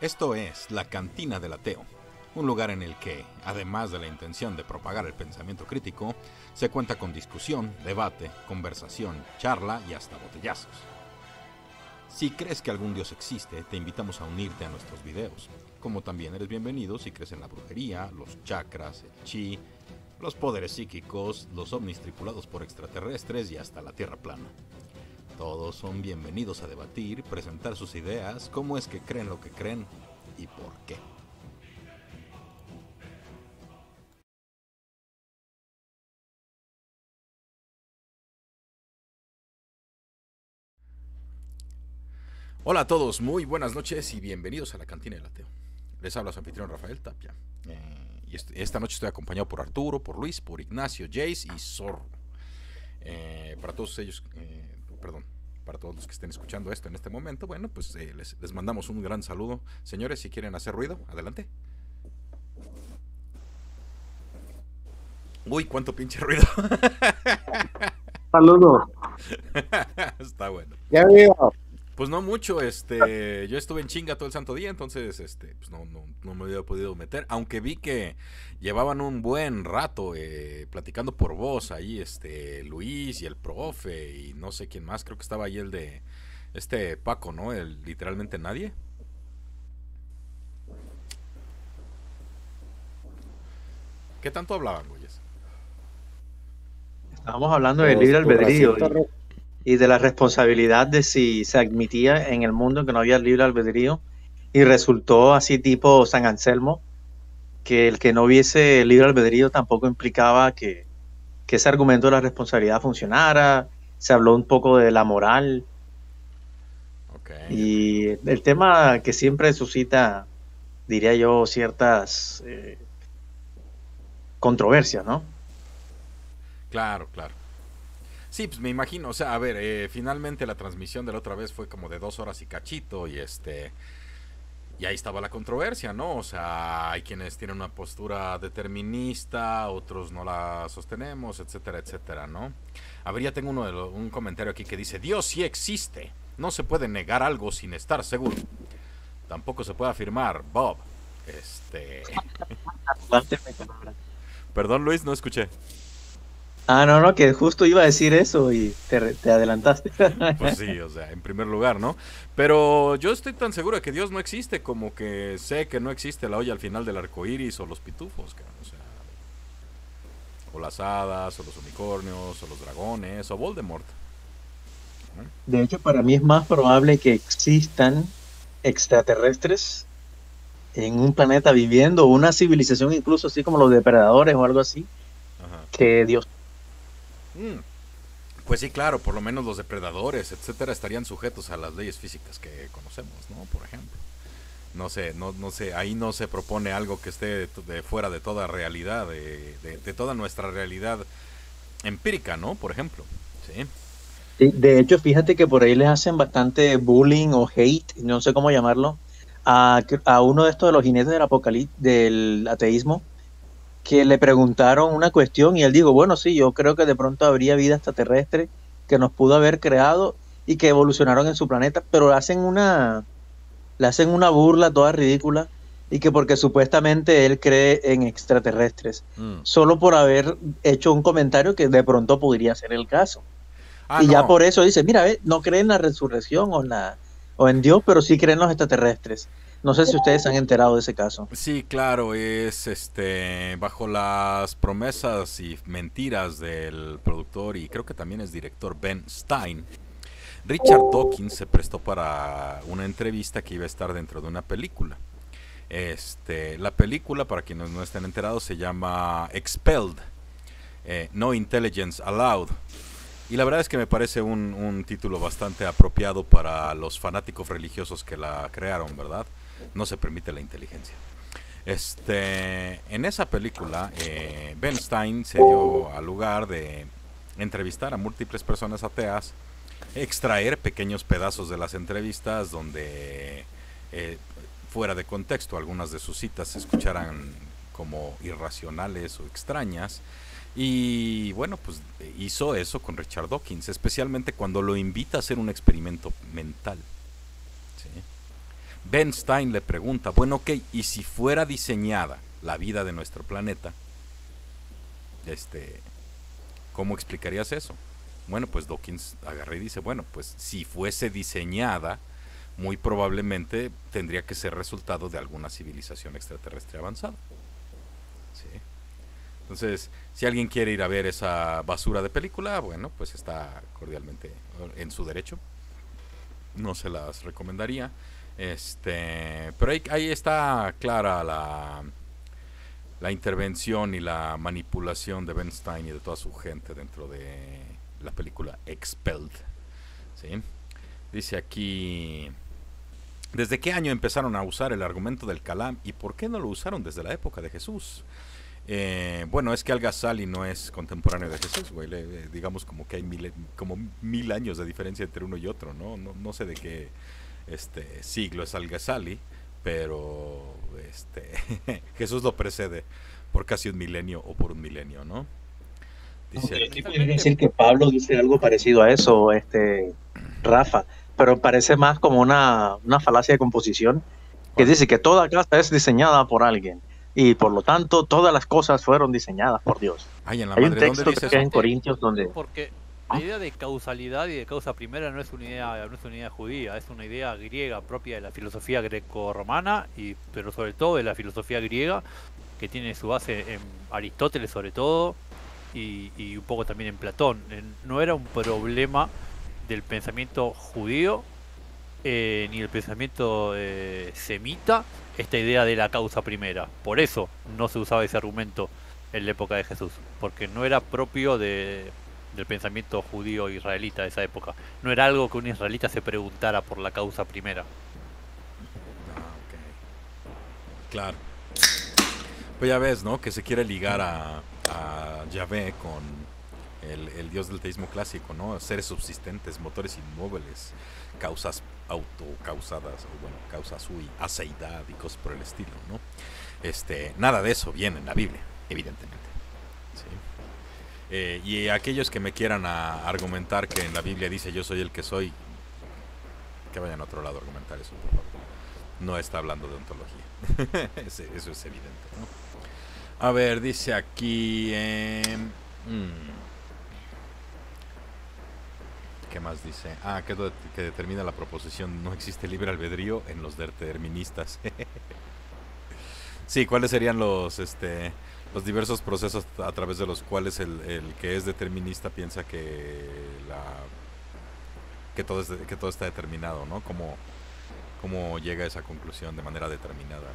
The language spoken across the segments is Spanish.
Esto es La Cantina del Ateo, un lugar en el que, además de la intención de propagar el pensamiento crítico, se cuenta con discusión, debate, conversación, charla y hasta botellazos. Si crees que algún dios existe, te invitamos a unirte a nuestros videos, como también eres bienvenido si crees en la brujería, los chakras, el chi, los poderes psíquicos, los ovnis tripulados por extraterrestres y hasta la Tierra plana. Todos son bienvenidos a debatir, presentar sus ideas, cómo es que creen lo que creen y por qué. Hola a todos, muy buenas noches y bienvenidos a la Cantina del Ateo. Les habla su anfitrión Rafael Tapia. Eh, y esta noche estoy acompañado por Arturo, por Luis, por Ignacio, Jace y Zorro. Eh, para todos ellos, eh, perdón, para todos los que estén escuchando esto en este momento, bueno, pues eh, les, mandamos un gran saludo. Señores, si quieren hacer ruido, adelante. Uy, cuánto pinche ruido. Saludos. Está bueno. Ya veo. Pues no mucho, este, yo estuve en chinga todo el santo día, entonces, este, pues no, no, no me había podido meter, aunque vi que llevaban un buen rato eh, platicando por voz ahí, este, Luis y el profe y no sé quién más, creo que estaba ahí el de, este Paco, ¿no? El literalmente nadie. ¿Qué tanto hablaban, güeyes? Estábamos hablando de libre albedrío y de la responsabilidad de si se admitía en el mundo que no había libre albedrío y resultó así tipo San Anselmo, que el que no hubiese libre albedrío tampoco implicaba que, ese argumento de la responsabilidad funcionara, se habló un poco de la moral. Y el tema que siempre suscita, diría yo, ciertas eh, controversias, ¿no? Claro, claro. Sí, pues, me imagino, o sea, a ver, eh, finalmente la transmisión de la otra vez fue como de dos horas y cachito y este... Y ahí estaba la controversia, ¿no? O sea, hay quienes tienen una postura determinista, otros no la sostenemos, etcétera, etcétera, ¿no? A ver, ya tengo uno un comentario aquí que dice, Dios sí existe, no se puede negar algo sin estar seguro. Tampoco se puede afirmar, Bob. Este... Perdón, Luis, no escuché. Ah, no, no, que justo iba a decir eso y te, adelantaste. Pues sí, o sea, en primer lugar, ¿no? Pero yo estoy tan seguro de que Dios no existe como que sé que no existe la olla al final del arco iris o los pitufos, O las hadas, o los unicornios, o los dragones, o Voldemort. De hecho, para mí es más probable que existan extraterrestres en un planeta viviendo, una civilización incluso así como los depredadores o algo así, que Dios. Mm. Pues sí, claro, por lo menos los depredadores, etcétera, estarían sujetos a las leyes físicas que conocemos, ¿no? Por ejemplo. No sé, no, no sé, ahí no se propone algo que esté de fuera de toda realidad, de, toda nuestra realidad empírica, ¿no? Por ejemplo. Sí. De hecho, fíjate que por ahí les hacen bastante bullying o hate, no sé cómo llamarlo, a, a uno de estos de los jinetes del apocalipsis, del ateísmo, que le preguntaron una cuestión y él dijo, bueno, sí, yo creo que de pronto habría vida extraterrestre que nos pudo haber creado y que evolucionaron en su planeta, pero hacen una, le hacen una burla toda ridícula y que porque supuestamente él cree en extraterrestres, mm. solo por haber hecho un comentario que de pronto podría ser el caso. Ah, y ya por eso dice, mira, ve no cree en la resurrección o en, o en Dios, pero sí creen los extraterrestres. No sé si ustedes han enterado de ese caso. Sí, claro, es este bajo las promesas y mentiras del productor y creo que también es director Ben Stein. Richard Dawkins se prestó para una entrevista que iba a estar dentro de una película. Este, la película, para quienes no estén enterados, se llama Expelled, eh, No Intelligence Allowed. Y la verdad es que me parece un título bastante apropiado para los fanáticos religiosos que la crearon, ¿verdad? no se permite la inteligencia. Este, en esa película, eh, Ben se dio al lugar de entrevistar a múltiples personas ateas, extraer pequeños pedazos de las entrevistas donde eh, fuera de contexto algunas de sus citas se escucharan como irracionales o extrañas. Y bueno, pues hizo eso con Richard Dawkins, especialmente cuando lo invita a hacer un experimento mental. ¿sí? Ben Stein le pregunta, bueno, ok, ¿y si fuera diseñada la vida de nuestro planeta? Este, ¿Cómo explicarías eso? Bueno, pues Dawkins agarra y dice, bueno, pues si fuese diseñada, muy probablemente tendría que ser resultado de alguna civilización extraterrestre avanzada. Entonces, si alguien quiere ir a ver esa basura de película, bueno, pues está cordialmente en su derecho. No se las recomendaría. Este, pero ahí, está clara la, la intervención y la manipulación de Ben Stein y de toda su gente dentro de la película Expelled. Dice aquí, ¿desde qué año empezaron a usar el argumento del Calam y por qué no lo usaron desde la época de Jesús? Eh, bueno, es que al Ghazali no es contemporáneo de Jesús, güey. Eh, digamos como que hay mil, como mil años de diferencia entre uno y otro, No, no sé de qué este siglo es Al-Ghazali, pero este, Jesús lo precede por casi un milenio o por un milenio, ¿no? Dice, decir que Pablo dice algo parecido a eso, este Rafa, pero parece más como una, una falacia de composición que dice que toda casa es diseñada por alguien y por lo tanto todas las cosas fueron diseñadas por Dios. en Hay un texto que eso? en Corintios donde... Ah. La idea de causalidad y de causa primera no es una idea, no es una idea judía, es una idea griega propia de la filosofía greco-romana, pero sobre todo de la filosofía griega, que tiene su base en Aristóteles sobre todo, y, un poco también en Platón. Eh, no era un problema del pensamiento judío, eh, ni el pensamiento eh, semita, esta idea de la causa primera. Por eso no se usaba ese argumento en la época de Jesús, porque no era propio de el pensamiento judío israelita de esa época. No era algo que un israelita se preguntara por la causa primera. Ah, ok. Claro. Pues ya ves, ¿no? Que se quiere ligar a, Yahvé con el, dios del teísmo clásico, ¿no? Seres subsistentes, motores inmóviles, causas autocausadas, o bueno, causas uy, aceidad y cosas por el estilo, ¿no? Este, nada de eso viene en la Biblia, evidentemente. Eh, y aquellos que me quieran argumentar que en la Biblia dice yo soy el que soy, que vayan a otro lado a argumentar eso, por favor. No está hablando de ontología. eso es evidente. A ver, dice aquí... Mm, ¿Qué más dice? Ah, que, determina la proposición. No existe libre albedrío en los deterministas. sí, ¿cuáles serían los... este los diversos procesos a través de los cuales el, que es determinista piensa que que todo está determinado, ¿no? Como cómo llega a esa conclusión de manera determinada.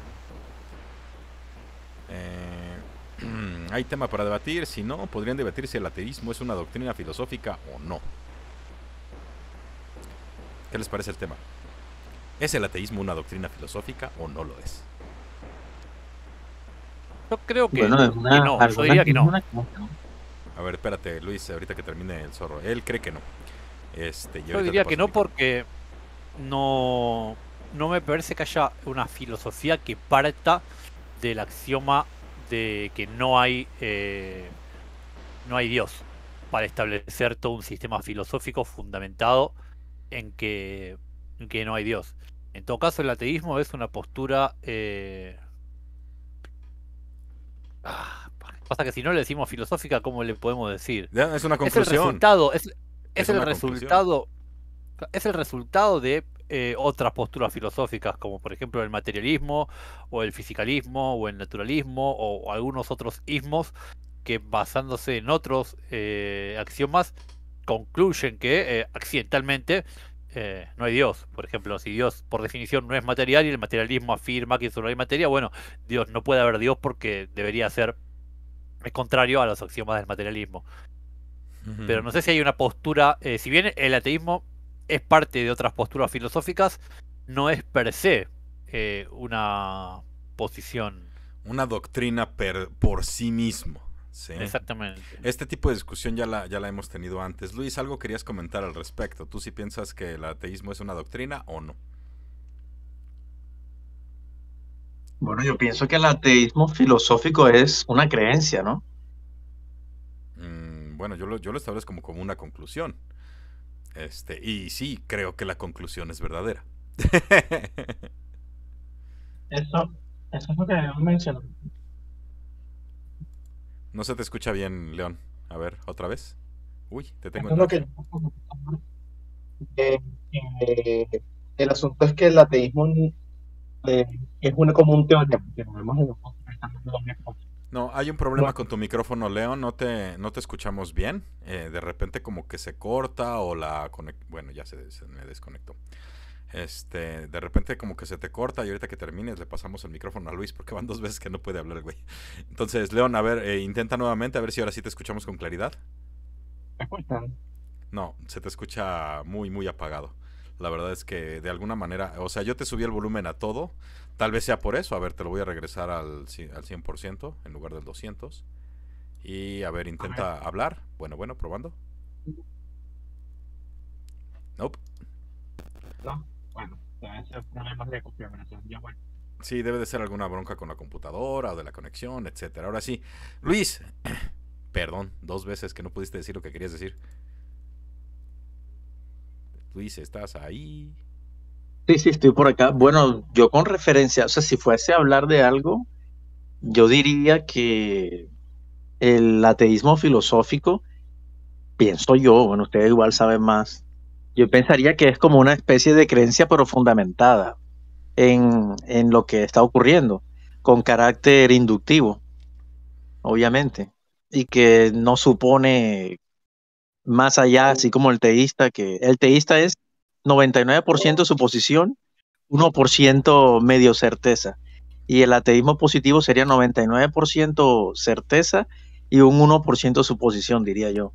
Eh, hay tema para debatir, si no, podrían debatir si el ateísmo es una doctrina filosófica o no. ¿Qué les parece el tema? ¿Es el ateísmo una doctrina filosófica o no lo es? Yo creo que, no, yo diría que no. A ver, espérate, Luis, ahorita que termine el zorro. Él cree que no. Este, yo diría que no porque no, no me parece que haya una filosofía que parta del axioma de que no hay, eh, no hay Dios para establecer todo un sistema filosófico fundamentado en que, que no hay Dios. En todo caso, el ateísmo es una postura eh, Ah, pasa que si no le decimos filosófica, ¿cómo le podemos decir? es una conclusión. Es el resultado, es, el resultado, es el resultado de eh, otras posturas filosóficas, como por ejemplo el materialismo, o el fisicalismo, o el naturalismo, o, algunos otros ismos que basándose en otros eh, axiomas concluyen que eh, accidentalmente eh, no hay Dios. Por ejemplo, si Dios por definición no es material y el materialismo afirma que solo hay materia, bueno, Dios no puede haber Dios porque debería ser es contrario a los axiomas del materialismo. Pero no sé si hay una postura, eh, si bien el ateísmo es parte de otras posturas filosóficas, no es per se eh, una posición. Una doctrina por sí mismo. Exactamente. Este tipo de discusión ya la, ya la hemos tenido antes. Luis, algo querías comentar al respecto. ¿Tú sí piensas que el ateísmo es una doctrina o no? Bueno, yo pienso que el ateísmo filosófico es una creencia, ¿no? Mm, bueno, yo lo, yo lo establezco como, como una conclusión. Este, y sí, creo que la conclusión es verdadera. eso, eso es lo que mencionó no se te escucha bien, León. A ver, otra vez. Uy, te tengo. Eh, eh, el asunto es que el ateísmo eh, es una, como un teorema. No, hay un problema con tu micrófono, León. No te, no te escuchamos bien. de repente como que se corta o la... Bueno, ya se me desconectó. Este, de repente como que se te corta y ahorita que termines le pasamos el micrófono a Luis porque van dos veces que no puede hablar güey. Entonces, León, a ver, eh, intenta nuevamente a ver si ahora sí te escuchamos con claridad. No, se te escucha muy, muy apagado. La verdad es que de alguna manera, o sea, yo te subí el volumen a todo. Tal vez sea por eso. A ver, te lo voy a regresar al, 100% en lugar del 200. Y a ver, intenta hablar. Bueno, bueno, probando. Nope. No. Sí, debe de ser alguna bronca con la computadora o de la conexión, etcétera. Ahora sí, Luis, perdón, dos veces que no pudiste decir lo que querías decir. Luis, ¿estás ahí? Sí, sí, estoy por acá. Bueno, yo con referencia, o sea, si fuese a hablar de algo, yo diría que el ateísmo filosófico, pienso yo, bueno, ustedes igual saben más, yo pensaría que es como una especie de creencia pero fundamentada en, en lo que está ocurriendo, con carácter inductivo, obviamente, y que no supone más allá, así como el teísta, que el teísta es 99% suposición, 1% medio certeza. Y el ateísmo positivo sería 99% certeza y un 1% suposición, diría yo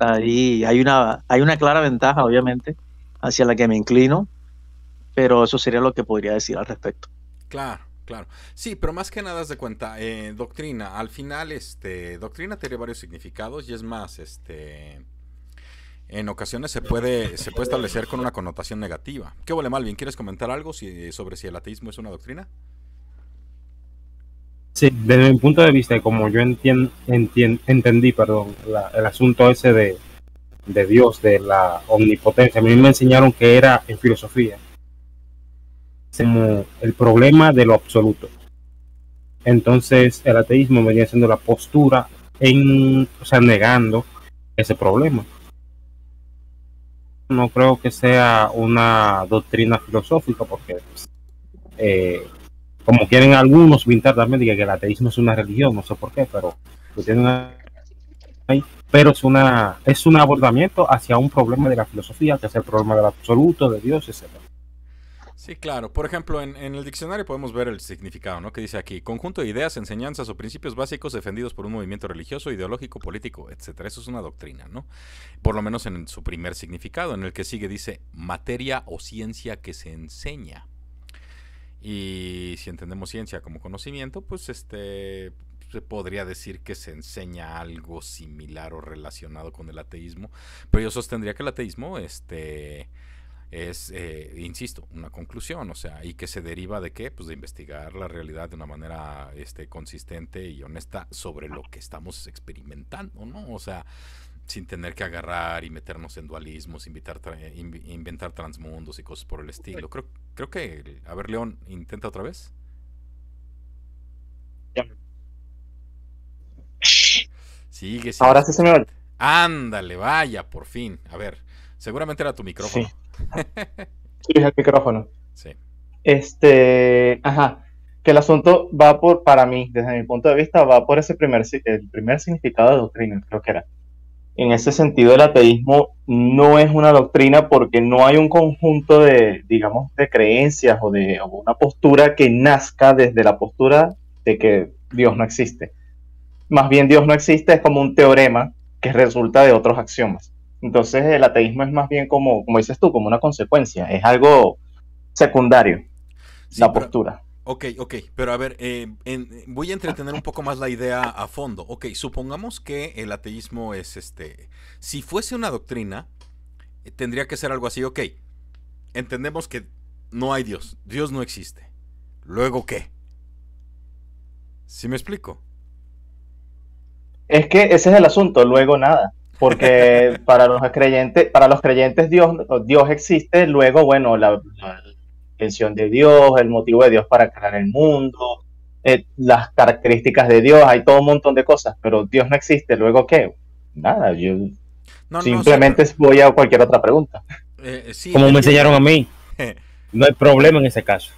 ahí hay una, hay una clara ventaja, obviamente, hacia la que me inclino, pero eso sería lo que podría decir al respecto. Claro, claro. Sí, pero más que nada, de cuenta, eh, doctrina, al final, este, doctrina tiene varios significados y es más, este, en ocasiones se puede, se puede establecer con una connotación negativa. ¿Qué mal bien ¿Quieres comentar algo sobre si el ateísmo es una doctrina? Sí, desde mi punto de vista, como yo entendí perdón, el asunto ese de, Dios, de la omnipotencia, a mí me enseñaron que era en filosofía como el problema de lo absoluto. Entonces el ateísmo venía siendo la postura en, o sea, negando ese problema. No creo que sea una doctrina filosófica porque eh, como quieren algunos pintar también, que el ateísmo es una religión, no sé por qué, pero tiene pero es una es un abordamiento hacia un problema de la filosofía, que es el problema del absoluto, de Dios, etc. Sí, claro. Por ejemplo, en, en, el diccionario podemos ver el significado, ¿no? Que dice aquí, conjunto de ideas, enseñanzas o principios básicos defendidos por un movimiento religioso, ideológico, político, etcétera Eso es una doctrina, ¿no? Por lo menos en su primer significado, en el que sigue dice materia o ciencia que se enseña. Y si entendemos ciencia como conocimiento, pues este se podría decir que se enseña algo similar o relacionado con el ateísmo. Pero yo sostendría que el ateísmo, este es, eh, insisto, una conclusión, o sea, y que se deriva de qué? Pues de investigar la realidad de una manera este, consistente y honesta sobre lo que estamos experimentando, ¿no? O sea, sin tener que agarrar y meternos en dualismos, invitar eh, inventar transmundos y cosas por el estilo. Creo, creo que, a ver, León, intenta otra vez. Sigue, Ahora sí se me va. Ándale, vaya, por fin. A ver, seguramente era tu micrófono. Sí, es el micrófono. Sí. Este, ajá, que el asunto va por, para mí, desde mi punto de vista, va por ese primer, el primer significado de doctrina, creo que era en ese sentido el ateísmo no es una doctrina porque no hay un conjunto de, digamos, de creencias o de una postura que nazca desde la postura de que Dios no existe. Más bien Dios no existe es como un teorema que resulta de otros axiomas. Entonces el ateísmo es más bien como, como dices tú, como una consecuencia, es algo secundario, la postura. Ok, ok, pero a ver, eh, eh, voy a entretener un poco más la idea a fondo. Ok, supongamos que el ateísmo es este, si fuese una doctrina, eh, tendría que ser algo así, ok, entendemos que no hay Dios, Dios no existe. Luego qué? ¿Sí me explico? Es que ese es el asunto, luego nada porque para los creyentes, para los creyentes Dios, Dios existe, luego, bueno, la, intención de Dios, el motivo de Dios para crear el mundo, eh, las características de Dios, hay todo un montón de cosas, pero Dios no existe, luego qué? Nada, yo simplemente voy a cualquier otra pregunta. Eh, Como me enseñaron a mí, no hay problema en ese caso.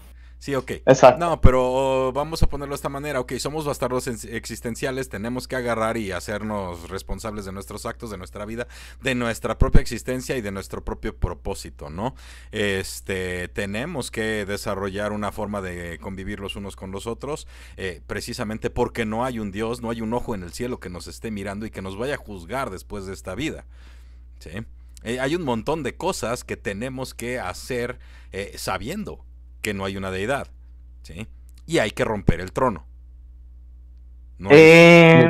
Sí, ok. Exacto. No, pero vamos a ponerlo de esta manera. Ok, somos bastardos existenciales, tenemos que agarrar y hacernos responsables de nuestros actos, de nuestra vida, de nuestra propia existencia y de nuestro propio propósito, ¿no? Este, tenemos que desarrollar una forma de convivir los unos con los otros, eh, precisamente porque no hay un Dios, no hay un ojo en el cielo que nos esté mirando y que nos vaya a juzgar después de esta vida. Eh, hay un montón de cosas que tenemos que hacer eh, sabiendo que no hay una deidad. ¿sí? Y hay que romper el trono. Eh,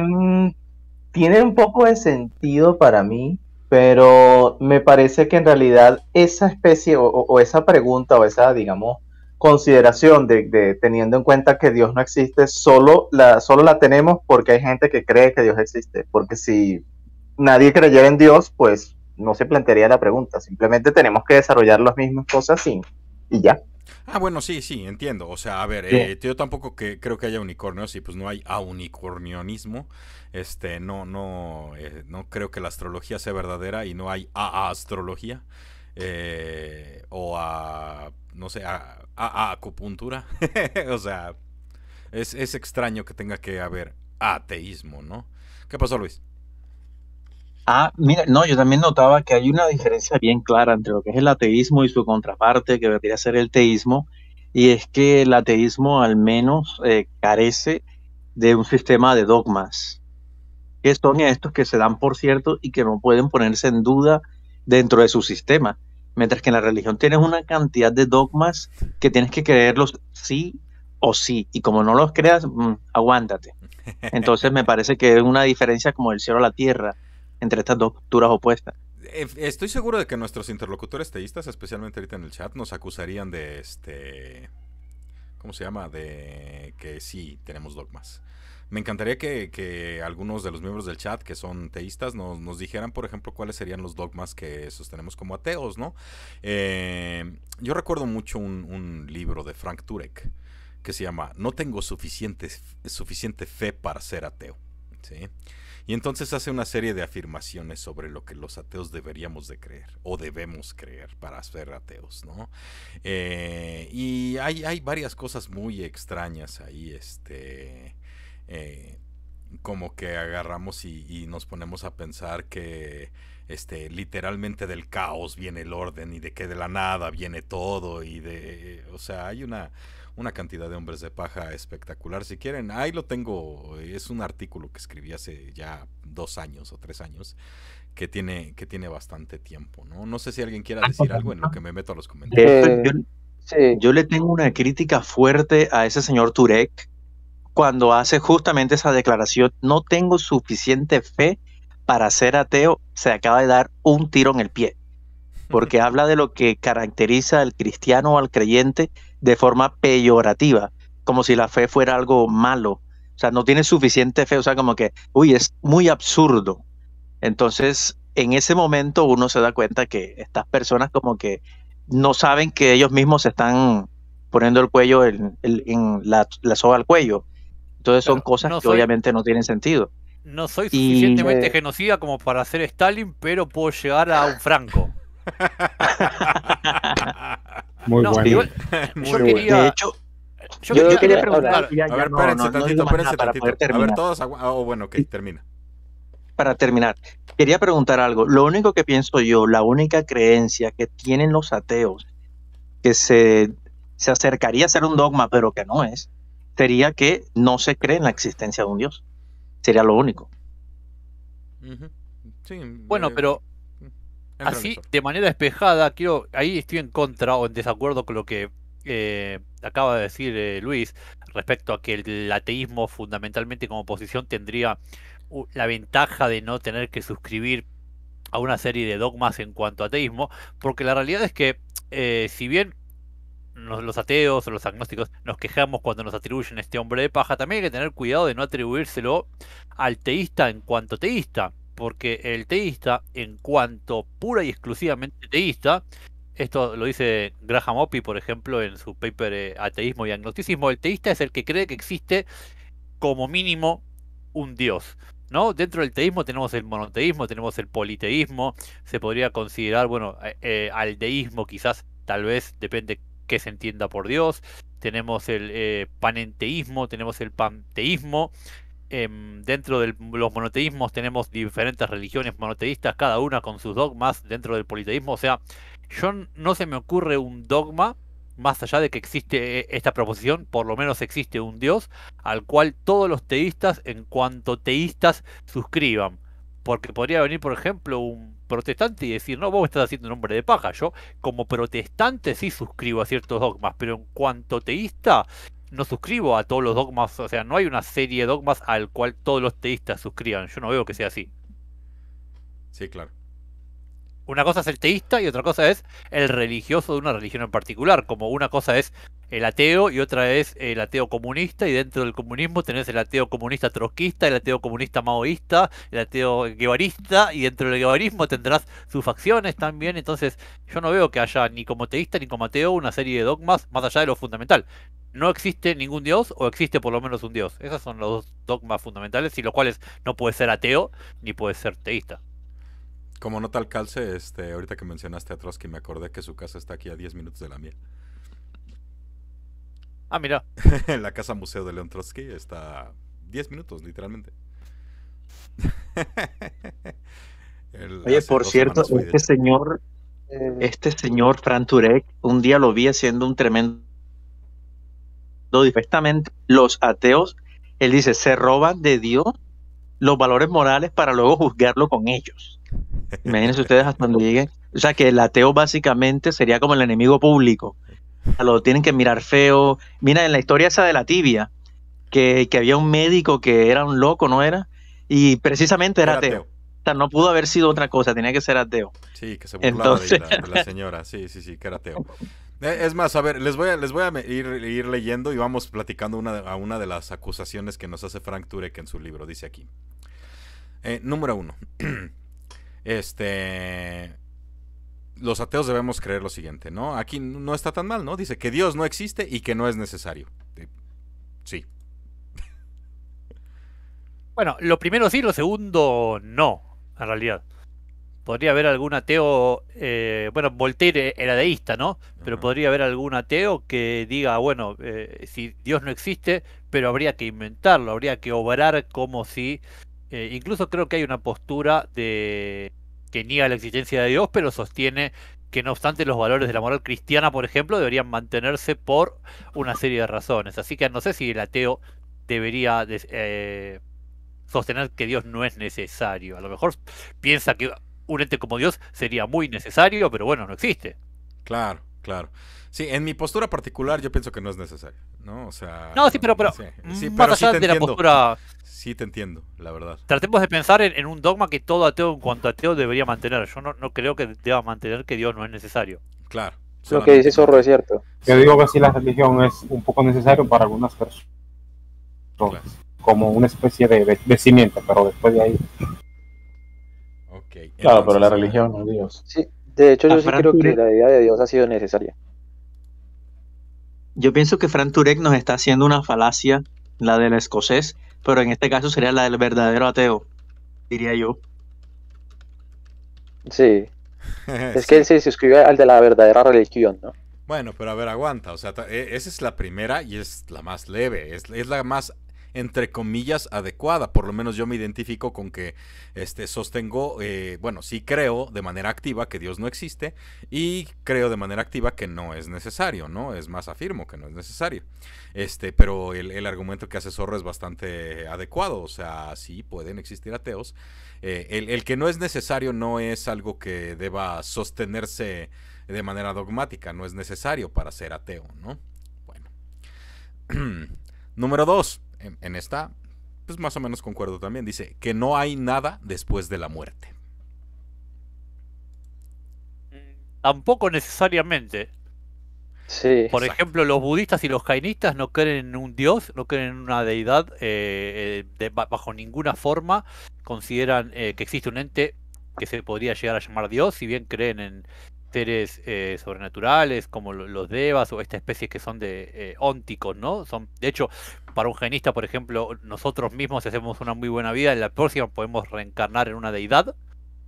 tiene un poco de sentido para mí, pero me parece que en realidad esa especie o, esa pregunta o esa, digamos, consideración de, teniendo en cuenta que Dios no existe, solo la, solo la tenemos porque hay gente que cree que Dios existe. Porque si nadie creyera en Dios, pues no se plantearía la pregunta. Simplemente tenemos que desarrollar las mismas cosas y ya. Ah, bueno, sí, sí, entiendo. O sea, a ver, eh, yo tampoco que, creo que haya unicornios y pues no hay unicornionismo. Este, no, no, eh, no creo que la astrología sea verdadera y no hay a, astrología eh, o a, no sé, a, acupuntura. o sea, es, es extraño que tenga que haber ateísmo, ¿no? ¿Qué pasó, Luis? Ah, mira, no, yo también notaba que hay una diferencia bien clara entre lo que es el ateísmo y su contraparte, que debería ser el teísmo, y es que el ateísmo al menos eh, carece de un sistema de dogmas, que son estos que se dan por cierto y que no pueden ponerse en duda dentro de su sistema, mientras que en la religión tienes una cantidad de dogmas que tienes que creerlos sí o sí, y como no los creas, mm, aguántate. Entonces me parece que es una diferencia como el cielo a la tierra entre estas dos opuestas. Eh, estoy seguro de que nuestros interlocutores teístas, especialmente ahorita en el chat, nos acusarían de este. ¿Cómo se llama? De que sí tenemos dogmas. Me encantaría que, algunos de los miembros del chat que son teístas nos, nos, dijeran, por ejemplo, cuáles serían los dogmas que sostenemos como ateos, ¿no? Eh, yo recuerdo mucho un, libro de Frank Turek que se llama No tengo suficiente, suficiente fe para ser ateo. ¿sí? Y entonces hace una serie de afirmaciones sobre lo que los ateos deberíamos de creer o debemos creer para ser ateos, ¿no? Eh, y hay, varias cosas muy extrañas ahí, este... Eh, como que agarramos y, y, nos ponemos a pensar que este literalmente del caos viene el orden y de que de la nada viene todo y de o sea hay una una cantidad de hombres de paja espectacular. Si quieren, ahí lo tengo. Es un artículo que escribí hace ya dos años o tres años que tiene, que tiene bastante tiempo, ¿no? No sé si alguien quiera decir algo en lo que me meto a los comentarios. Eh, yo, yo le tengo una crítica fuerte a ese señor Turek cuando hace justamente esa declaración. No tengo suficiente fe para ser ateo. Se acaba de dar un tiro en el pie. Porque habla de lo que caracteriza al cristiano o al creyente de forma peyorativa, como si la fe fuera algo malo. O sea, no tiene suficiente fe, o sea, como que, uy, es muy absurdo. Entonces, en ese momento uno se da cuenta que estas personas como que no saben que ellos mismos se están poniendo el cuello en, la, soga al cuello. Entonces son cosas que obviamente no tienen sentido no soy suficientemente genocida como para ser Stalin, pero puedo llegar a un Franco. Muy bueno. Yo, Quería, de hecho, yo, quería, preguntar. a ver, todos. Oh, bueno, termina. Para terminar, quería preguntar algo. Lo único que pienso yo, la única creencia que tienen los ateos, que se, acercaría a ser un dogma, pero que no es, sería que no se cree en la existencia de un Dios. Sería lo único. bueno, eh, pero Así, de manera despejada, quiero, ahí estoy en contra o en desacuerdo con lo que eh, acaba de decir eh, Luis respecto a que el ateísmo fundamentalmente como posición tendría la ventaja de no tener que suscribir a una serie de dogmas en cuanto a ateísmo, porque la realidad es que eh, si bien los ateos o los agnósticos nos quejamos cuando nos atribuyen este hombre de paja, también hay que tener cuidado de no atribuírselo al teísta en cuanto teísta porque el teísta, en cuanto pura y exclusivamente teísta, esto lo dice Graham Oppy, por ejemplo, en su paper eh, Ateísmo y Agnosticismo, el teísta es el que cree que existe como mínimo un dios. ¿no? Dentro del teísmo tenemos el monoteísmo, tenemos el politeísmo, se podría considerar, bueno, aldeísmo, eh, eh, al quizás, tal vez, depende qué se entienda por Dios, tenemos el panenteísmo, tenemos el panteísmo, Em, dentro de los monoteísmos tenemos diferentes religiones monoteístas, cada una con sus dogmas dentro del politeísmo. O sea, yo no se me ocurre un dogma más allá de que existe eh, esta proposición, por lo menos existe un Dios al cual todos los teístas, en cuanto teístas, suscriban. Porque podría venir, por ejemplo, un protestante y decir, no, vos estás haciendo un hombre de paja. Yo, como protestante, sí suscribo a ciertos dogmas, pero en cuanto teísta, no suscribo a todos los dogmas, o sea, no hay una serie de dogmas al cual todos los teístas suscriban. Yo no veo que sea así. Sí, claro. Una cosa es el teísta y otra cosa es el religioso de una religión en particular, como una cosa es el ateo y otra es el ateo comunista y dentro del comunismo tenés el ateo comunista trotskista, el ateo comunista maoísta, el ateo guevarista y dentro del guevarismo tendrás sus facciones también, entonces yo no veo que haya ni como teísta ni como ateo una serie de dogmas más allá de lo fundamental. No existe ningún dios o existe por lo menos un dios. Esos son los dos dogmas fundamentales y los cuales no puede ser ateo ni puede ser teísta. Como nota al calce, este, ahorita que mencionaste a Trotsky, me acordé que su casa está aquí a 10 minutos de la mía. Ah, mira. la casa museo de Leon Trotsky está 10 minutos, literalmente. Oye, por cierto, este señor, este señor Fran Turek, un día lo vi haciendo un tremendo. directamente los ateos, él dice, se roban de Dios los valores morales para luego juzgarlo con ellos. Imagínense ustedes hasta cuando lleguen. O sea, que el ateo básicamente sería como el enemigo público. Lo tienen que mirar feo. Mira, en la historia esa de la tibia, que, había un médico que era un loco, ¿no era? Y precisamente era, ateo. O sea, no pudo haber sido otra cosa, tenía que ser ateo. Sí, que se burlaba de, la, señora. Sí, sí, sí, que era ateo. Eh, es más, a ver, les voy a, les voy a ir, ir leyendo y vamos platicando una, a una de las acusaciones que nos hace Frank Turek en su libro. Dice aquí. Eh, número uno. Este. Los ateos debemos creer lo siguiente, ¿no? Aquí no está tan mal, ¿no? Dice que Dios no existe y que no es necesario. Eh, sí. Bueno, lo primero sí, lo segundo no, en realidad. Podría haber algún ateo, eh, bueno, Voltaire era deísta, ¿no? Pero podría haber algún ateo que diga, bueno, eh, si Dios no existe, pero habría que inventarlo, habría que obrar como si eh, incluso creo que hay una postura de que niega la existencia de Dios, pero sostiene que no obstante los valores de la moral cristiana, por ejemplo, deberían mantenerse por una serie de razones. Así que no sé si el ateo debería eh, sostener que Dios no es necesario. A lo mejor piensa que un ente como Dios sería muy necesario, pero bueno, no existe. Claro. Claro. Sí, en mi postura particular yo pienso que no es necesario, ¿no? O sea... No, sí, pero... pero, sí, mm, de la postura... Sí te entiendo, la verdad. Tratemos de pensar en, un dogma que todo ateo en cuanto ateo debería mantener. Yo no, no creo que deba mantener que Dios no es necesario. Claro. Lo que dices es cierto. Yo digo que sí la religión es un poco necesario para algunas personas. Como una especie de, de, cimiento, pero después de ahí... Okay, claro, pero la religión, no Dios. Sí, de hecho, yo sí creo que la idea de Dios ha sido necesaria. Yo pienso que Fran Turek nos está haciendo una falacia, la del escocés, pero en este caso sería la del verdadero ateo, diría yo. Sí. es que él se suscribe al de la verdadera religión, ¿no? Bueno, pero a ver, aguanta. O sea, e, esa es la primera y es la más leve. es la más entre comillas, adecuada. Por lo menos yo me identifico con que este, sostengo, eh, bueno, sí creo de manera activa que Dios no existe y creo de manera activa que no es necesario, ¿no? Es más, afirmo que no es necesario. Este, pero el, argumento que hace Zorro es bastante adecuado, o sea, sí pueden existir ateos. Eh, el, que no es necesario no es algo que deba sostenerse de manera dogmática, no es necesario para ser ateo, ¿no? Bueno. Número dos en, esta, pues más o menos concuerdo también. Dice que no hay nada después de la muerte. Tampoco necesariamente. Sí, Por ejemplo, los budistas y los jainistas no creen en un dios, no creen en una deidad, eh, eh, bajo ninguna forma consideran eh, que existe un ente que se podría llegar a llamar dios, si bien creen en, seres eh, sobrenaturales como los devas o estas especies que son de eh, ónticos, ¿no? Son, de hecho, para un genista, por ejemplo, nosotros mismos hacemos una muy buena vida, en la próxima podemos reencarnar en una deidad,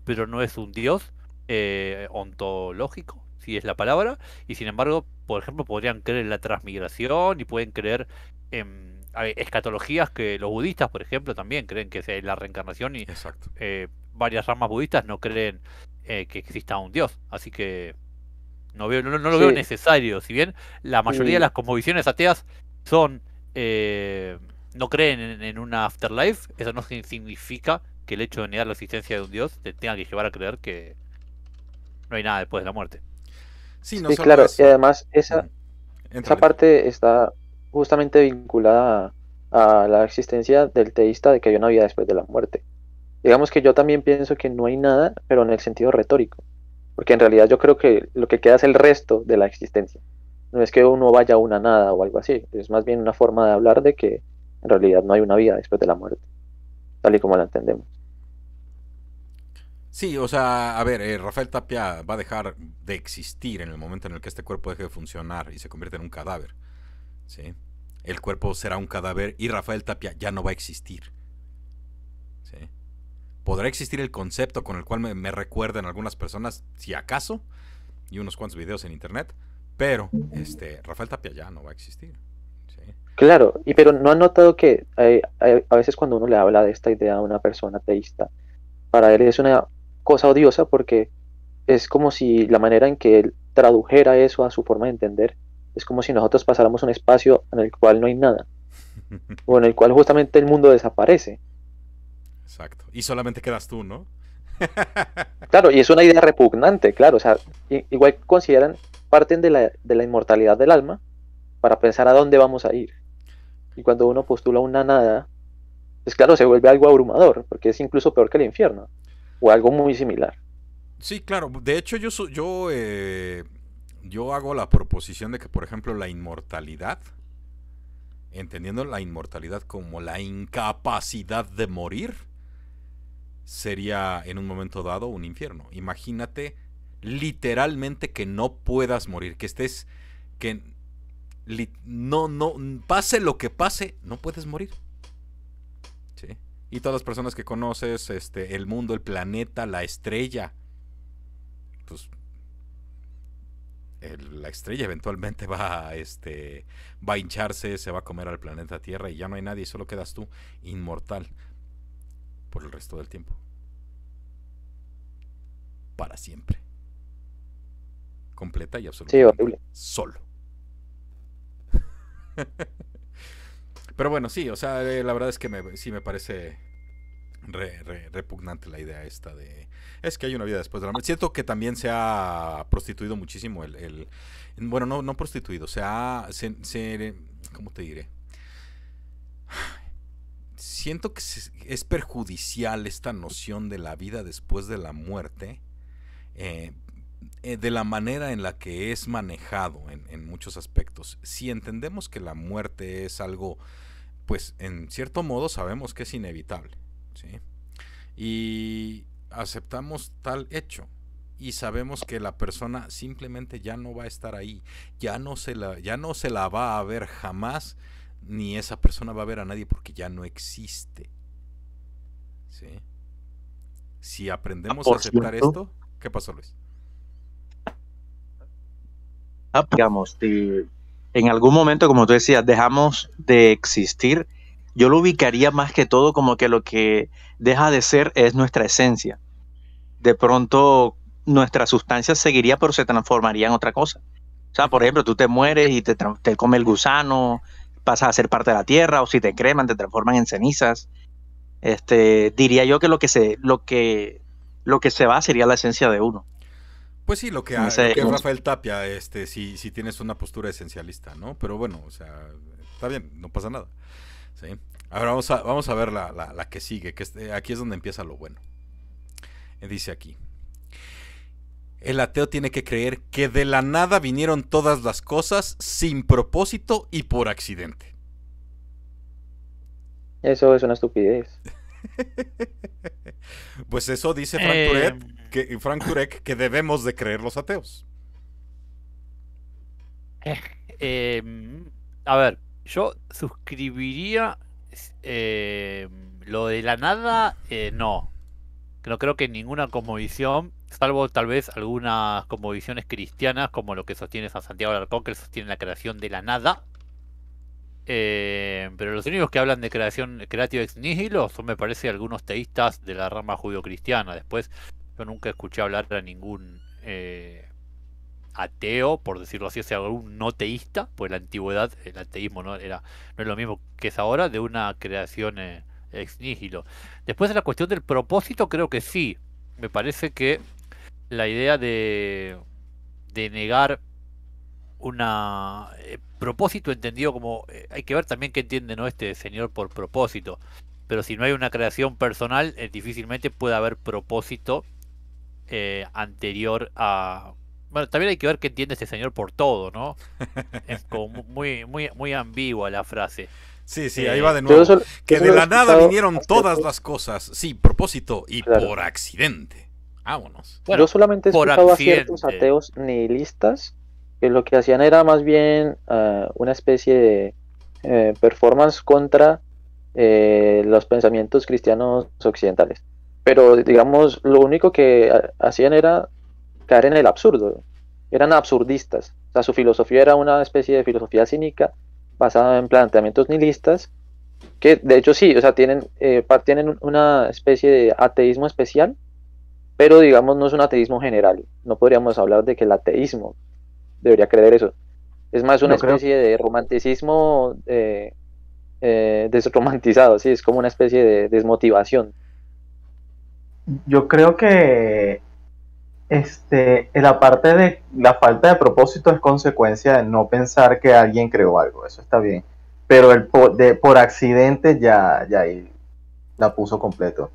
pero no es un dios eh, ontológico, si es la palabra, y sin embargo, por ejemplo, podrían creer en la transmigración y pueden creer en escatologías que los budistas, por ejemplo, también creen que es la reencarnación y varias ramas budistas no creen eh, que exista un dios. Así que no, veo, no, lo veo necesario. Si bien la mayoría de mm. las convicciones ateas son. Eh, no creen en, una afterlife, eso no significa que el hecho de negar la existencia de un dios te tenga que llevar a creer que no hay nada después de la muerte. Sí, claro, y además esa, esa, parte está justamente vinculada a, a, la existencia del teísta de que hay una vida después de la muerte. Digamos que yo también pienso que no hay nada, pero en el sentido retórico, porque en realidad yo creo que lo que queda es el resto de la existencia. No es que uno vaya a una nada o algo así, es más bien una forma de hablar de que en realidad no hay una vida después de la muerte, tal y como la entendemos. Sí, o sea, a ver, eh, Rafael Tapia va a dejar de existir en el momento en el que este cuerpo deje de funcionar y se convierte en un cadáver. El cuerpo será un cadáver y Rafael Tapia ya no va a existir. ¿Podrá existir el concepto con el cual me, recuerden algunas personas, si acaso? Y unos cuantos videos en internet. Pero este, Rafael Tapia ya no va a existir. Claro, y pero no han notado que a veces cuando uno le habla de esta idea a una persona teísta, para él es una cosa odiosa porque es como si la manera en que él tradujera eso a su forma de entender, es como si nosotros pasáramos un espacio en el cual no hay nada, o en el cual justamente el mundo desaparece. Exacto. Y solamente quedas tú, ¿no? claro, y es una idea repugnante, claro. O sea, igual consideran, parten de la, de la inmortalidad del alma para pensar a dónde vamos a ir. Y cuando uno postula una nada, es pues claro, se vuelve algo abrumador, porque es incluso peor que el infierno, o algo muy similar. Sí, claro. De hecho, yo, yo, eh, yo hago la proposición de que, por ejemplo, la inmortalidad, entendiendo la inmortalidad como la incapacidad de morir, sería en un momento dado un infierno. Imagínate literalmente que no puedas morir, que estés, que no, no, pase lo que pase, no puedes morir. Y todas las personas que conoces, este, el mundo, el planeta, la estrella, pues la estrella eventualmente va este, va a hincharse, se va a comer al planeta Tierra y ya no hay nadie, solo quedas tú, inmortal por el resto del tiempo. Para siempre. Completa y absoluta Solo. Pero bueno, sí, o sea, eh, la verdad es que me, sí me parece repugnante la idea esta de... Es que hay una vida después de la muerte. Siento que también se ha prostituido muchísimo el... bueno, no, no prostituido, se ha... Se, ¿Cómo te diré? siento que es perjudicial esta noción de la vida después de la muerte, eh, eh, de la manera en la que es manejado en, muchos aspectos. Si entendemos que la muerte es algo, pues en cierto modo sabemos que es inevitable, ¿sí? Y aceptamos tal hecho y sabemos que la persona simplemente ya no va a estar ahí, ya no ya no se la va a ver jamás ni esa persona va a ver a nadie porque ya no existe. ¿Sí? Si aprendemos a aceptar esto, ¿qué pasó, Luis? Ah, pues, digamos, en algún momento, como tú decías, dejamos de existir. Yo lo ubicaría más que todo como que lo que deja de ser es nuestra esencia. De pronto, nuestra sustancia seguiría, pero se transformaría en otra cosa. O sea, por ejemplo, tú te mueres y te, te come el gusano, pasas a ser parte de la tierra o si te creman, te transforman en cenizas. Este, diría yo que lo que se, lo que, lo que se va sería la esencia de uno. Pues sí, lo que, hace Rafael Tapia, este, si, si tienes una postura esencialista, ¿no? Pero bueno, o sea, está bien, no pasa nada. Ahora vamos a, vamos a ver la, la, la que sigue, que eh, aquí es donde empieza lo bueno. Eh, dice aquí. El ateo tiene que creer que de la nada vinieron todas las cosas sin propósito y por accidente. Eso es una estupidez. pues eso dice eh, Frank, Turek, que, debemos de creer los ateos. Eh, em, a ver, yo suscribiría eh, lo de la nada, no. No creo que ninguna visión salvo tal vez algunas como visiones cristianas, como lo que sostiene San Santiago de Arcón, que sostiene la creación de la nada. Eh, pero los únicos que hablan de creación creativa ex nihilo son, me parece, algunos teístas de la rama judío-cristiana. Después, yo nunca escuché hablar a ningún eh, ateo, por decirlo así, o sea, algún no teísta, pues la antigüedad, el ateísmo no, era, no es lo mismo que es ahora, de una creación eh, ex nihilo. Después, de la cuestión del propósito, creo que sí. Me parece que la idea de, de negar una eh, propósito entendido como eh, hay que ver también qué entiende ¿no? este señor por propósito pero si no hay una creación personal eh, difícilmente puede haber propósito anterior a bueno también hay que ver qué entiende este señor por todo no es como muy muy muy ambigua la frase Sí, sí, ahí va de nuevo. que de la nada vinieron todas las cosas, sí, propósito y por accidente. Yo solamente he escuchado a ciertos ateos nihilistas que lo que hacían era más bien eh, una especie de eh, performance contra eh, los pensamientos cristianos occidentales. Pero digamos, lo único que hacían era caer en el absurdo. Eran absurdistas. O sea, su filosofía era una especie de filosofía cínica basada en planteamientos nihilistas que de hecho sí, o sea, tienen, tienen una especie de ateísmo especial, pero digamos no es un ateísmo general, no podríamos hablar de que el ateísmo debería creer eso. Es más una especie de romanticismo eh, eh, desromantizado, sí, es como una especie de desmotivación. Yo creo que este, la parte de la falta de propósito es consecuencia de no pensar que alguien creó algo, eso está bien. Pero el por, accidente ya, ya ahí la puso completo.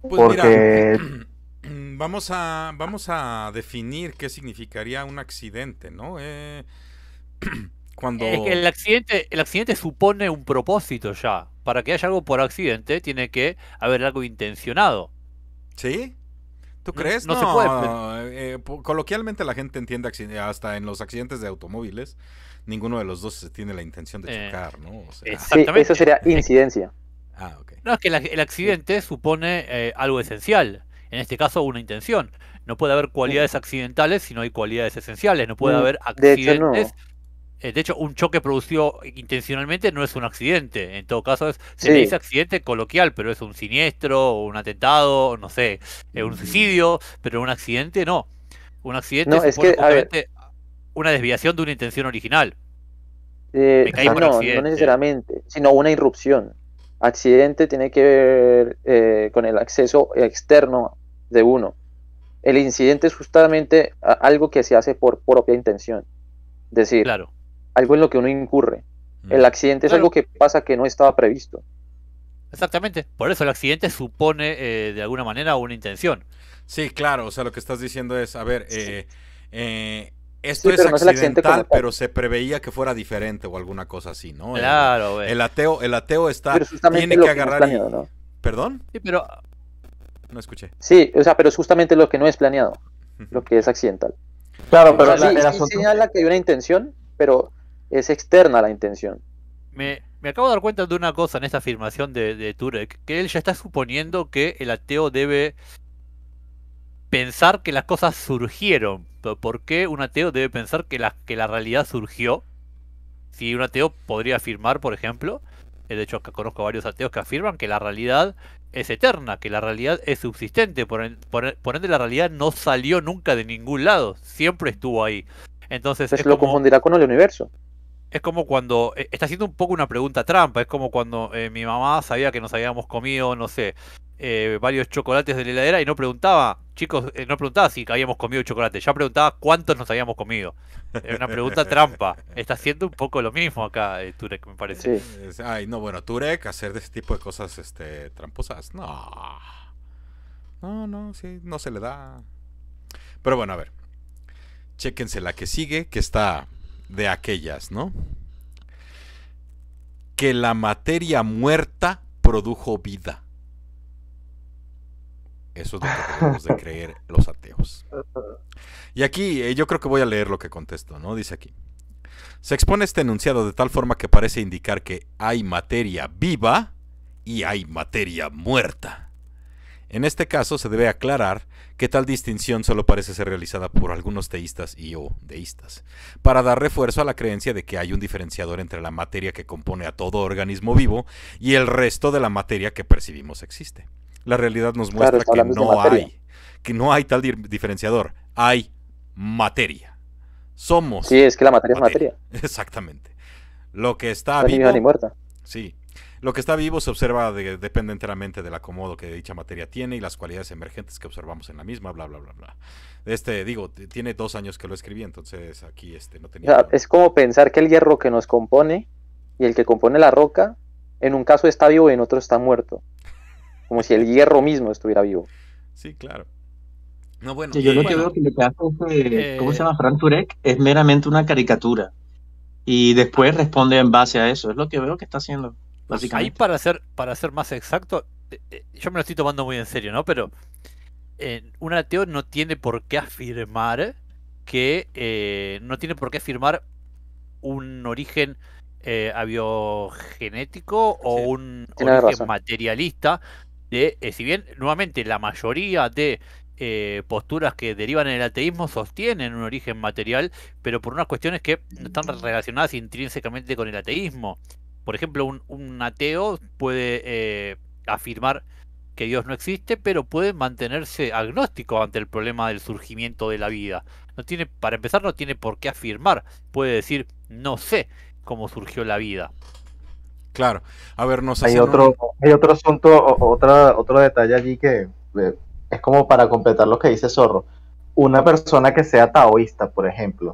Pues Porque Mm, vamos a, vamos a definir qué significaría un accidente, ¿no? Eh, cuando... el accidente, el accidente supone un propósito ya. Para que haya algo por accidente, tiene que haber algo intencionado. ¿Sí? ¿Tú crees? No, se puede. Eh, coloquialmente la gente entiende hasta en los accidentes de automóviles, ninguno de los dos tiene la intención de eh, chocar, ¿no? exactamente. eso sería incidencia. Ah, no, es que el accidente supone algo esencial en este caso, una intención. No puede haber cualidades accidentales si no hay cualidades esenciales. No puede mm, haber accidentes. Eh, de hecho, un choque producido intencionalmente no es un accidente. En todo caso, se le dice accidente coloquial, pero es un siniestro, un atentado, no sé, eh, un mm. suicidio, pero un accidente no. Un accidente es que, una desviación de una intención original. Eh, ah, no, no necesariamente, sino una irrupción accidente tiene que ver con el acceso externo de uno. El incidente es justamente algo que se hace por propia intención. Es decir, algo en lo que uno incurre. El mm. accidente es algo que pasa que no estaba previsto. Exactamente. Por eso el accidente supone eh, de alguna manera una intención. Sí, claro. O sea, lo que estás diciendo es, a ver, eh, eh, esto es accidental, pero se preveía que fuera diferente o alguna cosa así, ¿no? Claro. El, ateo, el ateo está tiene que agarrar. Perdón. Sí, pero no escuché. Sí, o sea, pero es justamente lo que no es planeado, lo que es accidental. Claro, pero la, sí, señala que hay una intención, pero es externa la intención. Me, acabo de dar cuenta de una cosa en esta afirmación de, Turek, que él ya está suponiendo que el ateo debe pensar que las cosas surgieron. ¿Por qué un ateo debe pensar que la, que la realidad surgió? Si un ateo podría afirmar, por ejemplo, eh, de hecho que conozco varios ateos que afirman que la realidad es eterna, que la realidad es subsistente, por, ende la realidad no salió nunca de ningún lado, siempre estuvo ahí. Entonces, es lo confundirá con el universo es como cuando, eh, está haciendo un poco una pregunta trampa, es como cuando eh, mi mamá sabía que nos habíamos comido, no sé, eh, varios chocolates de la heladera y no preguntaba, chicos, no preguntaba si habíamos comido chocolate, ya preguntaba cuántos nos habíamos comido. Es una pregunta trampa. Está haciendo un poco lo mismo acá, Turek, me parece. Ay, no, bueno, Turek, hacer de ese tipo de cosas este, tramposas, no. No, no, sí, no se le da. Pero bueno, a ver. Chéquense la que sigue, que está de aquellas, ¿no? Que la materia muerta produjo vida. Eso es lo que debemos de creer los ateos. Y aquí eh, yo creo que voy a leer lo que contesto, ¿no? Dice aquí. Se expone este enunciado de tal forma que parece indicar que hay materia viva y hay materia muerta. En este caso se debe aclarar que tal distinción solo parece ser realizada por algunos teístas y o deístas, para dar refuerzo a la creencia de que hay un diferenciador entre la materia que compone a todo organismo vivo y el resto de la materia que percibimos existe. La realidad nos muestra que no hay, que no hay tal diferenciador, hay materia. Somos. Sí, es que la materia, es materia. Exactamente. Lo que está no vivo, ni muerta. Sí, lo que está vivo se observa, de, depende enteramente del acomodo que dicha materia tiene y las cualidades emergentes que observamos en la misma, bla, bla, bla, bla. Este, digo, tiene dos años que lo escribí, entonces aquí este, no tenía... es como pensar que el hierro que nos compone y el que compone la roca, en un caso está vivo y en otro está muerto. Como si el hierro mismo estuviera vivo. Sí, claro. No, bueno, yo eh, lo que veo que lo que hace, ¿cómo se eh. llama? Frank Turek, es meramente una caricatura. Y después responde en base a eso. Es lo que veo que está haciendo. Pues ahí para ser, para ser más exacto, eh, eh, yo me lo estoy tomando muy en serio, ¿no? Pero eh, un ateo no tiene por qué afirmar que no tiene por qué afirmar un origen eh, abiogenético o un origen materialista. De, si bien, nuevamente, la mayoría de posturas que derivan en el ateísmo sostienen un origen material, pero por unas cuestiones que no están relacionadas intrínsecamente con el ateísmo. Por ejemplo, un, ateo puede eh, afirmar que Dios no existe, pero puede mantenerse agnóstico ante el problema del surgimiento de la vida. No tiene, para empezar, no tiene por qué afirmar. Puede decir, no sé cómo surgió la vida. Claro. A ver, nos hay otro, hay otro asunto, otra, otro detalle allí que eh, es como para completar lo que dice Zorro. Una persona que sea taoísta, por ejemplo,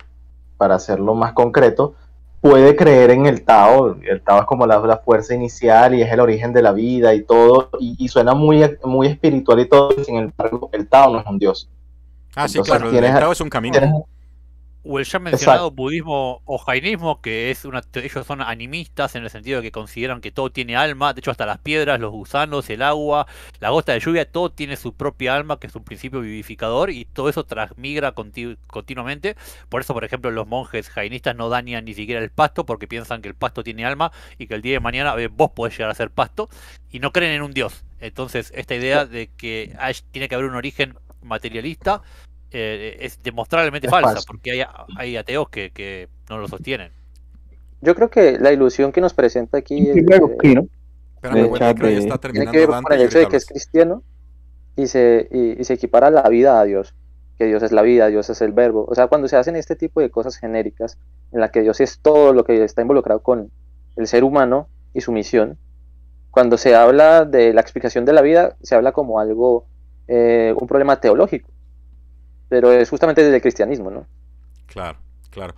para hacerlo más concreto, puede creer en el Tao, el Tao es como la, fuerza inicial y es el origen de la vida y todo, y, suena muy, muy espiritual y todo, sin embargo, el Tao no es un dios. Ah, sí, claro, el Tao es un camino o el ya mencionado budismo o jainismo, que es una, ellos son animistas en el sentido de que consideran que todo tiene alma, de hecho hasta las piedras, los gusanos, el agua, la gota de lluvia, todo tiene su propia alma, que es un principio vivificador, y todo eso transmigra continuamente. Por eso, por ejemplo, los monjes jainistas no dañan ni siquiera el pasto, porque piensan que el pasto tiene alma y que el día de mañana eh, vos podés llegar a ser pasto, y no creen en un dios. Entonces, esta idea de que hay, tiene que haber un origen materialista eh, es demostrablemente falsa, porque hay, hay ateos que, que, no lo sostienen. Yo creo que la ilusión que nos presenta aquí es, que tiene que ver con el hecho de que es cristiano y se, y, se equipara la vida a Dios, que Dios es la vida, Dios es el verbo. O sea, cuando se hacen este tipo de cosas genéricas, en la que Dios es todo lo que está involucrado con el ser humano y su misión, cuando se habla de la explicación de la vida, se habla como algo, eh, un problema teológico pero es justamente desde el cristianismo, ¿no? Claro, claro.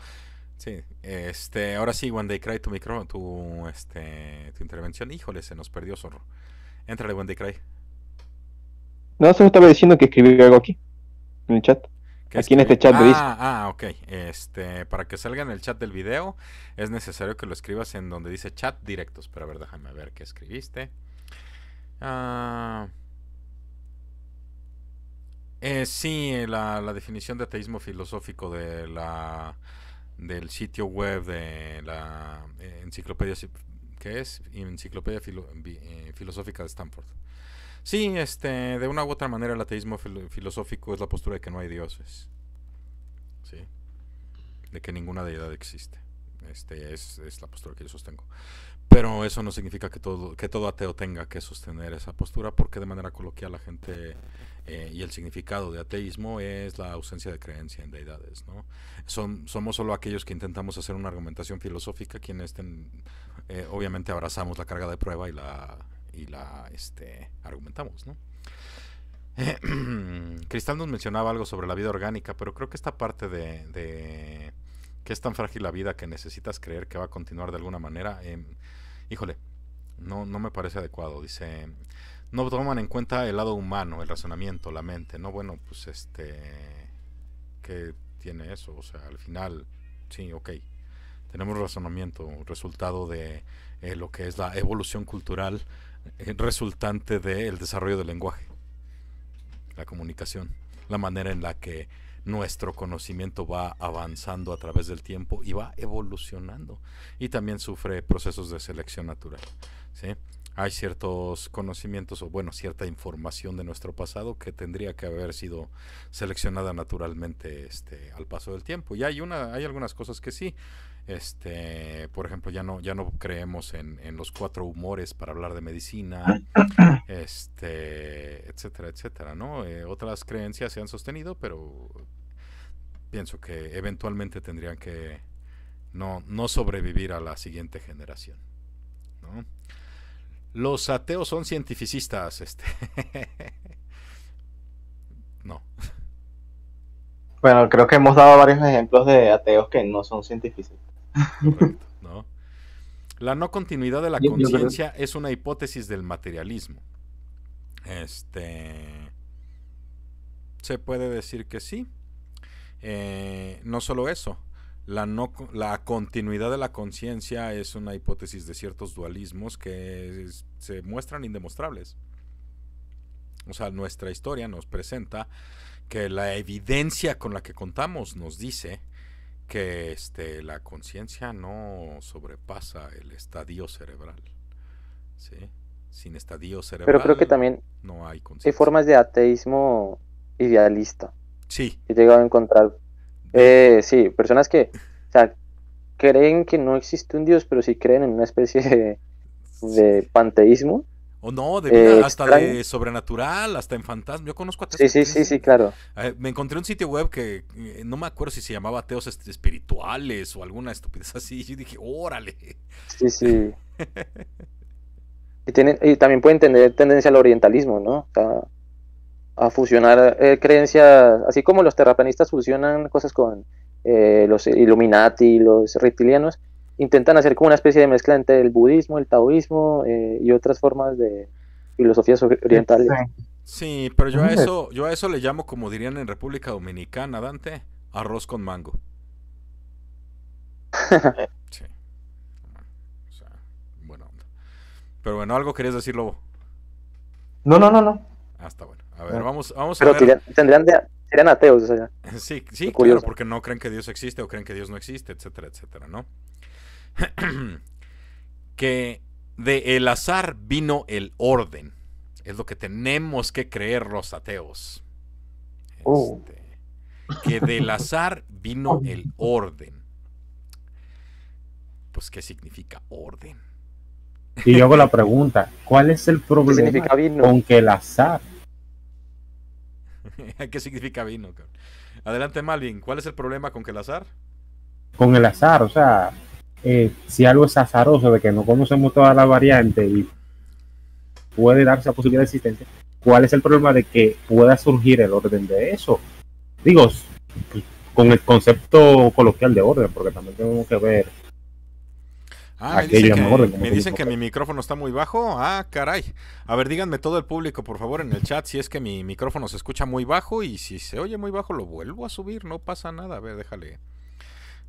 Sí, este, ahora sí, Wendy Day Cry, tu micro, tu, este, tu intervención. Híjole, se nos perdió, zorro. Entrale, Wendy Cray. Cry. No, me estaba diciendo que escribí algo aquí, en el chat. Aquí en este chat lo dice. Ah, ah, ok. Este, para que salga en el chat del video, es necesario que lo escribas en donde dice chat directos. Pero a ver, déjame ver qué escribiste. Ah... Eh, sí, eh, la, definición de ateísmo filosófico de la del sitio web de la eh, enciclopedia que es enciclopedia eh, filosófica de Stanford. Sí, este, de una u otra manera el ateísmo filosófico es la postura de que no hay dioses. De que ninguna deidad existe. Este es, es la postura que yo sostengo. Pero eso no significa que todo, que todo ateo tenga que sostener esa postura, porque de manera coloquial la gente eh, y el significado de ateísmo es la ausencia de creencia en deidades. ¿no? Son, somos solo aquellos que intentamos hacer una argumentación filosófica, quienes eh, obviamente abrazamos la carga de prueba y la, la este, argumentamos. ¿no? Cristal nos mencionaba algo sobre la vida orgánica, pero creo que esta parte de, que es tan frágil la vida que necesitas creer que va a continuar de alguna manera, em, híjole, no, no me parece adecuado. Dice, no toman en cuenta el lado humano, el razonamiento, la mente, ¿no? Bueno, pues este, ¿qué tiene eso? O sea, al final, sí, ok, tenemos razonamiento, resultado de eh, lo que es la evolución cultural eh, resultante del desarrollo del lenguaje, la comunicación, la manera en la que nuestro conocimiento va avanzando a través del tiempo y va evolucionando y también sufre procesos de selección natural, ¿sí? hay ciertos conocimientos o bueno, cierta información de nuestro pasado que tendría que haber sido seleccionada naturalmente este, al paso del tiempo. Y hay una, hay algunas cosas que sí. Este, por ejemplo, ya no, ya no creemos en, los cuatro humores para hablar de medicina, este, etcétera, etcétera, ¿no? Eh, otras creencias se han sostenido, pero pienso que eventualmente tendrían que no, no sobrevivir a la siguiente generación, ¿no? Los ateos son cientificistas. Este. no. Bueno, creo que hemos dado varios ejemplos de ateos que no son cientificistas. La no continuidad de la conciencia es una hipótesis del materialismo. Este. Se puede decir que sí. Eh, no solo eso, la, no, la continuidad de la conciencia es una hipótesis de ciertos dualismos que se muestran indemostrables. O sea, nuestra historia nos presenta que la evidencia con la que contamos nos dice que este, la conciencia no sobrepasa el estadio cerebral. ¿sí? Sin estadio cerebral. Pero creo que también no hay, formas de ateísmo idealista. Sí. he llegado a encontrar eh, sí, personas que creen que no existe un Dios, pero sí creen en una especie de, panteísmo. O no, de eh, hasta de sobrenatural, hasta en fantasma. Yo conozco a Sí, sí, ¿eh? sí, sí, claro. Eh, me encontré un sitio web que no me acuerdo si se llamaba ateos espirituales o alguna estupidez así. Yo dije, órale. Sí, sí. y, tienen, y también pueden tener tendencia al orientalismo, ¿no? a fusionar eh, creencias, así como los terraplanistas fusionan cosas con eh, los Illuminati, los reptilianos, intentan hacer como una especie de mezcla entre el budismo, el taoísmo eh, y otras formas de filosofías orientales. Sí, pero yo a eso, yo a eso le llamo, como dirían en República Dominicana, Dante, arroz con mango. O sea, Pero bueno, algo querías decir, Lobo. No, no, no, no. Ah, bueno. A ver, vamos, a ver. tendrían serían ateos. O sí, sí claro, porque no creen que Dios existe o creen que Dios no existe, etcétera, etcétera, ¿no? que de el azar vino el orden. Es lo que tenemos que creer los ateos. Oh. Este, que del azar vino el orden. Pues, ¿qué significa orden? Y yo hago la pregunta, ¿cuál es el problema con que el azar ¿Qué significa vino? Adelante, Malvin. ¿Cuál es el problema con que el azar? Con el azar, o sea, eh, si algo es azaroso de que no conocemos todas las variantes y puede darse la posibilidad de existencia, ¿cuál es el problema de que pueda surgir el orden de eso? Digo, con el concepto coloquial de orden, porque también tenemos que ver Ah, me dicen, que, mi micrófono está muy bajo. Ah, caray. A ver, díganme todo el público, por favor, en el chat si es que mi micrófono se escucha muy bajo y si se oye muy bajo lo vuelvo a subir, no pasa nada. A ver, déjale.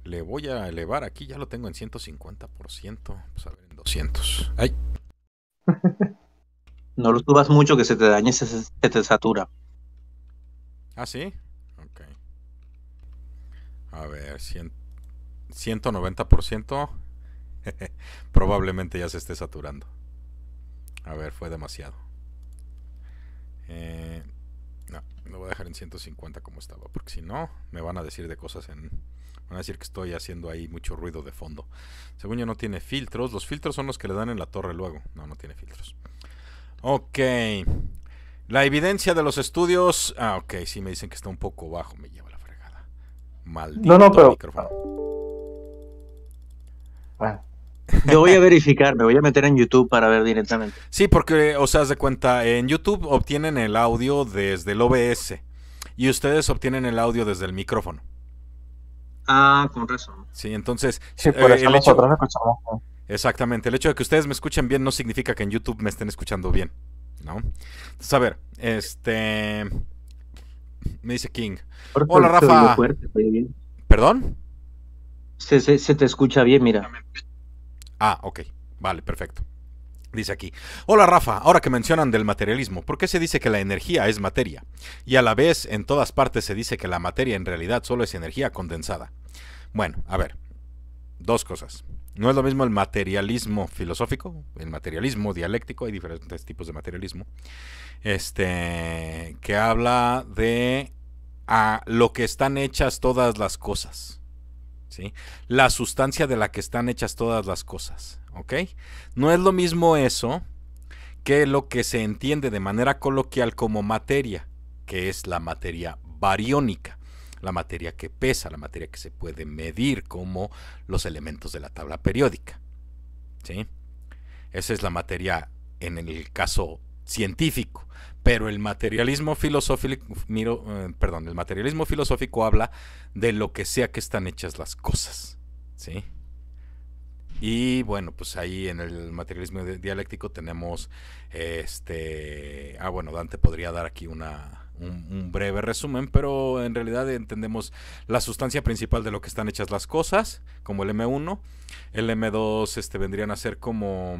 Le voy a elevar aquí, ya lo tengo en 150%. Pues a ver, en 200. Ay. no lo subas mucho que se te dañe, se, te satura. Ah, sí. Ok. A ver, 190%. Probablemente ya se esté saturando. A ver, fue demasiado. Eh, no, lo voy a dejar en 150 como estaba, porque si no, me van a decir de cosas en... Van a decir que estoy haciendo ahí mucho ruido de fondo. Según yo no tiene filtros. Los filtros son los que le dan en la torre luego. No, no tiene filtros. Ok. La evidencia de los estudios... Ah, ok, si me dicen que está un poco bajo. Me lleva la fregada. Maldito no, micrófono. Bueno. Ah. Yo voy a verificar, me voy a meter en YouTube para ver directamente. Sí, porque, o sea, de cuenta, en YouTube obtienen el audio desde el OBS y ustedes obtienen el audio desde el micrófono. Ah, con razón. Sí, entonces. Sí, por eh, eso Exactamente. El hecho de que ustedes me escuchen bien no significa que en YouTube me estén escuchando bien. ¿No? Entonces, a ver, este. Me dice King. Hola, Rafa. ¿Perdón? se, te escucha bien, mira. Ah, ok. Vale, perfecto. Dice aquí, hola Rafa, ahora que mencionan del materialismo, ¿por qué se dice que la energía es materia? Y a la vez en todas partes se dice que la materia en realidad solo es energía condensada. Bueno, a ver, dos cosas. No es lo mismo el materialismo filosófico, el materialismo dialéctico, hay diferentes tipos de materialismo, este, que habla de a lo que están hechas todas las cosas. La sustancia de la que están hechas todas las cosas, ¿ok? No es lo mismo eso que lo que se entiende de manera coloquial como materia, que es la materia bariónica, la materia que pesa, la materia que se puede medir como los elementos de la tabla periódica, ¿sí? Esa es la materia en el caso científico. Pero el materialismo filosófico, miro, eh, perdón, el materialismo filosófico habla de lo que sea que están hechas las cosas, ¿sí? Y bueno, pues ahí en el materialismo dialéctico tenemos este. Ah, bueno, Dante podría dar aquí una, un, breve resumen, pero en realidad entendemos la sustancia principal de lo que están hechas las cosas, como el M1. El M2 este, vendrían a ser como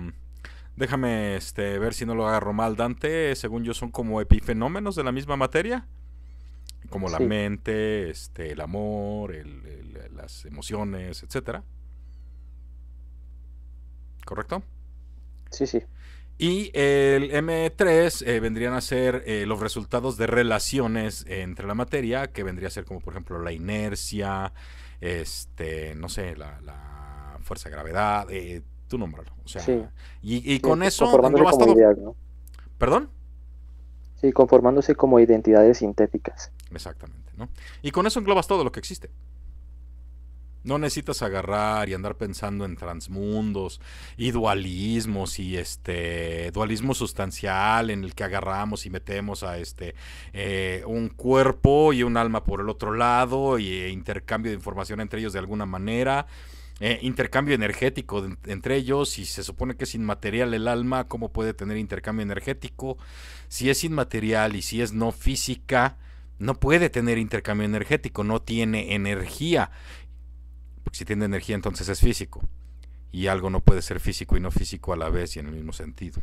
Déjame este, ver si no lo agarro mal, Dante. Según yo, son como epifenómenos de la misma materia. Como la mente, este, el amor, las emociones, etcétera. ¿Correcto? Sí, sí. Y el M3 eh, vendrían a ser eh, los resultados de relaciones entre la materia, que vendría a ser como por ejemplo la inercia, este, no sé, la, la fuerza de gravedad, eh, tu nómbralo. O sea, y, con pues, eso ¿Perdón? Sí, conformándose como identidades sintéticas. Exactamente, ¿no? Y con eso englobas todo lo que existe. No necesitas agarrar y andar pensando en transmundos y dualismos y este dualismo sustancial en el que agarramos y metemos a este eh, un cuerpo y un alma por el otro lado y e intercambio de información entre ellos de alguna manera. Eh, intercambio energético entre ellos, si se supone que es inmaterial el alma, cómo puede tener intercambio energético, si es inmaterial y si es no física, no puede tener intercambio energético, no tiene energía, porque si tiene energía entonces es físico, y algo no puede ser físico y no físico a la vez y en el mismo sentido.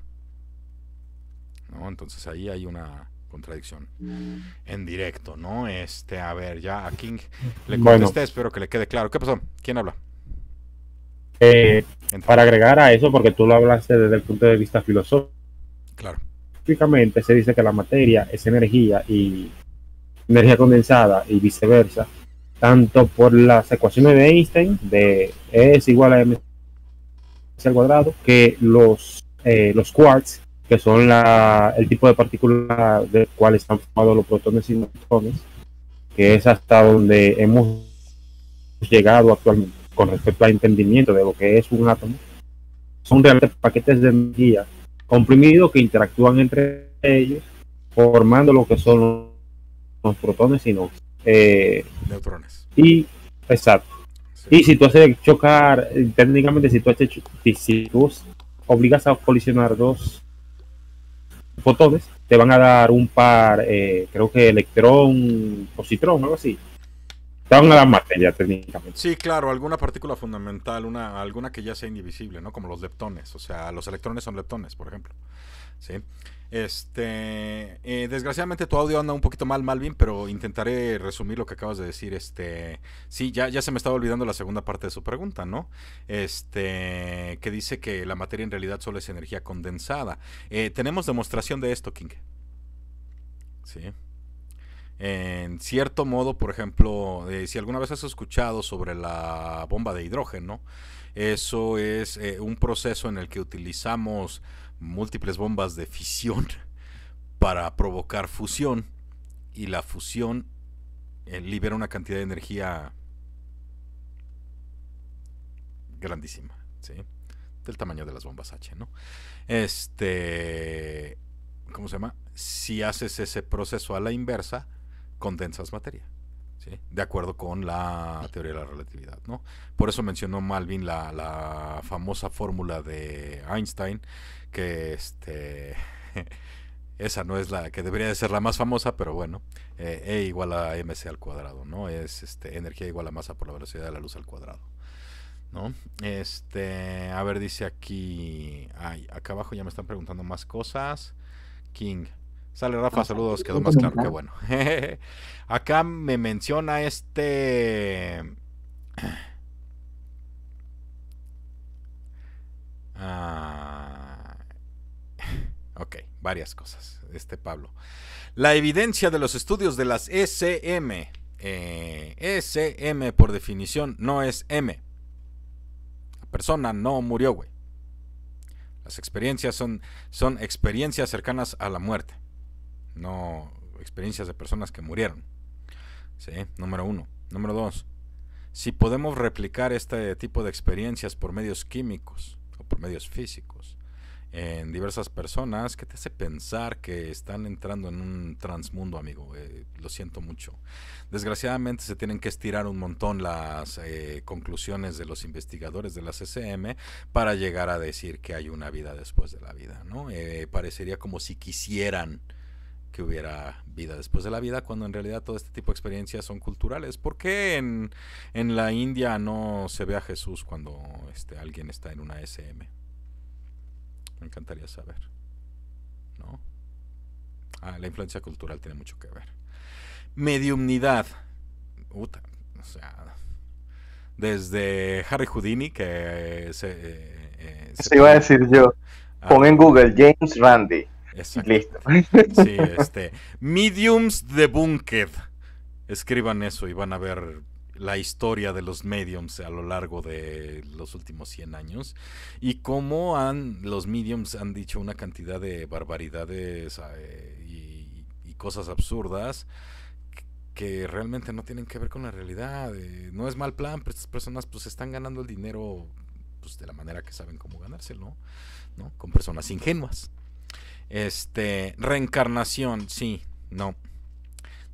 Entonces ahí hay una contradicción en directo, ¿no? Este, a ver, ya a King le contesté, espero que le quede claro. ¿Qué pasó? ¿Quién habla? Eh, para agregar a eso, porque tú lo hablaste desde el punto de vista filosófico. Claro. se dice que la materia es energía y energía condensada y viceversa, tanto por las ecuaciones de Einstein, de E es igual a m al cuadrado, que los, eh, los quarks, que son el tipo de partícula del cual están formados los protones y neutrones, que es hasta donde hemos llegado actualmente con respecto al entendimiento de lo que es un átomo, son realmente paquetes de energía comprimidos que interactúan entre ellos, formando lo que son los protones y los neutrones. Y, exacto. Y si tú haces chocar, eh, técnicamente, si tú, haces, si tú obligas a colisionar dos fotones, te van a dar un par, eh, creo que electrón, o positrón, algo así materia Sí, claro, alguna partícula fundamental, una, alguna que ya sea indivisible, ¿no? Como los leptones, o sea, los electrones son leptones, por ejemplo. ¿Sí? Este, eh, desgraciadamente tu audio anda un poquito mal, Malvin, pero intentaré resumir lo que acabas de decir. Este, sí, ya, ya se me estaba olvidando la segunda parte de su pregunta, ¿no? Este, que dice que la materia en realidad solo es energía condensada. Eh, tenemos demostración de esto, King. Sí en cierto modo, por ejemplo, eh, si alguna vez has escuchado sobre la bomba de hidrógeno, eso es eh, un proceso en el que utilizamos múltiples bombas de fisión para provocar fusión y la fusión eh, libera una cantidad de energía grandísima, Del tamaño de las bombas H, ¿no? Este, ¿cómo se llama? Si haces ese proceso a la inversa, condensas materia, de acuerdo con la teoría de la relatividad. ¿no? Por eso mencionó Malvin la, la famosa fórmula de Einstein, que este, esa no es la que debería de ser la más famosa, pero bueno, eh, E igual a mc al cuadrado, ¿no? Es este, energía igual a masa por la velocidad de la luz al cuadrado. ¿no? Este, a ver, dice aquí, acá abajo ya me están preguntando más cosas. King, Sale Rafa, saludos, quedó más claro que bueno. Acá me menciona este... Ah, ok, varias cosas, este Pablo. La evidencia de los estudios de las SM. E SM eh, e por definición no es M. La persona no murió, güey. Las experiencias son, son experiencias cercanas a la muerte no experiencias de personas que murieron. ¿Sí? Número uno. Número dos. Si podemos replicar este tipo de experiencias por medios químicos o por medios físicos en diversas personas, que te hace pensar que están entrando en un transmundo, amigo? Eh, lo siento mucho. Desgraciadamente se tienen que estirar un montón las eh, conclusiones de los investigadores de la CCM para llegar a decir que hay una vida después de la vida, ¿no? Eh, parecería como si quisieran que hubiera vida después de la vida, cuando en realidad todo este tipo de experiencias son culturales. ¿Por qué en, la India no se ve a Jesús cuando este, alguien está en una SM? Me encantaría saber. ¿No? Ah, la influencia cultural tiene mucho que ver. Mediumnidad. o sea, desde Harry Houdini, que eh, se. Eh, eh, se iba a decir yo. Ah. Pon en Google James Randi. Listo. Sí, este. Mediums Bunker. Escriban eso y van a ver la historia de los mediums a lo largo de los últimos 100 años y cómo han los mediums han dicho una cantidad de barbaridades ah, eh, y, cosas absurdas que realmente no tienen que ver con la realidad. Eh, no es mal plan, pero estas personas pues están ganando el dinero pues, de la manera que saben cómo ganárselo, ¿no? Con personas ingenuas. Este, reencarnación, sí, no.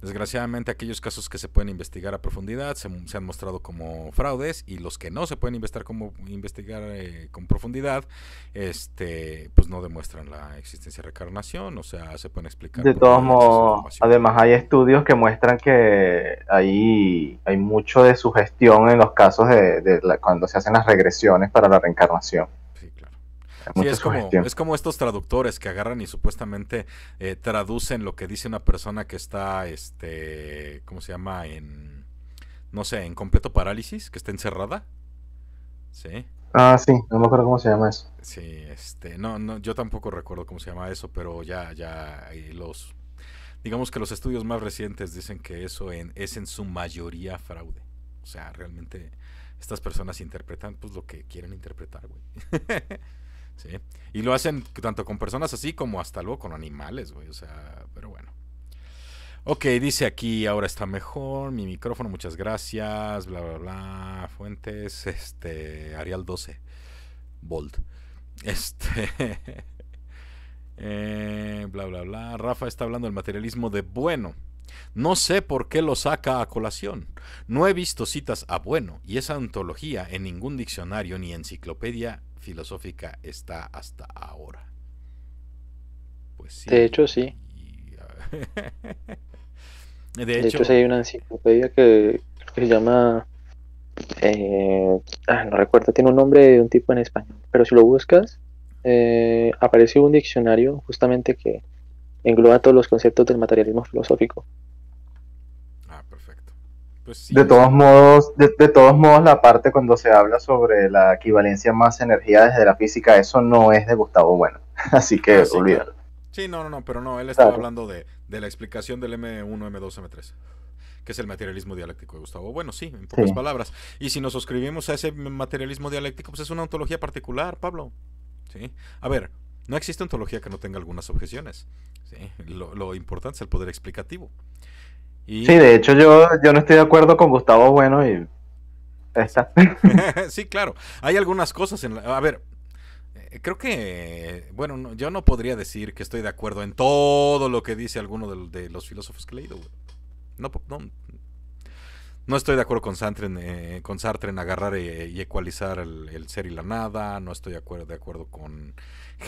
Desgraciadamente aquellos casos que se pueden investigar a profundidad se, han mostrado como fraudes y los que no se pueden investigar, como, investigar eh, con profundidad, este, pues no demuestran la existencia de reencarnación, o sea, se pueden explicar. De todos modos, además hay estudios que muestran que hay, hay mucho de sugestión en los casos de, cuando se hacen las regresiones para la reencarnación. Sí, es como, es como estos traductores que agarran y supuestamente eh, traducen lo que dice una persona que está, este, ¿cómo se llama? En, no sé, en completo parálisis, que está encerrada. Sí. Ah, sí, no me acuerdo cómo se llama eso. Sí, este, no, no, yo tampoco recuerdo cómo se llama eso, pero ya, ya, eh, los, digamos que los estudios más recientes dicen que eso en, es en su mayoría fraude. O sea, realmente estas personas interpretan pues lo que quieren interpretar, güey. Y lo hacen tanto con personas así como hasta luego con animales, güey. O sea, pero bueno. Ok, dice aquí, ahora está mejor, mi micrófono, muchas gracias, bla, bla, bla, fuentes, este, Arial 12, Bold, este, eh, bla, bla, bla, Rafa está hablando del materialismo de bueno, no sé por qué lo saca a colación, no he visto citas a bueno y esa antología en ningún diccionario ni enciclopedia filosófica está hasta ahora. Pues sí. De hecho, sí. Ah, de, hecho, hay una enciclopedia que, se llama. Eh, ah, no recuerdo, tiene un nombre de un tipo en español, pero si lo buscas, eh, aparece un diccionario justamente que engloba todos los conceptos del materialismo filosófico. Pues de todos modos, de, todos modos, la parte cuando se habla sobre la equivalencia más energía desde la física, eso no es de Gustavo Bueno. Así que ah, sí, olvídalo. Sí, no, no, no, pero no, él estaba hablando de, la explicación del M1, M2, M3, que es el materialismo dialéctico de Gustavo Bueno, sí, en pocas palabras. Y si nos suscribimos a ese materialismo dialéctico, pues es una ontología particular, Pablo. Sí. A ver, no existe ontología que no tenga algunas objeciones. Lo, lo importante es el poder explicativo. Sí, de hecho yo, yo no estoy de acuerdo con Gustavo Bueno y... Está. sí, claro. Hay algunas cosas en la... A ver, eh, creo que, bueno, yo no podría decir que estoy de acuerdo en todo lo que dice alguno de, los filósofos que he leído. No, no, estoy de acuerdo con Sartre en, eh, con Sartre en agarrar eh, y ecualizar el, ser y la nada. No estoy de acuerdo, de acuerdo con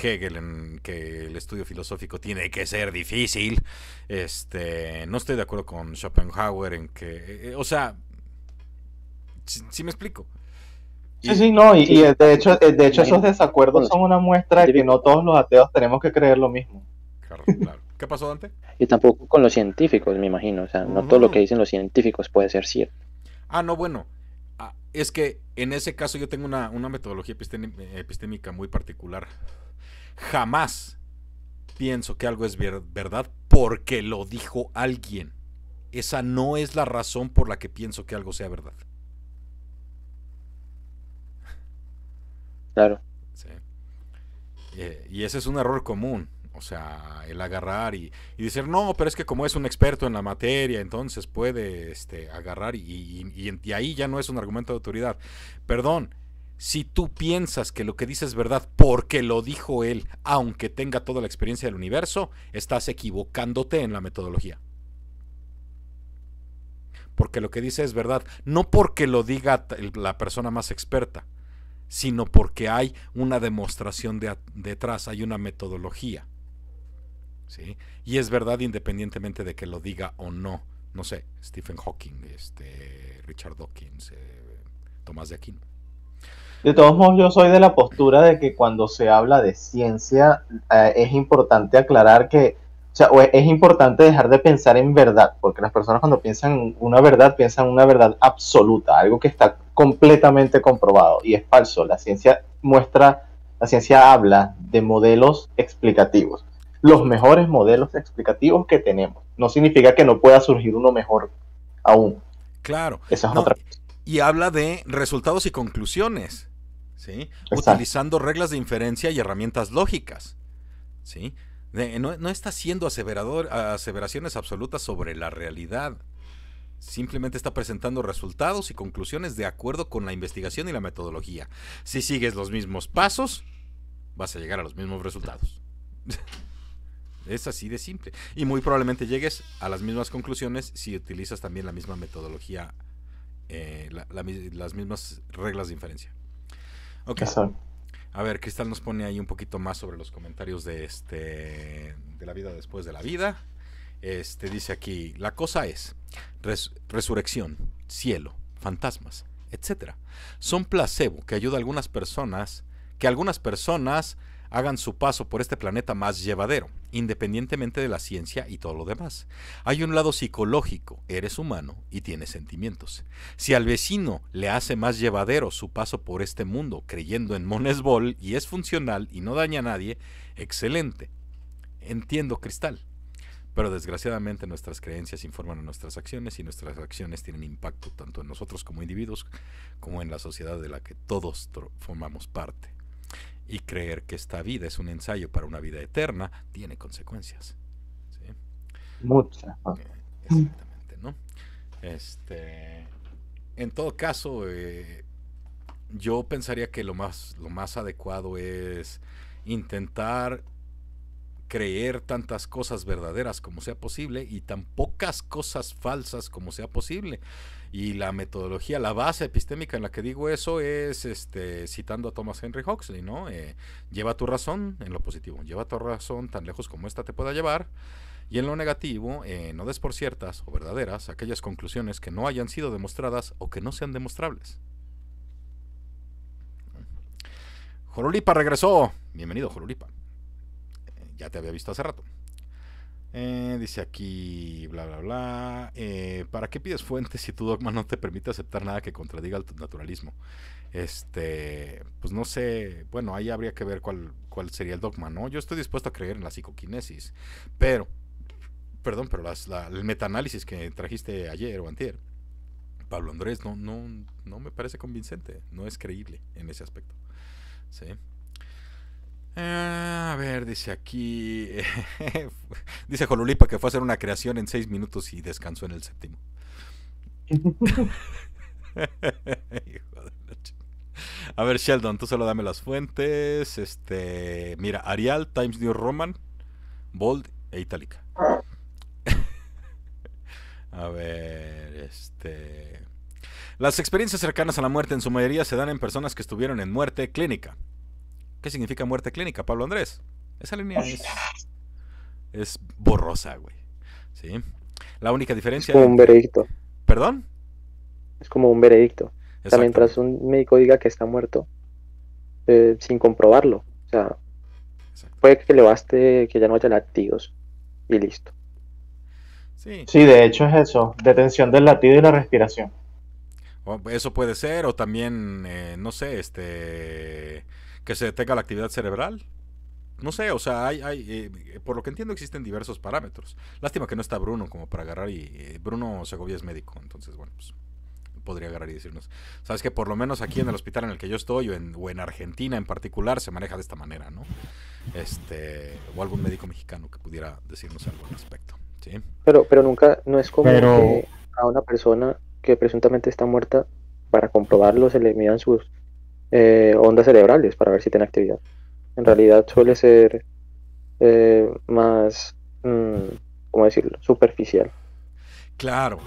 Hegel en que el estudio filosófico tiene que ser difícil. Este, no estoy de acuerdo con Schopenhauer en que, eh, eh, o sea, si, me explico. Sí, sí, no, y, de hecho, eh, de hecho esos desacuerdos son una muestra de que no todos los ateos tenemos que creer lo mismo. Claro, claro. ¿Qué pasó, Dante? Y tampoco con los científicos, me imagino. O sea, no todo lo que dicen los científicos puede ser cierto. Ah, no, bueno. Ah, es que en ese caso yo tengo una, metodología epistémica muy particular. Jamás pienso que algo es verdad porque lo dijo alguien. Esa no es la razón por la que pienso que algo sea verdad. Claro. Eh, y ese es un error común. O sea, el agarrar y, decir, no, pero es que como es un experto en la materia, entonces puede este, agarrar y, ahí ya no es un argumento de autoridad. Perdón, si tú piensas que lo que dice es verdad porque lo dijo él, aunque tenga toda la experiencia del universo, estás equivocándote en la metodología. Porque lo que dice es verdad, no porque lo diga la persona más experta, sino porque hay una demostración detrás, hay una metodología. Y es verdad independientemente de que lo diga o no. No sé, Stephen Hawking, este, Richard Dawkins, eh, Tomás de Aquino. De todos modos, yo soy de la postura de que cuando se habla de ciencia eh, es importante aclarar que, o sea, es importante dejar de pensar en verdad, porque las personas cuando piensan una verdad, piensan una verdad absoluta, algo que está completamente comprobado y es falso. La ciencia muestra, la ciencia habla de modelos explicativos los mejores modelos explicativos que tenemos. No significa que no pueda surgir uno mejor aún. Claro. Esa es otra Y habla de resultados y conclusiones, ¿sí? Utilizando reglas de inferencia y herramientas lógicas, ¿sí? no, está haciendo aseverador, aseveraciones absolutas sobre la realidad. Simplemente está presentando resultados y conclusiones de acuerdo con la investigación y la metodología. Si sigues los mismos pasos, vas a llegar a los mismos resultados. Es así de simple. Y muy probablemente llegues a las mismas conclusiones si utilizas también la misma metodología, eh, las mismas reglas de inferencia. Ok. A ver, Cristal nos pone ahí un poquito más sobre los comentarios de este de la vida después de la vida. Este dice aquí, la cosa es resurrección, cielo, fantasmas, etcétera. Son placebo que ayuda a algunas personas, que algunas personas hagan su paso por este planeta más llevadero, independientemente de la ciencia y todo lo demás. Hay un lado psicológico, eres humano y tienes sentimientos. Si al vecino le hace más llevadero su paso por este mundo creyendo en Monesbol y es funcional y no daña a nadie, excelente. Entiendo, Cristal. Pero desgraciadamente nuestras creencias informan nuestras acciones y nuestras acciones tienen impacto tanto en nosotros como individuos como en la sociedad de la que todos formamos parte. Y creer que esta vida es un ensayo para una vida eterna tiene consecuencias. Muchas. Exactamente, ¿no? Este, en todo caso, eh, yo pensaría que lo más, lo más adecuado es intentar creer tantas cosas verdaderas como sea posible y tan pocas cosas falsas como sea posible. Y la metodología, la base epistémica en la que digo eso es este, citando a Thomas Henry Huxley, ¿no? Eh, lleva tu razón en lo positivo, lleva tu razón tan lejos como esta te pueda llevar. Y en lo negativo, eh, no des por ciertas o verdaderas aquellas conclusiones que no hayan sido demostradas o que no sean demostrables. Jorulipa regresó. Bienvenido, Jorulipa eh, ya te había visto hace rato. Eh, dice aquí, bla, bla, bla. Eh, ¿Para qué pides fuentes si tu dogma no te permite aceptar nada que contradiga el naturalismo? Este, pues no sé, bueno, ahí habría que ver cuál, cuál sería el dogma, ¿no? Yo estoy dispuesto a creer en la psicoquinesis, pero, perdón, pero la, el metaanálisis que trajiste ayer o antier, Pablo Andrés, no, no, no me parece convincente, no es creíble en ese aspecto. Sí. Ah, a ver, dice aquí. dice Jolulipa que fue a hacer una creación en seis minutos y descansó en el séptimo. a ver, Sheldon, tú solo dame las fuentes. Este, mira, Arial, Times New Roman, Bold e Itálica. a ver, este. Las experiencias cercanas a la muerte en su mayoría se dan en personas que estuvieron en muerte clínica. ¿Qué significa muerte clínica, Pablo Andrés? Esa línea es, es borrosa, güey. ¿Sí? La única diferencia. Es como un veredicto. ¿Perdón? Es como un veredicto. mientras un médico diga que está muerto, eh, sin comprobarlo. O sea, puede que le baste que ya no haya latidos y listo. Sí. sí, de hecho es eso, detención del latido y la respiración. Eso puede ser, o también, eh, no sé, este que se detenga la actividad cerebral. No sé, o sea, hay, hay eh, por lo que entiendo existen diversos parámetros. Lástima que no está Bruno como para agarrar y eh, Bruno Segovia es médico, entonces bueno, pues podría agarrar y decirnos, sabes que por lo menos aquí en el hospital en el que yo estoy o en, o Argentina en particular se maneja de esta manera, ¿no? Este, o algún médico mexicano que pudiera decirnos algo al respecto, ¿sí? Pero, pero nunca, no es como que a una persona que presuntamente está muerta para comprobarlo se le midan sus eh, ondas cerebrales para ver si tiene actividad. En realidad suele ser eh, más, mm, ¿cómo decirlo?, superficial. Claro,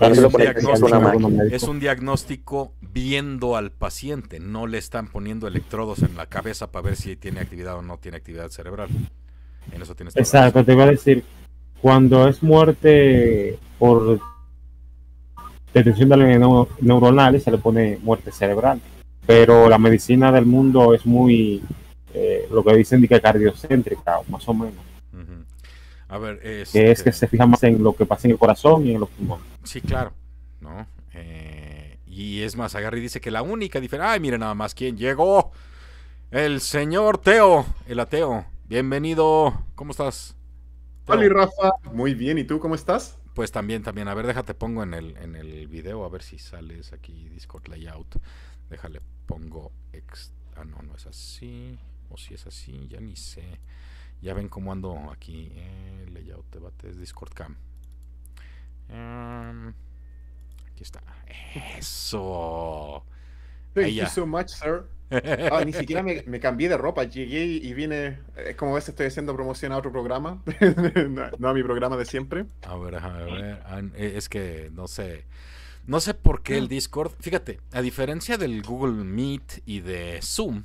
es un, diagnóstico, viendo al paciente, no le están poniendo electrodos en la cabeza para ver si tiene actividad o no tiene actividad cerebral. Exacto, te iba a decir, cuando es muerte por detención de neuronal, se le pone muerte cerebral pero la medicina del mundo es muy, eh, lo que dicen, que cardiocéntrica, más o menos. A ver, es este que, es que se fija más en lo que pasa en el corazón y en los pulmones. Sí, claro, ¿no? Eh, y es más, Agarri dice que la única diferencia, ay, mire nada más quién llegó, el señor Teo, el ateo. Bienvenido, ¿cómo estás? Hola, Rafa. Muy bien, ¿y tú cómo estás? Pues también, también. A ver, déjate, pongo en el, en el video, a ver si sales aquí, Discord Layout. Déjale, pongo... Ex... Ah, no, no es así. O si es así, ya ni sé. Ya ven cómo ando aquí. Eh, layout Discord Cam. Em, aquí está. Eso. Thank you so much, sir. Ah, ni siquiera me, cambié de ropa. Llegué y vine. Es eh, como ves, estoy haciendo promoción a otro programa. no, a mi programa de siempre. A ver, a ver. Eh, es que no sé. No sé por qué el mm. Discord, fíjate, a diferencia del Google Meet y de Zoom,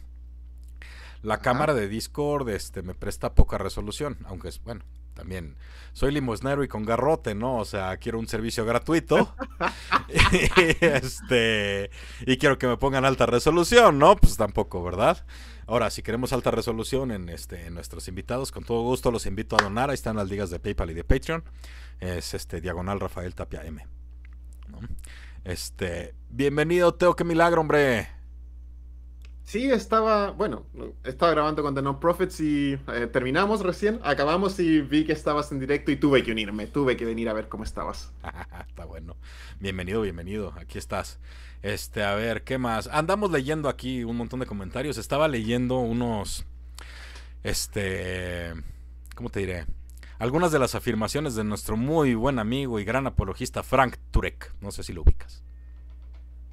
la cámara de Discord este, me presta poca resolución, aunque es bueno. También soy limosnero y con garrote, ¿no? O sea, quiero un servicio gratuito. este, y quiero que me pongan alta resolución, ¿no? Pues tampoco, ¿verdad? Ahora, si queremos alta resolución en, este, nuestros invitados, con todo gusto los invito a donar. Ahí están las ligas de PayPal y de Patreon. Es este diagonal Rafael Tapia M. Este, bienvenido Teo, qué milagro, hombre. Sí, estaba, bueno, estaba grabando con The No Profits y eh, terminamos recién, acabamos y vi que estabas en directo y tuve que unirme, tuve que venir a ver cómo estabas. Está bueno. Bienvenido, bienvenido, aquí estás. Este, a ver, ¿qué más? Andamos leyendo aquí un montón de comentarios, estaba leyendo unos, este, ¿cómo te diré? algunas de las afirmaciones de nuestro muy buen amigo y gran apologista Frank Turek. No sé si lo ubicas.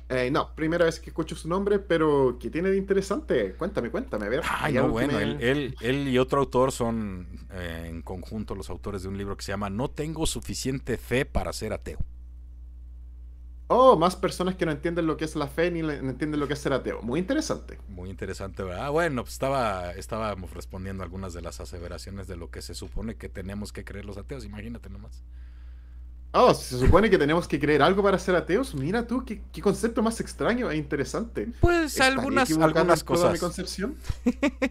Eh, no, primera vez que escucho su nombre, pero que tiene de interesante? Cuéntame, cuéntame, ver. no, bueno, él, y otro autor son eh, en conjunto los autores de un libro que se llama No tengo suficiente fe para ser ateo oh, más personas que no entienden lo que es la fe ni entienden lo que es ser ateo. Muy interesante. Muy interesante, ¿verdad? Bueno, pues estaba, estábamos respondiendo algunas de las aseveraciones de lo que se supone que tenemos que creer los ateos, imagínate nomás. Oh, se supone que tenemos que creer algo para ser ateos. Mira tú, qué, concepto más extraño e interesante. Pues algunas, algunas cosas. Mi concepción?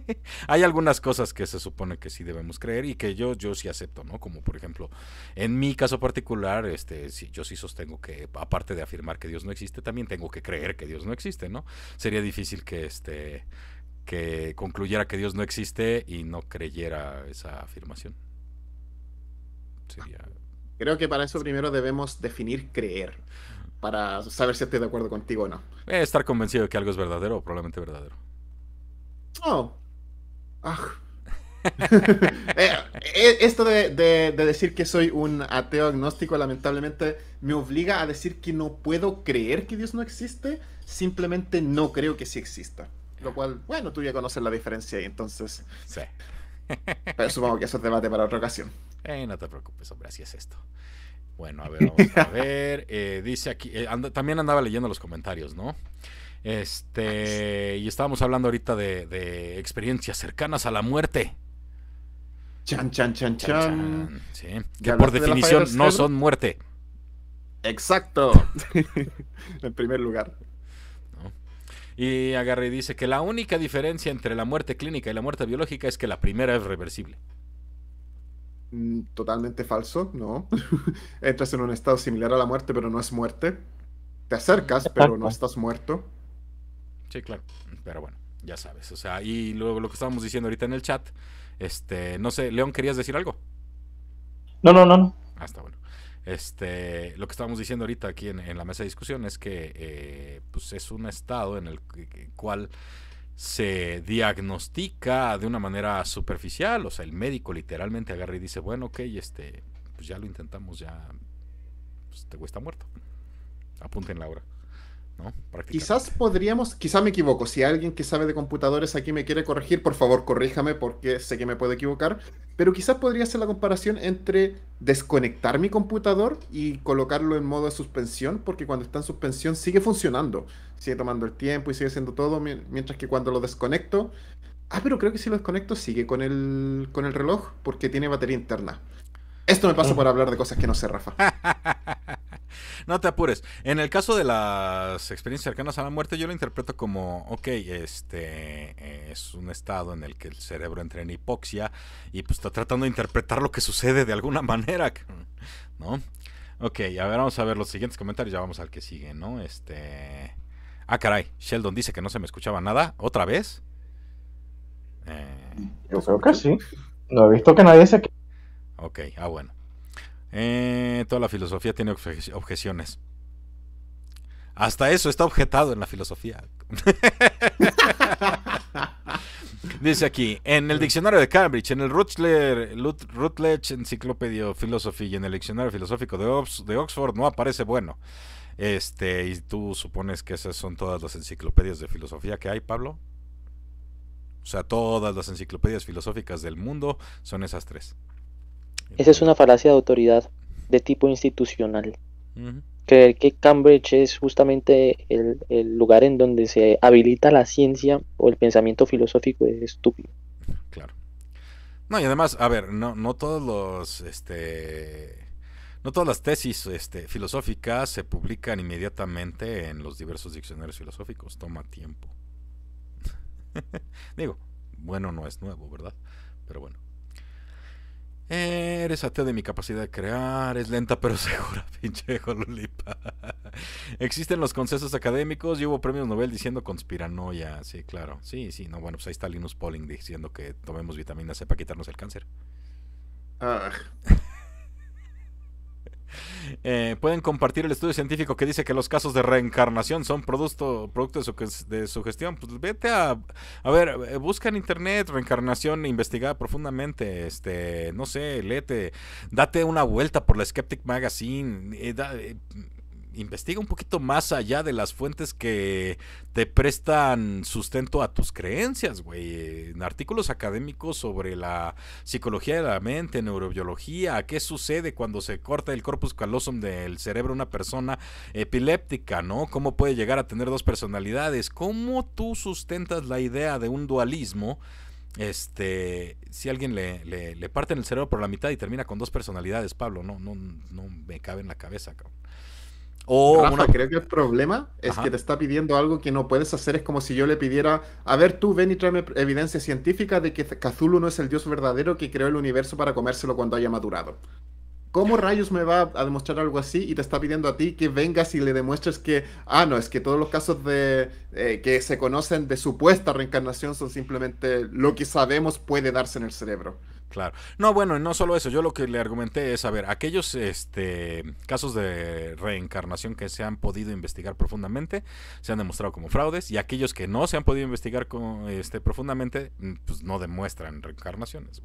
Hay algunas cosas que se supone que sí debemos creer y que yo, yo sí acepto, ¿no? Como por ejemplo, en mi caso particular, este, si yo sí sostengo que, aparte de afirmar que Dios no existe, también tengo que creer que Dios no existe, ¿no? Sería difícil que este que concluyera que Dios no existe y no creyera esa afirmación. Sería Creo que para eso primero debemos definir creer, para saber si estoy de acuerdo contigo o no. Eh, estar convencido de que algo es verdadero o probablemente verdadero. Oh. Ah. Eh, eh, esto de, de, decir que soy un ateo agnóstico lamentablemente me obliga a decir que no puedo creer que Dios no existe, simplemente no creo que sí exista. Lo cual, bueno, tú ya conoces la diferencia y entonces... Sí. Pero supongo que eso es debate para otra ocasión. Eh, no te preocupes, hombre, así es esto. Bueno, a ver, vamos a ver. Eh, dice aquí, eh, también andaba leyendo los comentarios, ¿no? Este, y estábamos hablando ahorita de, experiencias cercanas a la muerte. Chan, chan, chan, chan. Sí. Que por definición no son muerte. Exacto. en primer lugar. ¿No? Y Agarre dice que la única diferencia entre la muerte clínica y la muerte biológica es que la primera es reversible. Mm, totalmente falso, ¿no? Entras en un estado similar a la muerte, pero no es muerte. Te acercas, pero no estás muerto. Sí, claro. Pero bueno, ya sabes. O sea, y luego lo que estábamos diciendo ahorita en el chat, este, no sé, León, ¿querías decir algo? No, no, no, no. Ah, está bueno. Este, lo que estábamos diciendo ahorita aquí en, la mesa de discusión es que eh, pues es un estado en el cual se diagnostica de una manera superficial, o sea, el médico literalmente agarra y dice, bueno, ok, este, pues ya lo intentamos, ya, pues, este güey está muerto. Apunten hora Quizás podríamos, quizás me equivoco, si alguien que sabe de computadores aquí me quiere corregir, por favor corríjame porque sé que me puedo equivocar, pero quizás podría hacer la comparación entre desconectar mi computador y colocarlo en modo de suspensión, porque cuando está en suspensión sigue funcionando, sigue tomando el tiempo y sigue haciendo todo, mientras que cuando lo desconecto, ah, pero creo que si lo desconecto sigue con el, con el reloj porque tiene batería interna. Esto me pasa oh. por hablar de cosas que no sé, Rafa. no te apures. En el caso de las experiencias cercanas a la muerte, yo lo interpreto como, ok, este eh, es un estado en el que el cerebro entra en hipoxia y pues está tratando de interpretar lo que sucede de alguna manera, ¿no? Ok, a ver, vamos a ver los siguientes comentarios, ya vamos al que sigue, ¿no? Este... Ah, caray, Sheldon dice que no se me escuchaba nada, ¿otra vez? Eh, yo creo que sí. No he visto que nadie se... Ok, ah, bueno. Eh, toda la filosofía tiene objeciones. Hasta eso está objetado en la filosofía. Dice aquí, en el diccionario de Cambridge, en el Rutledge, Rutledge Encyclopedia of Philosophy y en el diccionario filosófico de, de Oxford no aparece bueno. Este, y tú supones que esas son todas las enciclopedias de filosofía que hay, Pablo. O sea, todas las enciclopedias filosóficas del mundo son esas tres. Esa es una falacia de autoridad de tipo institucional. Creer que Cambridge es justamente el, lugar en donde se habilita la ciencia o el pensamiento filosófico es estúpido. Claro. No, y además, a ver, no, no todos los este no todas las tesis este, filosóficas se publican inmediatamente en los diversos diccionarios filosóficos, toma tiempo. Digo, bueno no es nuevo, ¿verdad? Pero bueno. Eres ateo de mi capacidad de crear, es lenta pero segura, pinche Jolulipa. Existen los consensos académicos y hubo premios Nobel diciendo conspiranoia, sí, claro. Sí, sí, no, bueno, pues ahí está Linus Pauling diciendo que tomemos vitamina C para quitarnos el cáncer. Ah. Eh, pueden compartir el estudio científico que dice que los casos de reencarnación son producto, producto de, su, gestión. Pues vete a. A ver, eh, busca en internet reencarnación, investigada profundamente. Este, no sé, léete, date una vuelta por la Skeptic Magazine. Eh, eh, investiga un poquito más allá de las fuentes que te prestan sustento a tus creencias, güey. En artículos académicos sobre la psicología de la mente, neurobiología, qué sucede cuando se corta el corpus callosum del cerebro de una persona epiléptica, ¿no? Cómo puede llegar a tener dos personalidades, cómo tú sustentas la idea de un dualismo este, si alguien le, le, parte en el cerebro por la mitad y termina con dos personalidades, Pablo, no, no, no me cabe en la cabeza, cabrón. O oh, creo que el problema es que te está pidiendo algo que no puedes hacer. Es como si yo le pidiera, a ver, tú ven y tráeme evidencia científica de que Cthulhu no es el dios verdadero que creó el universo para comérselo cuando haya madurado. ¿Cómo rayos me va a demostrar algo así y te está pidiendo a ti que vengas y le demuestres que, ah, no, es que todos los casos de eh, que se conocen de supuesta reencarnación son simplemente lo que sabemos puede darse en el cerebro? Claro. No, bueno, no solo eso, yo lo que le argumenté es, a ver, aquellos este, casos de reencarnación que se han podido investigar profundamente, se han demostrado como fraudes, y aquellos que no se han podido investigar este, profundamente, mm, pues no demuestran reencarnaciones.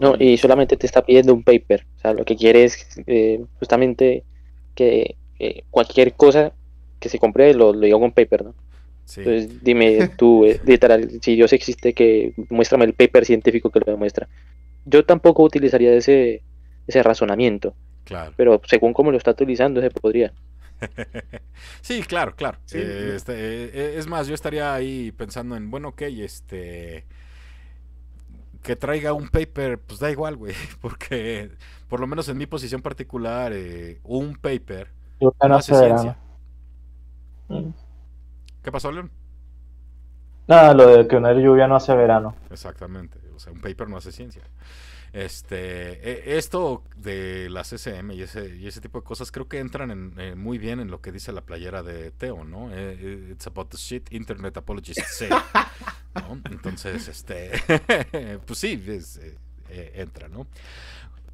No, y solamente te está pidiendo un paper, o sea, lo que quiere es eh, justamente que eh, cualquier cosa que se compre lo, lo diga un paper, ¿no? Entonces, dime tú, eh, literal, si Dios existe, que muéstrame el paper científico que lo demuestra. Yo tampoco utilizaría ese, ese razonamiento. Pero según cómo lo está utilizando, se podría. sí, claro, claro. Eh, este, eh, es más, yo estaría ahí pensando en, bueno, ok, este. Que traiga un paper, pues da igual, güey. Porque, por lo menos en mi posición particular, un paper no hace ciencia. Mm. ¿Qué pasó, León? Nada, lo de que una lluvia no hace verano. Exactamente, o sea, un paper no hace ciencia. Este, e, esto de las SM y ese, tipo de cosas creo que entran muy bien en lo que dice la playera de Teo, ¿no? Eh, eh, it's about the shit internet apologists say. Entonces, este, pues sí, eh, entra, ¿no?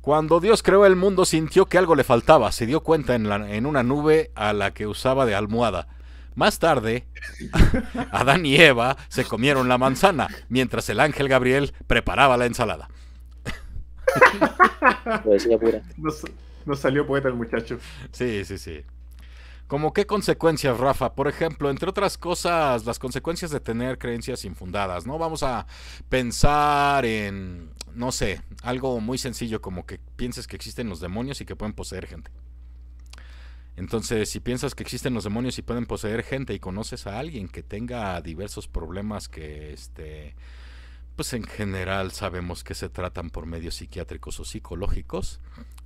Cuando Dios creó el mundo sintió que algo le faltaba, se dio cuenta en una nube a la que usaba de almohada. Más tarde, Adán y Eva se comieron la manzana, mientras el ángel Gabriel preparaba la ensalada. Poesía pura. Nos, salió poeta el muchacho. Sí, sí, sí. ¿Cómo qué consecuencias, Rafa? Por ejemplo, entre otras cosas, las consecuencias de tener creencias infundadas, ¿no? Vamos a pensar en, no sé, algo muy sencillo como que pienses que existen los demonios y que pueden poseer gente. Entonces, si piensas que existen los demonios y pueden poseer gente y conoces a alguien que tenga diversos problemas que este pues en general sabemos que se tratan por medios psiquiátricos o psicológicos,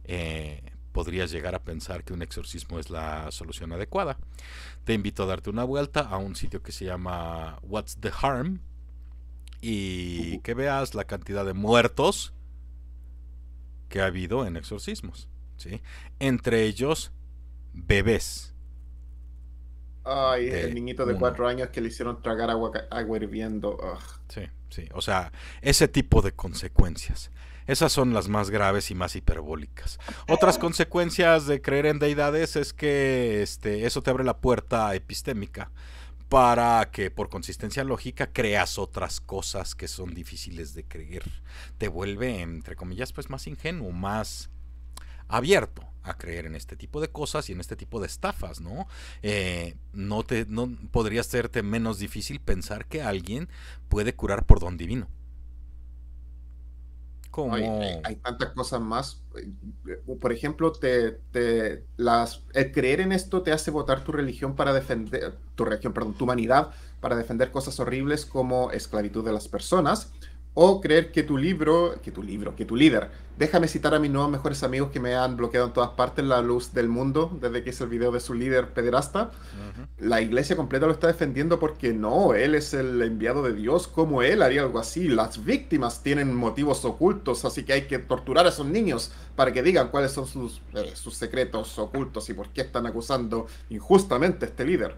eh, podrías llegar a pensar que un exorcismo es la solución adecuada. Te invito a darte una vuelta a un sitio que se llama What's the Harm y que veas la cantidad de muertos que ha habido en exorcismos. ¿sí? Entre ellos bebés. Ay, el niñito de cuatro años que le hicieron tragar agua, hirviendo. Sí, sí. O sea, ese tipo de consecuencias. Esas son las más graves y más hiperbólicas. Otras consecuencias de creer en deidades es que este, eso te abre la puerta epistémica para que por consistencia lógica creas otras cosas que son difíciles de creer. Te vuelve, entre comillas, pues más ingenuo, más abierto a creer en este tipo de cosas y en este tipo de estafas, ¿no? Eh, no te, no podría hacerte menos difícil pensar que alguien puede curar por don divino. Como... Hay, tantas cosas tanta cosa más. Eh, por ejemplo, te, las, el creer en esto te hace votar tu religión para defender, tu religión, perdón, tu humanidad para defender cosas horribles como esclavitud de las personas, o creer que tu libro, que tu libro, que tu líder. Déjame citar a mis nuevos mejores amigos que me han bloqueado en todas partes la luz del mundo desde que hice el video de su líder pederasta. La iglesia completa lo está defendiendo porque no, él es el enviado de Dios, como él haría algo así. Las víctimas tienen motivos ocultos, así que hay que torturar a esos niños para que digan cuáles son sus, eh, sus secretos ocultos y por qué están acusando injustamente a este líder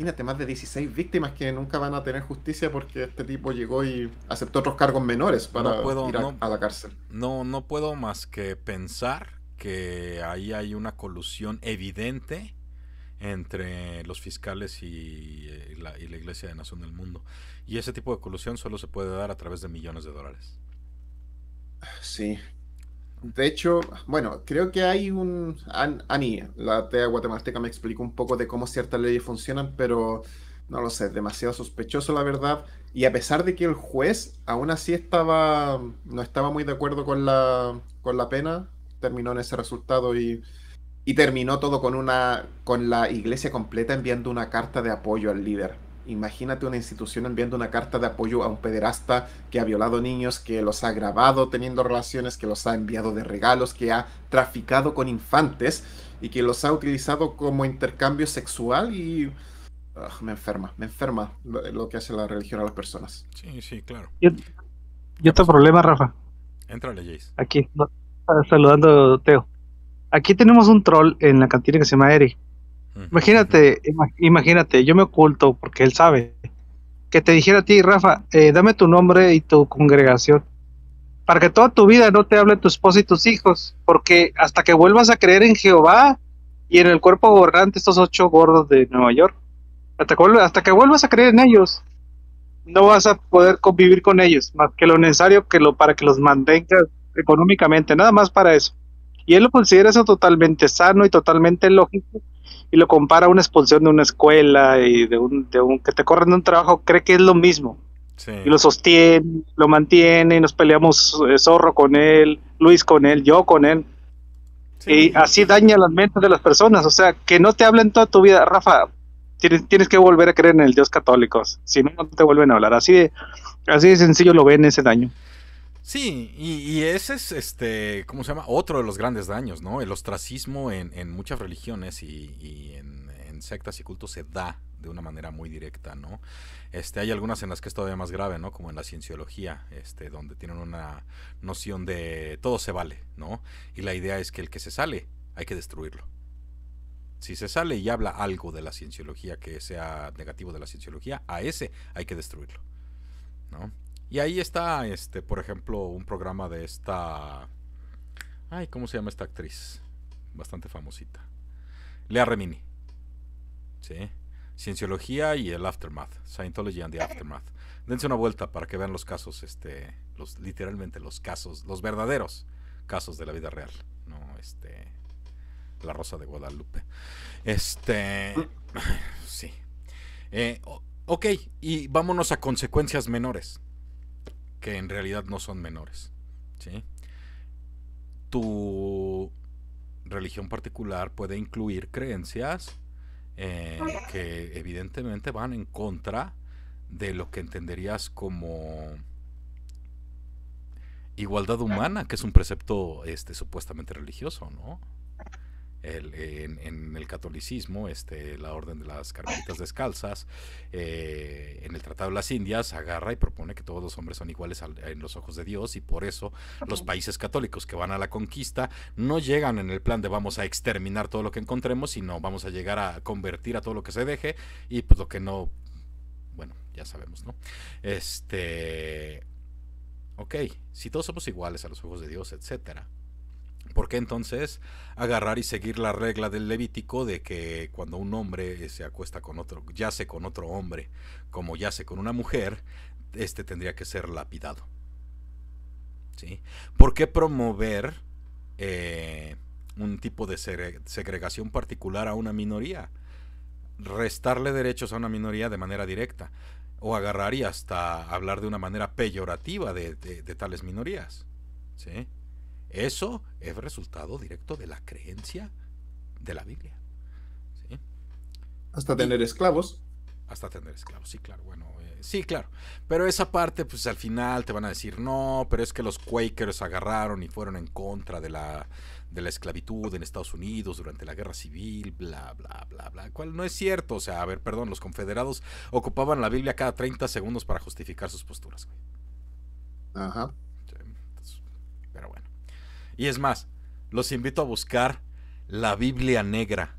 imagínate, más de 16 víctimas que nunca van a tener justicia porque este tipo llegó y aceptó otros cargos menores para ir a, la cárcel. No, no puedo más que pensar que ahí hay una colusión evidente entre los fiscales y eh, la, y la Iglesia de Nación del Mundo. Y ese tipo de colusión solo se puede dar a través de millones de dólares. Sí, de hecho, bueno, creo que hay un... Ani, la TEA guatemalteca, me explicó un poco de cómo ciertas leyes funcionan, pero no lo sé, demasiado sospechoso la verdad. Y a pesar de que el juez aún así estaba, no estaba muy de acuerdo con la, con la pena, terminó en ese resultado y, y terminó todo con, una, con la iglesia completa enviando una carta de apoyo al líder. Imagínate una institución enviando una carta de apoyo a un pederasta que ha violado niños, que los ha grabado teniendo relaciones, que los ha enviado de regalos, que ha traficado con infantes y que los ha utilizado como intercambio sexual y ah, me enferma, me enferma lo, que hace la religión a las personas. Sí, sí, claro. Yo, otro problema, Rafa. Entrale, Jace. Aquí, saludando Teo. Aquí tenemos un troll en la cantina que se llama Eric Imagínate, imagínate, yo me oculto porque él sabe. Que te dijera a ti, Rafa, eh, dame tu nombre y tu congregación. Para que toda tu vida no te hable tu esposa y tus hijos. Porque hasta que vuelvas a creer en Jehová y en el cuerpo gobernante, estos ocho gordos de Nueva York. Hasta que, vuelvas, hasta que vuelvas a creer en ellos, no vas a poder convivir con ellos. Más que lo necesario que lo, para que los mantengas económicamente. Nada más para eso. Y él lo considera eso totalmente sano y totalmente lógico y lo compara a una expulsión de una escuela y de un, un que te corren de un trabajo, cree que es lo mismo. Y lo sostiene, lo mantiene, nos peleamos eh, zorro con él, Luis con él, yo con él. Y así daña las mentes de las personas. O sea, que no te hablen toda tu vida. Rafa, tienes, tienes que volver a creer en el Dios católico. Si no, no te vuelven a hablar. Así así de sencillo lo ven ese daño. Sí, y, ese es, este, ¿cómo se llama? Otro de los grandes daños, ¿no? El ostracismo en, muchas religiones y, en, en, sectas y cultos se da de una manera muy directa, ¿no? Este, hay algunas en las que es todavía más grave, ¿no? Como en la cienciología, este, donde tienen una noción de todo se vale, ¿no? Y la idea es que el que se sale, hay que destruirlo si se sale y habla algo de la cienciología que sea negativo de la cienciología, a ese hay que destruirlo. ¿no? Y ahí está, este, por ejemplo, un programa de esta... Ay, ¿cómo se llama esta actriz? Bastante famosita. Lea Remini. ¿Sí? Cienciología y el Aftermath. Scientology and the Aftermath. Dense una vuelta para que vean los casos, este, los, literalmente los casos, los verdaderos casos de la vida real. No, este, la Rosa de Guadalupe. Este, sí. Eh, ok, y vámonos a consecuencias menores que en realidad no son menores. Tu religión particular puede incluir creencias eh, que evidentemente van en contra de lo que entenderías como igualdad humana, que es un precepto este, supuestamente religioso, ¿no? en, el catolicismo, este, la orden de las carmelitas descalzas, eh, en el Tratado de las Indias, agarra y propone que todos los hombres son iguales en los ojos de Dios y por eso los países católicos que van a la conquista no llegan en el plan de vamos a exterminar todo lo que encontremos, sino vamos a llegar a convertir a todo lo que se deje y pues lo que no, bueno, ya sabemos, ¿no? Este, ok, si todos somos iguales a los ojos de Dios, etcétera ¿Por qué entonces agarrar y seguir la regla del Levítico de que cuando un hombre eh, se acuesta con otro, yace con otro hombre, como yace con una mujer, este tendría que ser lapidado? ¿Por qué promover eh, un tipo de segregación particular a una minoría? Restarle derechos a una minoría de manera directa. O agarrar y hasta hablar de una manera peyorativa de, tales minorías. Eso es resultado directo de la creencia de la Biblia. Hasta tener esclavos. Hasta tener esclavos, sí, claro, bueno, eh, sí, claro. Pero esa parte, pues al final te van a decir, no, pero es que los Quakers agarraron y fueron en contra de la, de la esclavitud en Estados Unidos durante la guerra civil, bla, bla, bla, bla, cual no es cierto. O sea, a ver, perdón, los confederados ocupaban la Biblia cada 30 segundos para justificar sus posturas. Ajá. Y es más, los invito a buscar la Biblia Negra.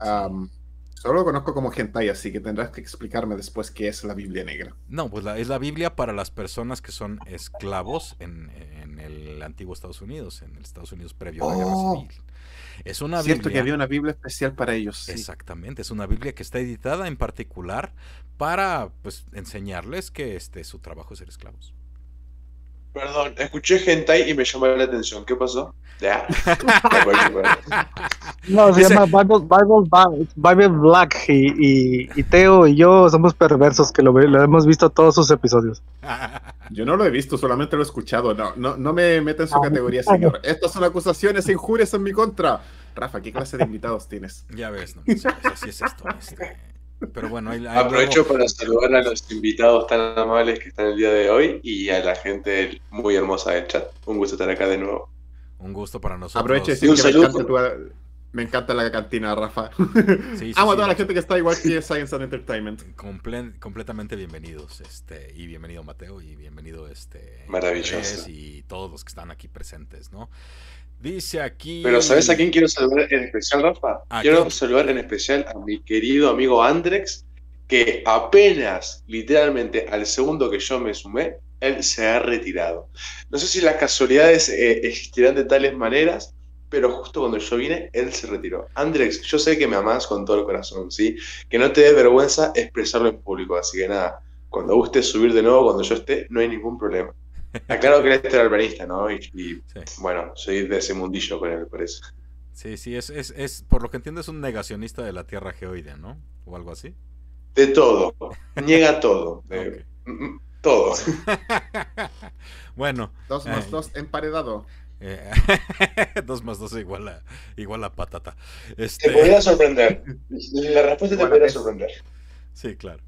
solo lo conozco como gentay, así que tendrás que explicarme después qué es la Biblia Negra. No, pues es la Biblia para las personas que son esclavos en, el antiguo Estados Unidos, en el Estados Unidos previo a la Guerra oh. Civil. Es una Cierto que había una Biblia especial para ellos. Exactamente, es una Biblia que está editada en particular para pues, enseñarles que este, su trabajo es ser esclavos. Perdón, escuché hentai y me llamó la atención. ¿Qué pasó? Ya. no, se llama Bible, Black y, Teo y yo somos perversos que lo, hemos visto todos sus episodios. Yo no lo he visto, solamente lo he escuchado. No, no, no me meta en su ah, categoría, señor. Estas son acusaciones e injurias en mi contra. Rafa, ¿qué clase de invitados tienes? Ya ves, no, pues, así es esto. Este, pero bueno, aprovecho para saludar a los invitados tan amables que están el día de hoy y a la gente muy hermosa del chat. Un gusto estar acá de nuevo. Un gusto para nosotros. Aprovecho y me encanta, me encanta, la cantina, Rafa. Amo a toda la gente que está igual que Science and Entertainment. completamente bienvenidos. este Y bienvenido Mateo y bienvenido este Maravilloso. Y todos los que están aquí presentes, ¿no? Dice aquí. Pero ¿sabes a quién quiero saludar en especial, Rafa? Quiero saludar en especial a mi querido amigo Andrex, que apenas, literalmente, al segundo que yo me sumé, él se ha retirado. No sé si las casualidades eh, existirán de tales maneras, pero justo cuando yo vine, él se retiró. Andrex, yo sé que me amas con todo el corazón, ¿sí? Que no te dé vergüenza expresarlo en público, así que nada, cuando guste subir de nuevo, cuando yo esté, no hay ningún problema. Aclaro ah, que eres alberista, ¿no? Y, bueno, soy de ese mundillo con él, por eso. Sí, sí, es, es, es, por lo que entiendo, es un negacionista de la Tierra geoide, ¿no? O algo así. De todo, niega todo. Todo. bueno. Dos más dos emparedado. Eh, dos más dos igual a, patata. Te este podría sorprender. La respuesta te podría sorprender. Sí, claro.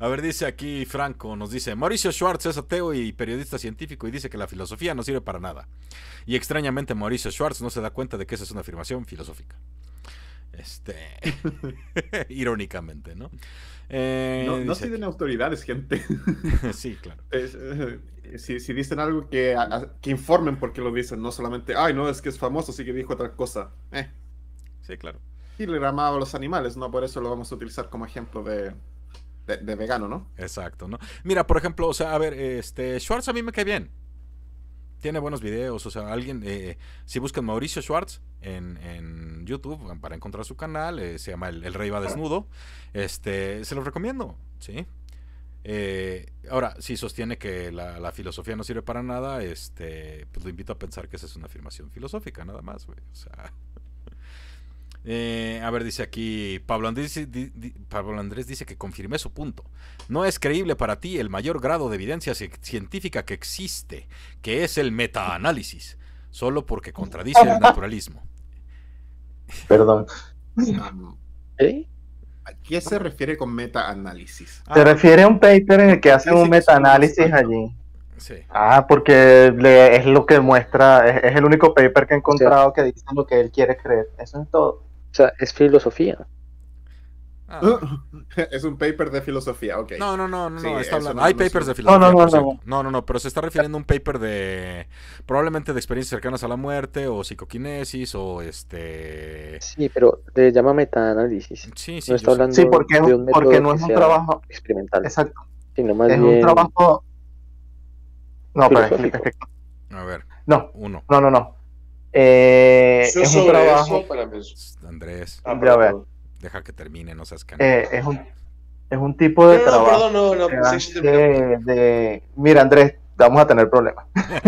A ver, dice aquí Franco, nos dice, Mauricio Schwartz es ateo y periodista científico y dice que la filosofía no sirve para nada. Y extrañamente Mauricio Schwartz no se da cuenta de que esa es una afirmación filosófica. Este, irónicamente, ¿no? Eh, no, se tienen autoridades, gente. sí, claro. Eh, si, dicen algo que, informen por qué lo dicen, no solamente, ay, no, es que es famoso, sí que dijo otra cosa. Eh. Sí, claro. Y le a los animales, ¿no? Por eso lo vamos a utilizar como ejemplo de, de, vegano, ¿no? Exacto, ¿no? Mira, por ejemplo, o sea, a ver, este, Schwartz a mí me cae bien. Tiene buenos videos, o sea, alguien, eh, eh, si buscan Mauricio Schwartz en, en, YouTube para encontrar su canal, eh, se llama el, Rey va desnudo, este, se los recomiendo, ¿sí? ahora, si sostiene que la, la, filosofía no sirve para nada, este, pues lo invito a pensar que esa es una afirmación filosófica, nada más, güey, o sea... Eh, a ver, dice aquí Pablo Andrés, Pablo Andrés dice que confirmé su punto. No es creíble para ti el mayor grado de evidencia científica que existe, que es el metaanálisis, solo porque contradice el naturalismo. Perdón. ¿A qué se refiere con metaanálisis? Se ah. refiere a un paper en el que hacen un metaanálisis allí. Ah, porque es lo que muestra, es, el único paper que he encontrado que dice lo que él quiere creer. Eso es todo es filosofía. Ah. es un paper de filosofía, ok. No, no, no, no, está hablando. No Hay papers de filosofía. No no, no no no, pero se está refiriendo a un paper de probablemente de experiencias cercanas a la muerte o psicoquinesis o este Sí, pero se llama metaanálisis. Sí, sí, sí, porque, no es un trabajo experimental. Exacto. es un trabajo No, pero A ver. No. Uno. No, no, no. Eh, es un trabajo. Andrés, ah, ver. deja que termine, no seas eh, es, un, es un tipo de trabajo. no, pues, de, mira, Andrés, vamos a tener problemas.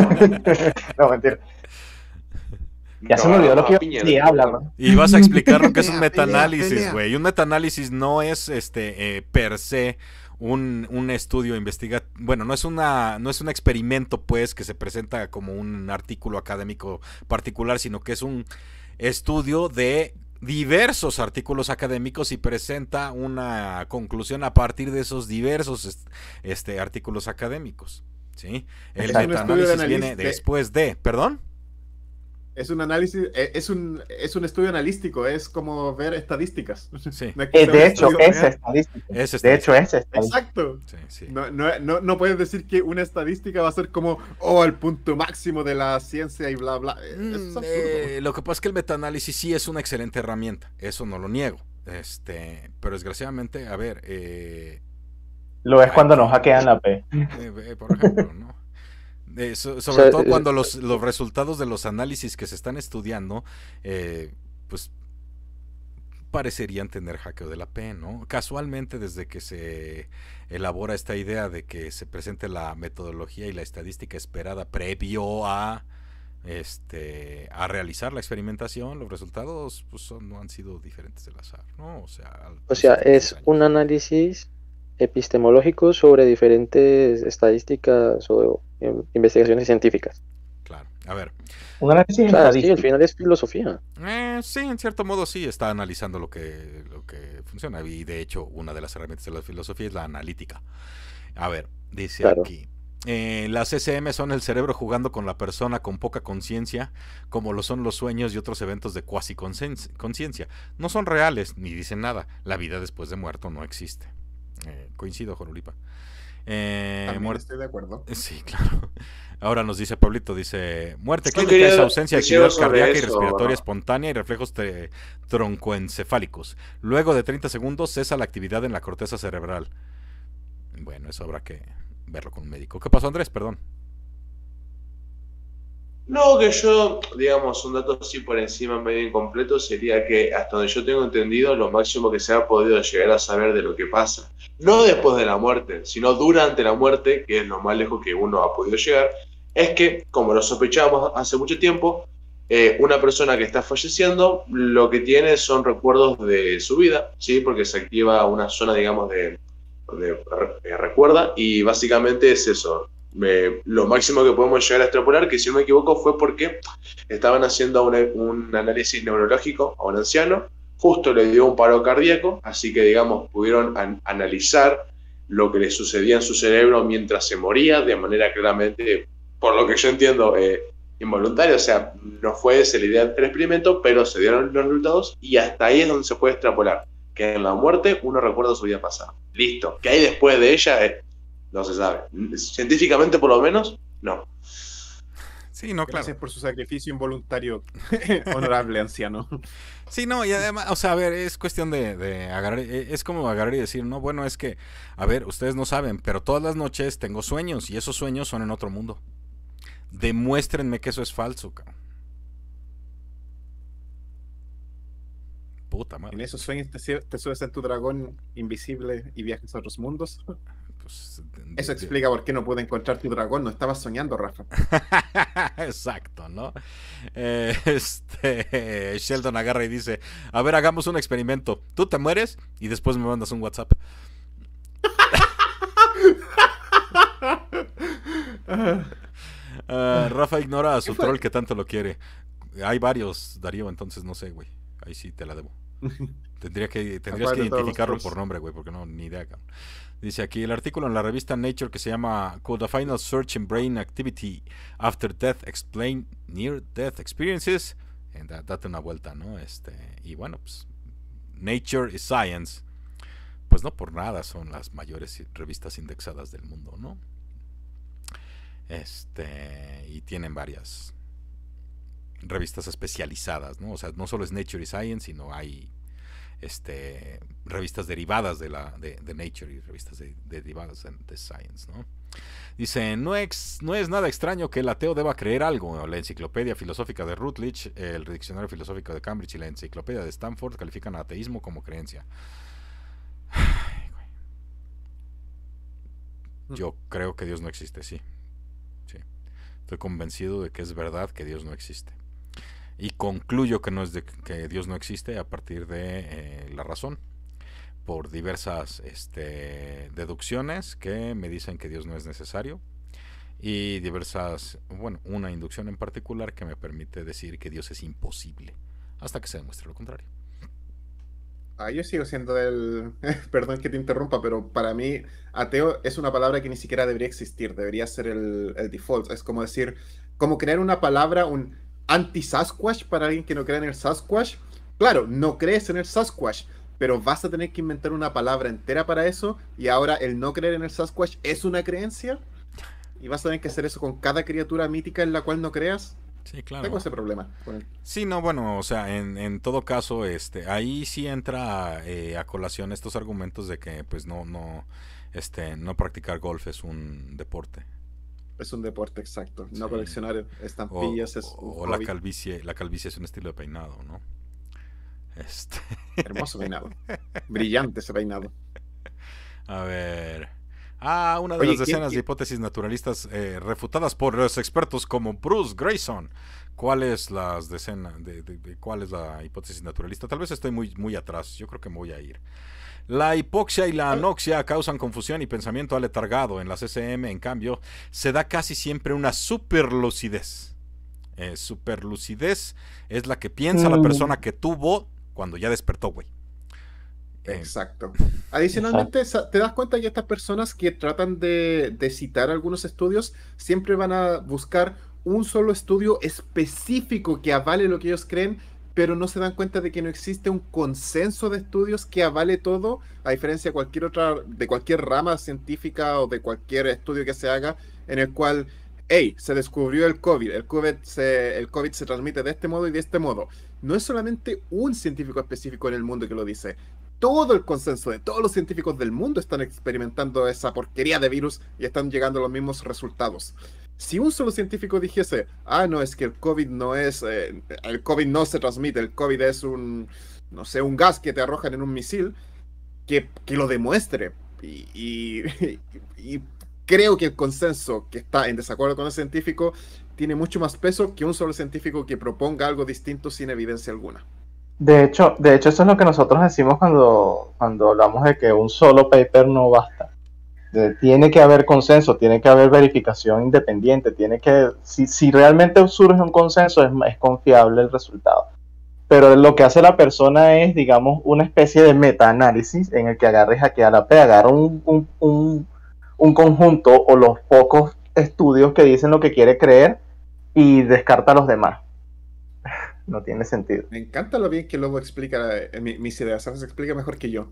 no, mentira. Ya se me olvidó lo que yo, habla, Y vas a explicar lo que es un metaanálisis, güey. y Un metaanálisis no es este eh, per se un, un estudio investiga, bueno, no es una no es un experimento pues que se presenta como un artículo académico particular, sino que es un estudio de diversos artículos académicos y presenta una conclusión a partir de esos diversos este, artículos académicos. ¿sí? El metanálisis viene después de, perdón. Es un análisis, eh, es un, es un estudio analístico. es como ver estadísticas. de hecho, es estadística. De hecho, es estadística. Exacto. No, no, puedes decir que una estadística va a ser como, o oh, el punto máximo de la ciencia y bla, bla. Mm, eh, lo que pasa es que el metaanálisis sí es una excelente herramienta, eso no lo niego. Este, pero desgraciadamente, a ver. Eh, lo es cuando nos hackean la P. por ejemplo, ¿no? Eh, sobre todo eh, cuando los, eh, los, resultados de los análisis que se están estudiando, pues parecerían tener hackeo de la P, ¿no? Casualmente desde que se elabora esta idea de que se presente la metodología y la estadística esperada previo a este a realizar la experimentación, los resultados pues, no han sido diferentes del azar, ¿no? O sea, o sea es un análisis epistemológicos sobre diferentes estadísticas o em, investigaciones científicas. Claro, a ver. Un análisis sí, al final es filosofía. Eh, sí, en cierto modo sí, está analizando lo que, lo que funciona. Y de hecho, una de las herramientas de la filosofía es la analítica. A ver, dice aquí. Eh, las SM son el cerebro jugando con la persona con poca conciencia, como lo son los sueños y otros eventos de cuasi conciencia. No son reales, ni dicen nada. La vida después de muerto no existe. Eh, coincido, Jorulipa. Eh, muerte. Estoy de acuerdo. Sí, claro. Ahora nos dice Pablito, dice, muerte clínica pues es ausencia de actividad cardíaca y respiratoria espontánea y reflejos troncoencefálicos. Luego de 30 segundos cesa la actividad en la corteza cerebral. Bueno, eso habrá que verlo con un médico. ¿Qué pasó, Andrés? Perdón. No, que yo, digamos, un dato así por encima medio incompleto sería que hasta donde yo tengo entendido, lo máximo que se ha podido llegar a saber de lo que pasa, no después de la muerte, sino durante la muerte, que es lo más lejos que uno ha podido llegar, es que, como lo sospechamos hace mucho tiempo, eh, una persona que está falleciendo lo que tiene son recuerdos de su vida, ¿sí? porque se activa una zona, digamos, de, eh, recuerda y básicamente es eso, lo máximo que podemos llegar a extrapolar, que si no me equivoco fue porque estaban haciendo un análisis neurológico a un anciano, justo le dio un paro cardíaco, así que digamos pudieron analizar lo que le sucedía en su cerebro mientras se moría, de manera claramente, por lo que yo entiendo, eh, involuntaria, o sea, no fue esa la idea del experimento, pero se dieron los resultados y hasta ahí es donde se puede extrapolar, que en la muerte uno recuerda su vida pasada. Listo, que hay después de ella? es eh, no se sabe. Científicamente, por lo menos, no. Sí, no, Gracias por su sacrificio involuntario, honorable anciano. Sí, no, y además, o sea, a ver, es cuestión de, agarrar, e, es como agarrar y decir, no, bueno, es que, a ver, ustedes no saben, pero todas las noches tengo sueños y esos sueños son en otro mundo. Demuéstrenme que eso es falso, cabrón. Puta madre. En esos sueños te, subes en tu dragón invisible y viajas a otros mundos. Pues, Eso explica por qué no pude encontrar tu dragón, no estabas soñando, Rafa. Exacto, ¿no? Eh, este, Sheldon agarra y dice, a ver, hagamos un experimento. Tú te mueres y después me mandas un WhatsApp. Eh, Rafa ignora a su troll que tanto lo quiere. Hay varios, Darío, entonces no sé, güey. Ahí sí te la debo. que, tendrías que identificarlo por nombre, güey, porque no, ni idea, cabrón. Dice aquí el artículo en la revista Nature que se llama Could the Final Search in Brain Activity After Death Explain Near Death Experiences. Uh, date una vuelta, ¿no? Este, y bueno, pues, Nature is Science. Pues no por nada son las mayores revistas indexadas del mundo, ¿no? Este, y tienen varias revistas especializadas, ¿no? O sea, no solo es Nature y Science, sino hay este, revistas derivadas de, la, de, Nature y revistas derivadas de, Science. ¿no? Dice, no, no es nada extraño que el ateo deba creer algo. La enciclopedia filosófica de Rutledge, el diccionario filosófico de Cambridge y la enciclopedia de Stanford califican a ateísmo como creencia. Yo creo que Dios no existe, sí. Estoy convencido de que es verdad que Dios no existe y concluyo que, no es que Dios no existe a partir de eh, la razón por diversas este, deducciones que me dicen que Dios no es necesario y diversas, bueno, una inducción en particular que me permite decir que Dios es imposible hasta que se demuestre lo contrario. Ah, yo sigo siendo del... Perdón que te interrumpa, pero para mí ateo es una palabra que ni siquiera debería existir, debería ser el, el default. Es como decir, como crear una palabra, un anti-Sasquatch para alguien que no cree en el Sasquatch. Claro, no crees en el Sasquatch, pero vas a tener que inventar una palabra entera para eso y ahora el no creer en el Sasquatch es una creencia y vas a tener que hacer eso con cada criatura mítica en la cual no creas. Sí, claro. Tengo ese problema. Sí, no, bueno, o sea, en, todo caso, este, ahí sí entra eh, a colación estos argumentos de que, pues, no, no, este, no practicar golf es un deporte es un deporte exacto. No coleccionar estampillas o, es. la calvicie, la calvicie es un estilo de peinado, ¿no? Este. Hermoso peinado. Brillante ese peinado. A ver. Ah, una de las decenas de hipótesis naturalistas eh, refutadas por los expertos como Bruce Grayson. ¿Cuál es las decenas de, cuál es la hipótesis naturalista? Tal vez estoy muy, muy atrás. Yo creo que me voy a ir. La hipoxia y la anoxia causan confusión y pensamiento aletargado. En las CCM, en cambio, se da casi siempre una superlucidez. Eh, superlucidez es la que piensa la mm. persona que tuvo cuando ya despertó, güey. Eh, Exacto. Adicionalmente, ah. te das cuenta que estas personas que tratan de, de, citar algunos estudios siempre van a buscar un solo estudio específico que avale lo que ellos creen pero no se dan cuenta de que no existe un consenso de estudios que avale todo, a diferencia de cualquier otra, de cualquier rama científica o de cualquier estudio que se haga, en el cual, hey, se descubrió el COVID, el COVID se, el COVID se transmite de este modo y de este modo. No es solamente un científico específico en el mundo que lo dice. Todo el consenso de todos los científicos del mundo están experimentando esa porquería de virus y están llegando a los mismos resultados. Si un solo científico dijese, ah, no, es que el COVID no es, eh, el COVID no se transmite, el COVID es un, no sé, un gas que te arrojan en un misil, que, que lo demuestre. Y, y, creo que el consenso que está en desacuerdo con el científico tiene mucho más peso que un solo científico que proponga algo distinto sin evidencia alguna. De hecho, de hecho eso es lo que nosotros decimos cuando, cuando hablamos de que un solo paper no basta tiene que haber consenso, tiene que haber verificación independiente, tiene que, si, realmente surge un consenso es, es, confiable el resultado. Pero lo que hace la persona es, digamos, una especie de metaanálisis en el que agarra y hackea la P, agarra un, conjunto o los pocos estudios que dicen lo que quiere creer y descarta a los demás. No tiene sentido. Me encanta lo bien que luego explica eh, mis ideas, se explica mejor que yo.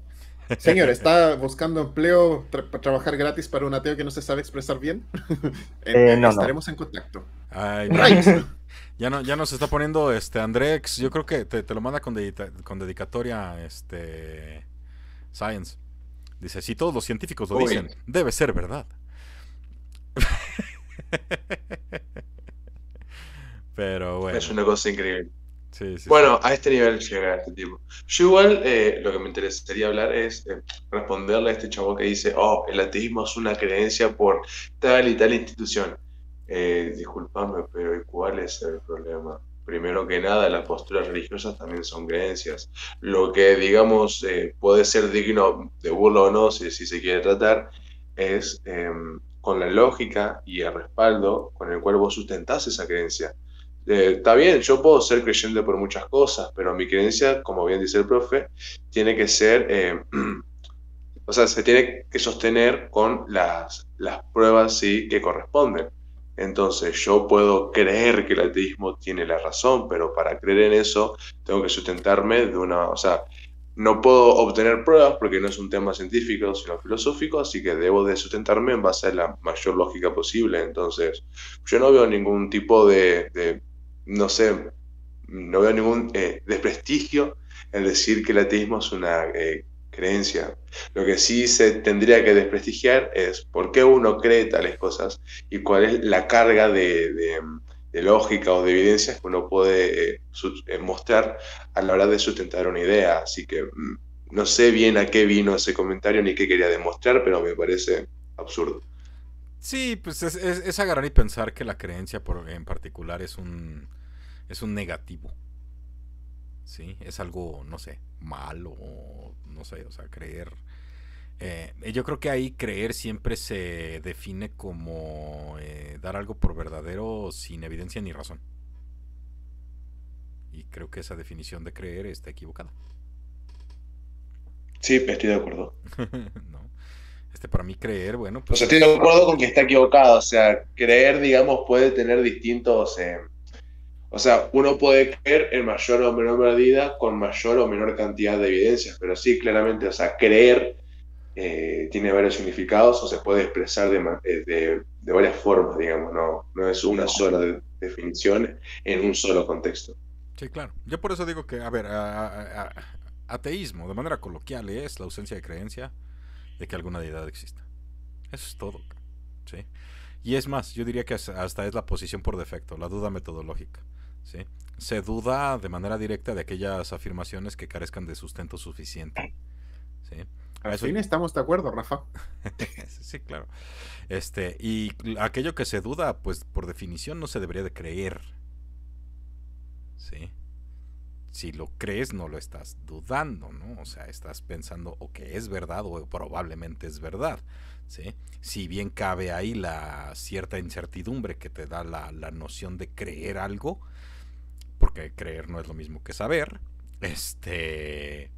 Señor, ¿está buscando empleo para trabajar gratis para un ateo que no se sabe expresar bien? eh, estaremos en contacto. ya, no, ya nos está poniendo este Yo creo que te, lo manda con, dedicatoria este Science. Dice, si todos los científicos lo dicen, debe ser verdad. Pero bueno. Es un negocio increíble bueno, a este nivel llega este tipo. Yo igual eh, lo que me interesaría hablar es eh, responderle a este chavo que dice, oh, el ateísmo es una creencia por tal y tal institución. Eh, disculpame, pero cuál es el problema? Primero que nada, las posturas religiosas también son creencias. Lo que, digamos, puede ser digno de burla o no, si, si se quiere tratar, es em, con la lógica y el respaldo con el cual vos sustentás esa creencia. Eh, está bien, yo puedo ser creyente por muchas cosas, pero mi creencia, como bien dice el profe, tiene que ser, eh, o sea, se tiene que sostener con las, las pruebas sí que corresponden. Entonces, yo puedo creer que el ateísmo tiene la razón, pero para creer en eso tengo que sustentarme de una, o sea, no puedo obtener pruebas porque no es un tema científico, sino filosófico, así que debo de sustentarme en base a la mayor lógica posible. Entonces, yo no veo ningún tipo de no sé, no veo ningún eh, desprestigio en decir que el ateísmo es una eh, creencia. Lo que sí se tendría que desprestigiar es por qué uno cree tales cosas y cuál es la carga de, lógica o de evidencias que uno puede eh, mostrar a la hora de sustentar una idea. Así que mm, no sé bien a qué vino ese comentario ni qué quería demostrar, pero me parece absurdo. Sí, pues es, agarrar y pensar que la creencia por, en particular es un, es un negativo. ¿Sí? Es algo, no sé, malo, no sé, o sea, creer. Eh, eh, yo creo que ahí creer siempre se define como eh, dar algo por verdadero sin evidencia ni razón. Y creo que esa definición de creer está equivocada. Sí, estoy de acuerdo. ¿No? Este, para mí creer, bueno. Pues, o sea, estoy de acuerdo con que está equivocado, o sea, creer, digamos, puede tener distintos... Eh, o sea, uno puede creer en mayor o menor medida con mayor o menor cantidad de evidencias, pero sí, claramente, o sea, creer eh, tiene varios significados o se puede expresar eh, de, de, varias formas, digamos, no, no es una sola definición en un solo contexto. Sí, claro. Yo por eso digo que, a ver, ateísmo, de manera coloquial, es la ausencia de creencia, de que alguna deidad exista. Eso es todo. ¿sí? Y es más, yo diría que hasta es la posición por defecto, la duda metodológica. ¿sí? Se duda de manera directa de aquellas afirmaciones que carezcan de sustento suficiente. ¿sí? Al Eso... fin estamos de acuerdo, Rafa. sí, claro. Este, y aquello que se duda, pues por definición no se debería de creer. ¿Sí? si lo crees, no lo estás dudando, ¿no? O sea, estás pensando o que es verdad o probablemente es verdad, Si bien cabe ahí la cierta incertidumbre que te da la, noción de creer algo, porque creer no es lo mismo que saber, este,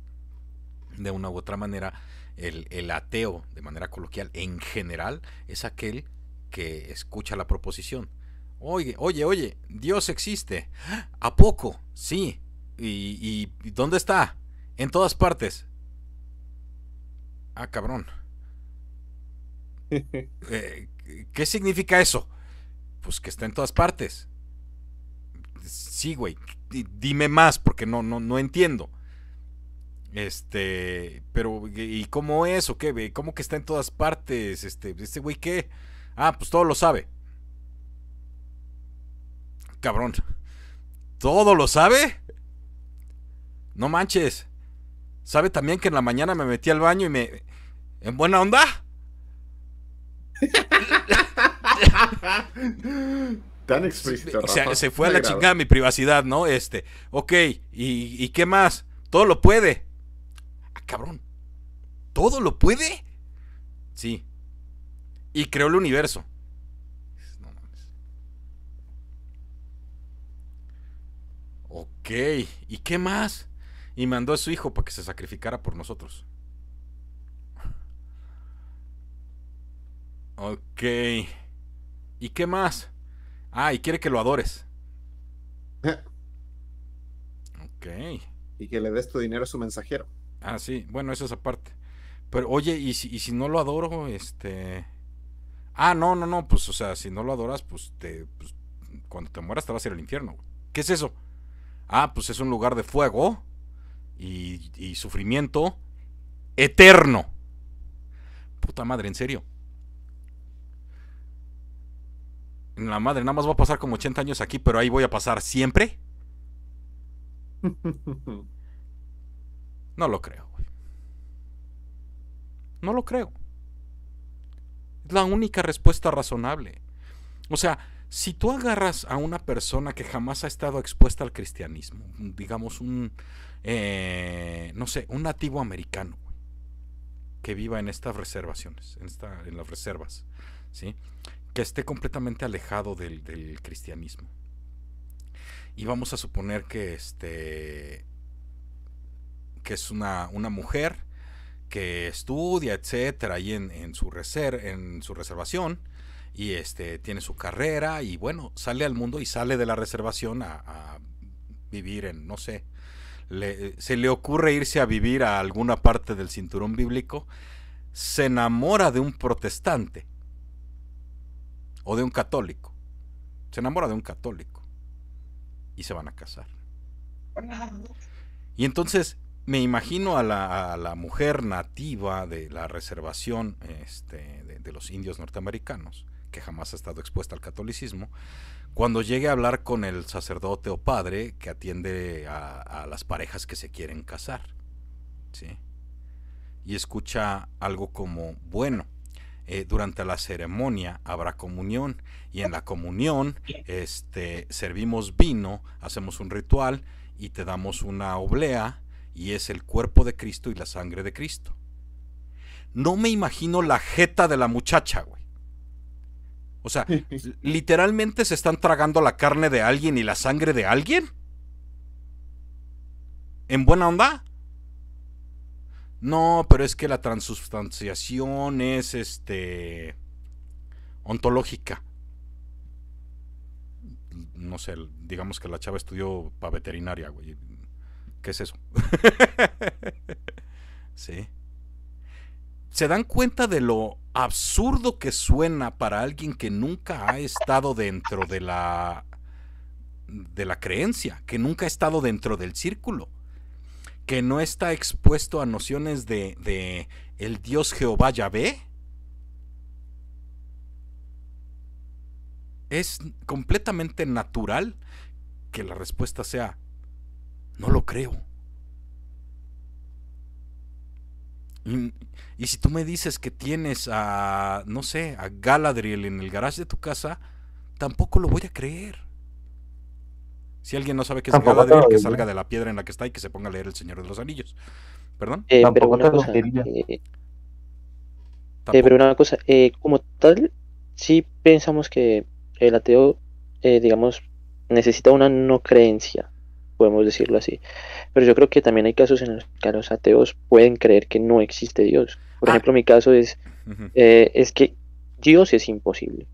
de una u otra manera, el, el ateo, de manera coloquial, en general, es aquel que escucha la proposición. Oye, oye, oye, Dios existe. ¿A poco? Sí, ¿Y, dónde está? En todas partes. Ah, cabrón. Eh, ¿Qué significa eso? Pues que está en todas partes. Sí, güey. Dime más, porque no, no, no entiendo. Este, pero, ¿y cómo es o qué? ¿Cómo que está en todas partes? Este, este güey, ¿qué? Ah, pues todo lo sabe. Cabrón. ¿Todo lo sabe? No manches. ¿Sabe también que en la mañana me metí al baño y me... ¿En buena onda? Tan explícito. se fue a la chingada mi privacidad, ¿no? Este, ok, ¿y, ¿y qué más? Todo lo puede. Ah, cabrón. ¿Todo lo puede? Sí. Y creó el universo. No mames. Ok, ¿y qué más? y mandó a su hijo para que se sacrificara por nosotros. Ok. ¿Y qué más? Ah, y quiere que lo adores. ok. Y que le des tu dinero a su mensajero. Ah, sí. Bueno, eso es aparte. Pero, oye, ¿y si, no lo adoro, este... Ah, no, no, no, pues, o sea, si no lo adoras, pues, te, pues, cuando te mueras te vas a ir al infierno. ¿Qué es eso? Ah, pues es un lugar de fuego y, sufrimiento eterno. Puta madre, en serio. la madre, nada más va a pasar como 80 años aquí, pero ahí voy a pasar siempre. No lo creo, No lo creo. Es la única respuesta razonable. O sea, si tú agarras a una persona que jamás ha estado expuesta al cristianismo, digamos un, eh, no sé, un nativo americano que viva en estas reservaciones, en, esta, en las reservas, ¿sí? que esté completamente alejado del, cristianismo. Y vamos a suponer que este que es una, mujer que estudia, etcétera, ahí en, su en su reservación, y este, tiene su carrera y bueno, sale al mundo y sale de la reservación a, vivir en, no sé, se le ocurre irse a vivir a alguna parte del cinturón bíblico, se enamora de un protestante o de un católico, se enamora de un católico y se van a casar. Y entonces me imagino a la, mujer nativa de la reservación este, de, los indios norteamericanos que jamás ha estado expuesta al catolicismo, cuando llegue a hablar con el sacerdote o padre que atiende a, las parejas que se quieren casar. ¿sí? Y escucha algo como, bueno, eh, durante la ceremonia habrá comunión y en la comunión este, servimos vino, hacemos un ritual y te damos una oblea y es el cuerpo de Cristo y la sangre de Cristo. No me imagino la jeta de la muchacha, güey. O sea, literalmente se están tragando la carne de alguien y la sangre de alguien. ¿En buena onda? No, pero es que la transubstanciación es este ontológica. No sé, digamos que la chava estudió para veterinaria, güey. ¿Qué es eso? sí se dan cuenta de lo absurdo que suena para alguien que nunca ha estado dentro de la de la creencia, que nunca ha estado dentro del círculo, que no está expuesto a nociones de, de el Dios Jehová Yahvé. Es completamente natural que la respuesta sea, no lo creo. Mm, y, si tú me dices que tienes a, no sé, a Galadriel en el garage de tu casa, tampoco lo voy a creer. Si alguien no sabe que es Galadriel, que salga de la piedra en la que está y que se ponga a leer El Señor de los Anillos. ¿Perdón? Eh, eh, eh, pero una cosa, pero una cosa como tal, sí pensamos que el ateo, digamos, necesita una no creencia podemos decirlo así. Pero yo creo que también hay casos en los que los ateos pueden creer que no existe Dios. Por ah. ejemplo, mi caso es, eh, es que Dios es imposible.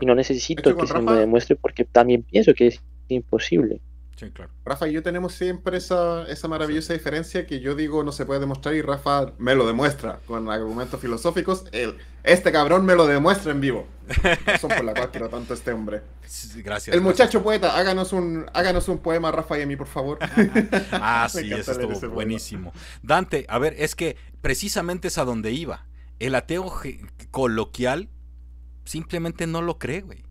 Y no necesito que se me demuestre porque también pienso que es imposible. Rafa y yo tenemos siempre esa, maravillosa diferencia que yo digo no se puede demostrar y Rafa me lo demuestra con argumentos filosóficos. el este cabrón me lo demuestra en vivo. son por la cual quiero tanto este hombre. Gracias. El muchacho poeta, háganos un, háganos un poema, Rafa y a mí, por favor. ah, sí, eso buenísimo. Dante, a ver, es que precisamente es a donde iba. El ateo coloquial simplemente no lo cree, güey.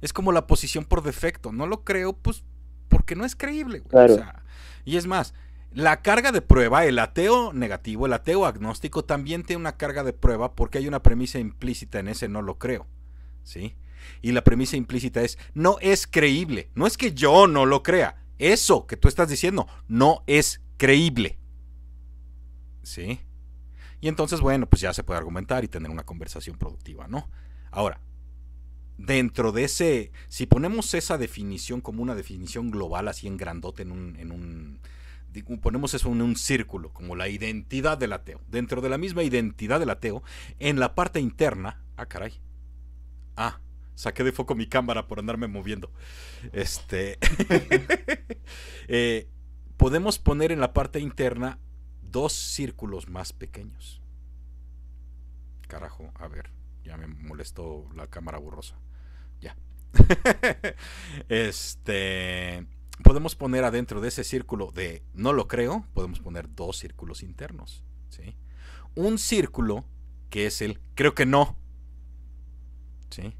Es como la posición por defecto. No lo creo, pues porque no es creíble, güey. y es más, la carga de prueba, el ateo negativo, el ateo agnóstico también tiene una carga de prueba porque hay una premisa implícita en ese no lo creo, ¿sí? Y la premisa implícita es, no es creíble, no es que yo no lo crea, eso que tú estás diciendo no es creíble, ¿sí? Y entonces, bueno, pues ya se puede argumentar y tener una conversación productiva, ¿no? Ahora, dentro de ese, si ponemos esa definición como una definición global, así en grandote, en un, ponemos eso en un círculo, como la identidad del ateo. Dentro de la misma identidad del ateo, en la parte interna, ah, caray. Ah, saqué de foco mi cámara por andarme moviendo. Este. Eh, podemos poner en la parte interna dos círculos más pequeños. Carajo, a ver, ya me molestó la cámara borrosa. Ya. este. Podemos poner adentro de ese círculo de no lo creo, podemos poner dos círculos internos. ¿sí? Un círculo que es el creo que no. ¿sí?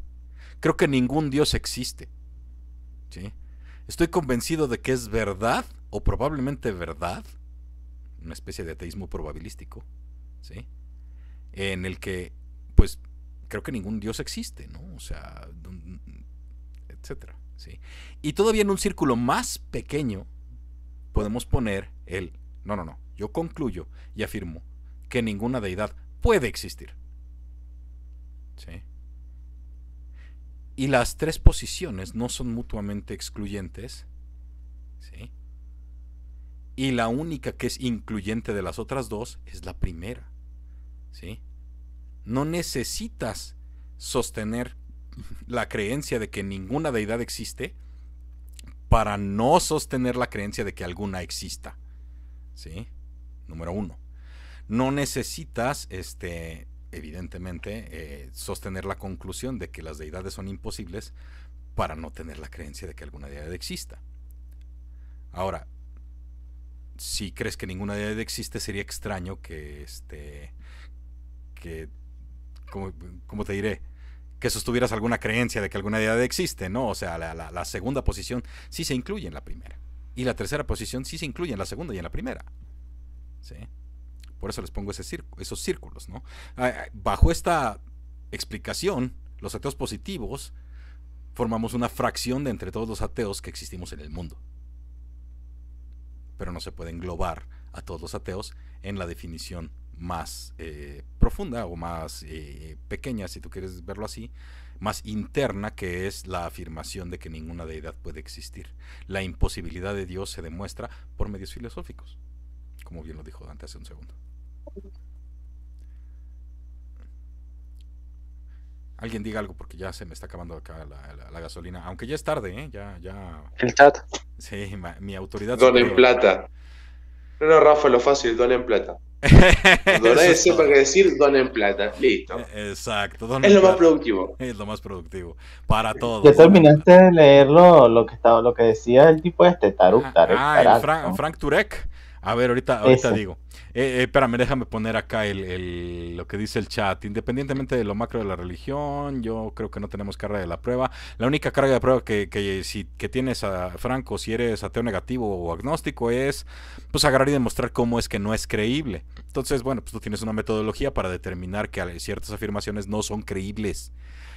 Creo que ningún Dios existe. ¿sí? Estoy convencido de que es verdad o probablemente verdad, una especie de ateísmo probabilístico, ¿sí? En el que, pues, creo que ningún dios existe, ¿no? O sea, etcétera, ¿sí? Y todavía en un círculo más pequeño podemos poner el, no, no, no, yo concluyo y afirmo que ninguna deidad puede existir. ¿Sí? Y las tres posiciones no son mutuamente excluyentes, ¿sí? Y la única que es incluyente de las otras dos es la primera, ¿sí? no necesitas sostener la creencia de que ninguna deidad existe para no sostener la creencia de que alguna exista. ¿Sí? Número uno. No necesitas, este, evidentemente, eh, sostener la conclusión de que las deidades son imposibles para no tener la creencia de que alguna deidad exista. Ahora, si crees que ninguna deidad existe, sería extraño que, este, que ¿Cómo te diré? que sostuvieras alguna creencia de que alguna deidad existe, ¿no? O sea, la, segunda posición sí se incluye en la primera. Y la tercera posición sí se incluye en la segunda y en la primera. ¿Sí? Por eso les pongo esos círculos, ¿no? Ah, ah, bajo esta explicación, los ateos positivos formamos una fracción de entre todos los ateos que existimos en el mundo. Pero no se puede englobar a todos los ateos en la definición más eh, profunda o más eh, pequeña, si tú quieres verlo así, más interna, que es la afirmación de que ninguna deidad puede existir. La imposibilidad de Dios se demuestra por medios filosóficos, como bien lo dijo Dante hace un segundo. Alguien diga algo porque ya se me está acabando acá la, gasolina, aunque ya es tarde, ¿eh? Ya, ya... El chat. Sí, mi autoridad... don en plata. No, Rafa, lo fácil, en plata. Donar es para decir donen plata. Listo. E-, exacto. es lo más productivo. Es lo más productivo. Para todos. Ya terminaste de leer lo, lo que, estaba, lo que decía el tipo este, Taruk. Tarek, ah, el Frank Turek. A ver, ahorita, ahorita digo. Eh, eh, espérame, déjame poner acá el, lo que dice el chat. Independientemente de lo macro de la religión, yo creo que no tenemos carga de la prueba. La única carga de prueba que, que, si, que tienes, a Franco, si eres ateo negativo o agnóstico, es pues agarrar y demostrar cómo es que no es creíble. Entonces, bueno, pues tú tienes una metodología para determinar que ciertas afirmaciones no son creíbles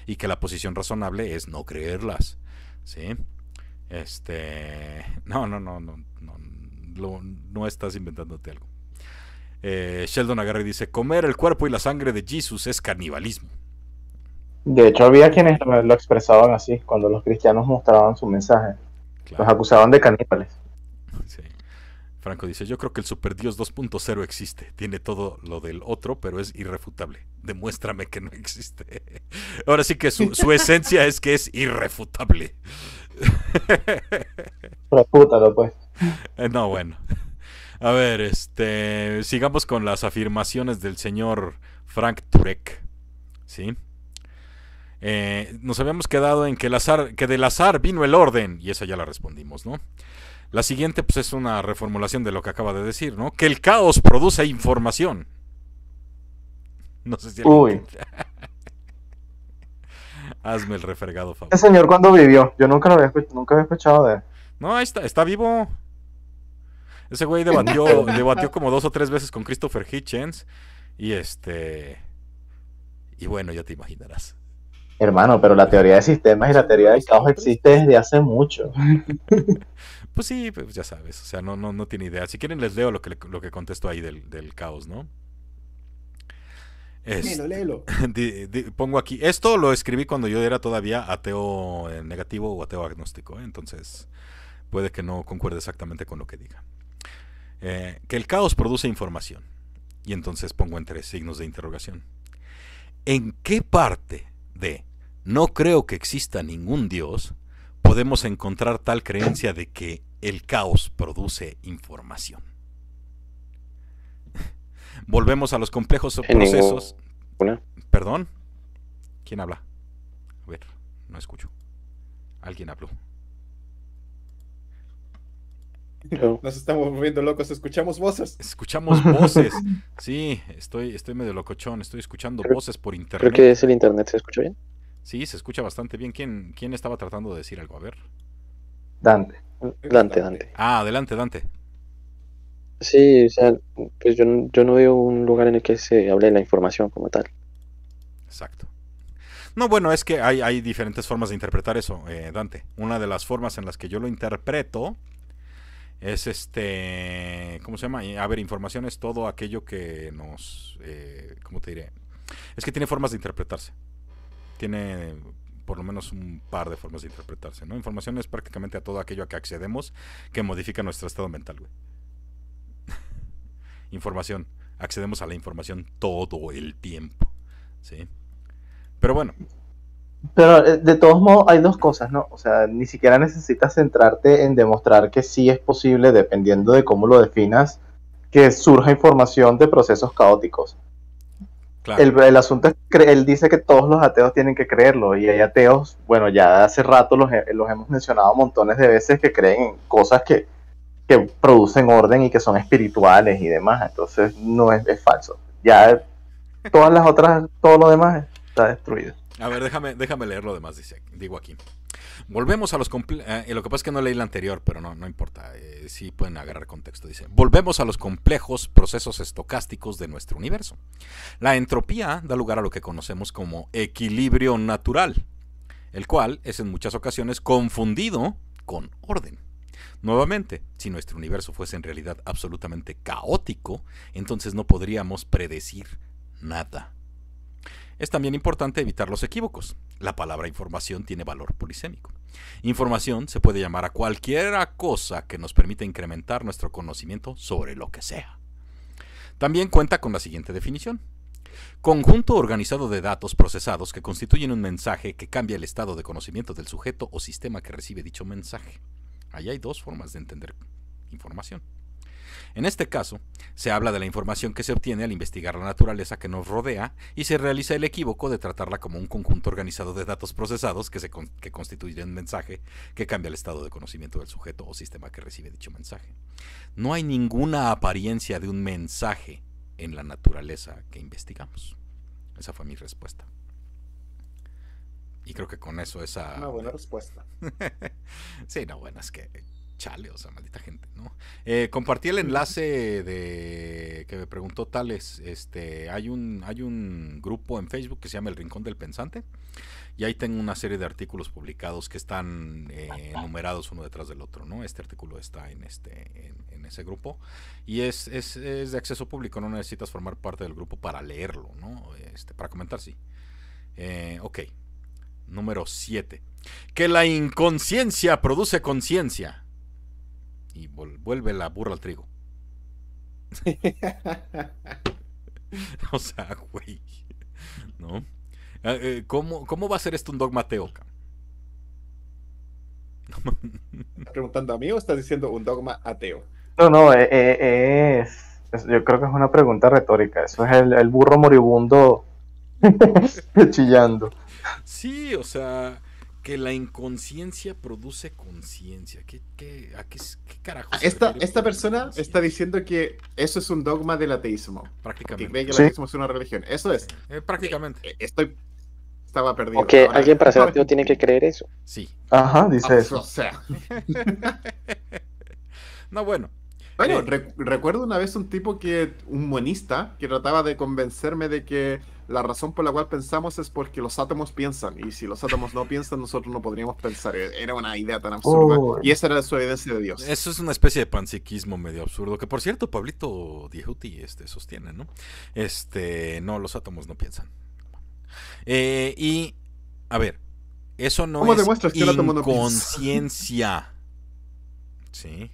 y que la posición razonable es no creerlas. ¿Sí? Este. No, no, no, no, no no estás inventándote algo. Eh, Sheldon Agarre dice, comer el cuerpo y la sangre de Jesús es canibalismo. De hecho, había quienes lo expresaban así, cuando los cristianos mostraban su mensaje. Los acusaban de caníbales. Franco dice, yo creo que el Superdios 2.0 existe, tiene todo lo del otro, pero es irrefutable. Demuéstrame que no existe. Ahora sí que su, su esencia es que es irrefutable. Refútalo, pues. Eh, no, bueno. A ver, este, sigamos con las afirmaciones del señor Frank Turek. ¿Sí? Eh, nos habíamos quedado en que, el azar, que del azar vino el orden, y esa ya la respondimos, ¿no? La siguiente pues, es una reformulación de lo que acaba de decir, ¿no? Que el caos produce información. No sé si... Uy. Hazme el refregado, favor. señor cuándo vivió, yo nunca lo había, nunca había escuchado de No, está, está vivo. Ese güey debatió, debatió como dos o tres veces con Christopher Hitchens. Y este. Y bueno, ya te imaginarás. Hermano, pero la teoría de sistemas y la teoría del caos existe desde hace mucho. Pues sí, pues ya sabes, o sea, no, no, no tiene idea. Si quieren les leo lo que, lo contesto ahí del, caos, ¿no? léelo, léelo. pongo aquí, esto lo escribí cuando yo era todavía ateo eh, negativo o ateo agnóstico, ¿eh? entonces puede que no concuerde exactamente con lo que diga. Eh, que el caos produce información. Y entonces pongo entre signos de interrogación. ¿En qué parte de no creo que exista ningún Dios podemos encontrar tal creencia de que el caos produce información? Volvemos a los complejos procesos. ¿Perdón? ¿Quién habla? A ver, no escucho. Alguien habló. Nos estamos volviendo locos, escuchamos voces. Escuchamos voces. Sí, estoy, estoy medio locochón, estoy escuchando voces por internet. Creo que es el internet, ¿se escucha bien? Sí, se escucha bastante bien. ¿Quién, quién estaba tratando de decir algo? A ver. Dante. Dante, Dante. Ah, adelante, Dante. Sí, o sea, pues yo, no veo un lugar en el que se hable la información como tal. Exacto. No, bueno, es que hay, hay diferentes formas de interpretar eso, eh, Dante. Una de las formas en las que yo lo interpreto es este, ¿cómo se llama? A ver, información es todo aquello que nos, eh, ¿cómo te diré? Es que tiene formas de interpretarse. Tiene por lo menos un par de formas de interpretarse, ¿no? Información es prácticamente a todo aquello a que accedemos que modifica nuestro estado mental, información. Accedemos a la información todo el tiempo, ¿sí? Pero bueno, pero eh, de todos modos hay dos cosas, ¿no? O sea, ni siquiera necesitas centrarte en demostrar que sí es posible, dependiendo de cómo lo definas, que surja información de procesos caóticos. El, asunto es que él dice que todos los ateos tienen que creerlo y hay ateos, bueno, ya hace rato los, los hemos mencionado montones de veces que creen en cosas que, producen orden y que son espirituales y demás, entonces no es falso. Ya todas las otras, todo lo demás está destruido. A ver, déjame, déjame leer lo demás, digo aquí. Volvemos a los... Eh, lo que pasa es que no leí la anterior, pero no, no importa. Eh, sí pueden agarrar contexto, dice. Volvemos a los complejos procesos estocásticos de nuestro universo. La entropía da lugar a lo que conocemos como equilibrio natural, el cual es en muchas ocasiones confundido con orden. Nuevamente, si nuestro universo fuese en realidad absolutamente caótico, entonces no podríamos predecir nada. Es también importante evitar los equívocos. La palabra información tiene valor polisémico. Información se puede llamar a cualquier cosa que nos permita incrementar nuestro conocimiento sobre lo que sea. También cuenta con la siguiente definición. Conjunto organizado de datos procesados que constituyen un mensaje que cambia el estado de conocimiento del sujeto o sistema que recibe dicho mensaje. Ahí hay dos formas de entender información. En este caso, se habla de la información que se obtiene al investigar la naturaleza que nos rodea y se realiza el equívoco de tratarla como un conjunto organizado de datos procesados que, se un mensaje que cambia el estado de conocimiento del sujeto o sistema que recibe dicho mensaje. No hay ninguna apariencia de un mensaje en la naturaleza que investigamos. Esa fue mi respuesta. Y creo que con eso esa... Una buena respuesta. sí, no, bueno, es que chale, o sea, maldita gente, ¿no? Eh, compartí el enlace de que me preguntó Tales, este, hay un, hay un grupo en Facebook que se llama El Rincón del Pensante, y ahí tengo una serie de artículos publicados que están eh, numerados uno detrás del otro, ¿no? Este artículo está en este, en, ese grupo, y es, de acceso público, no necesitas formar parte del grupo para leerlo, ¿no? Este, para comentar, sí. Eh, ok. Número 7. Que la inconsciencia produce conciencia y vuelve la burra al trigo. o sea, güey. ¿No? Ah, eh, ¿Cómo, va a ser esto un dogma ateo? ¿Estás preguntando a mí o estás diciendo un dogma ateo? No, no, eh, eh, es, yo creo que es una pregunta retórica. Eso es el burro moribundo chillando. Sí, o sea, que la inconsciencia produce conciencia. ¿Qué, qué, qué, carajo? Esta, esta persona está diciendo que eso es un dogma del ateísmo. Prácticamente. Que el ateísmo es una religión. Eso es. Eh, eh, prácticamente. Eh, estoy. Estaba perdido. ¿O alguien para ser ateo tiene que creer eso. Sí. Ajá, dice ah, eso. O sea. no, bueno. Bueno, recuerdo una vez un tipo que, un monista, que trataba de convencerme de que la razón por la cual pensamos es porque los átomos piensan, y si los átomos no piensan, nosotros no podríamos pensar. Era una idea tan absurda. Y esa era su evidencia de Dios. Eso es una especie de panpsiquismo medio absurdo, que por cierto, Pablito Diehuti este, sostiene, ¿no? Este, no, los átomos no piensan. Eh, y, a ver, eso no es conciencia. sí.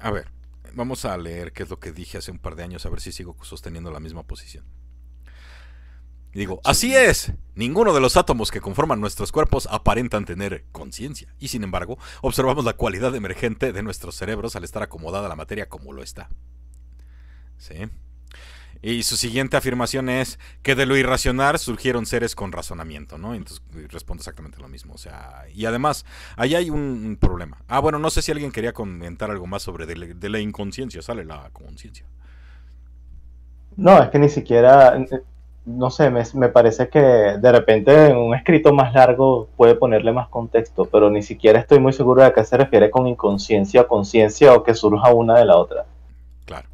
A ver, vamos a leer qué es lo que dije hace un par de años, a ver si sigo sosteniendo la misma posición digo, así es. Ninguno de los átomos que conforman nuestros cuerpos aparentan tener conciencia. Y sin embargo, observamos la cualidad emergente de nuestros cerebros al estar acomodada la materia como lo está. ¿Sí? Y su siguiente afirmación es que de lo irracional surgieron seres con razonamiento, ¿no? Entonces eh, respondo exactamente lo mismo. O sea, y además, ahí hay un, problema. Ah, bueno, no sé si alguien quería comentar algo más sobre de, de la inconsciencia. Sale la conciencia. No, es que ni siquiera no sé, me, parece que de repente en un escrito más largo puede ponerle más contexto, pero ni siquiera estoy muy seguro de a qué se refiere con inconsciencia o conciencia o que surja una de la otra. Claro,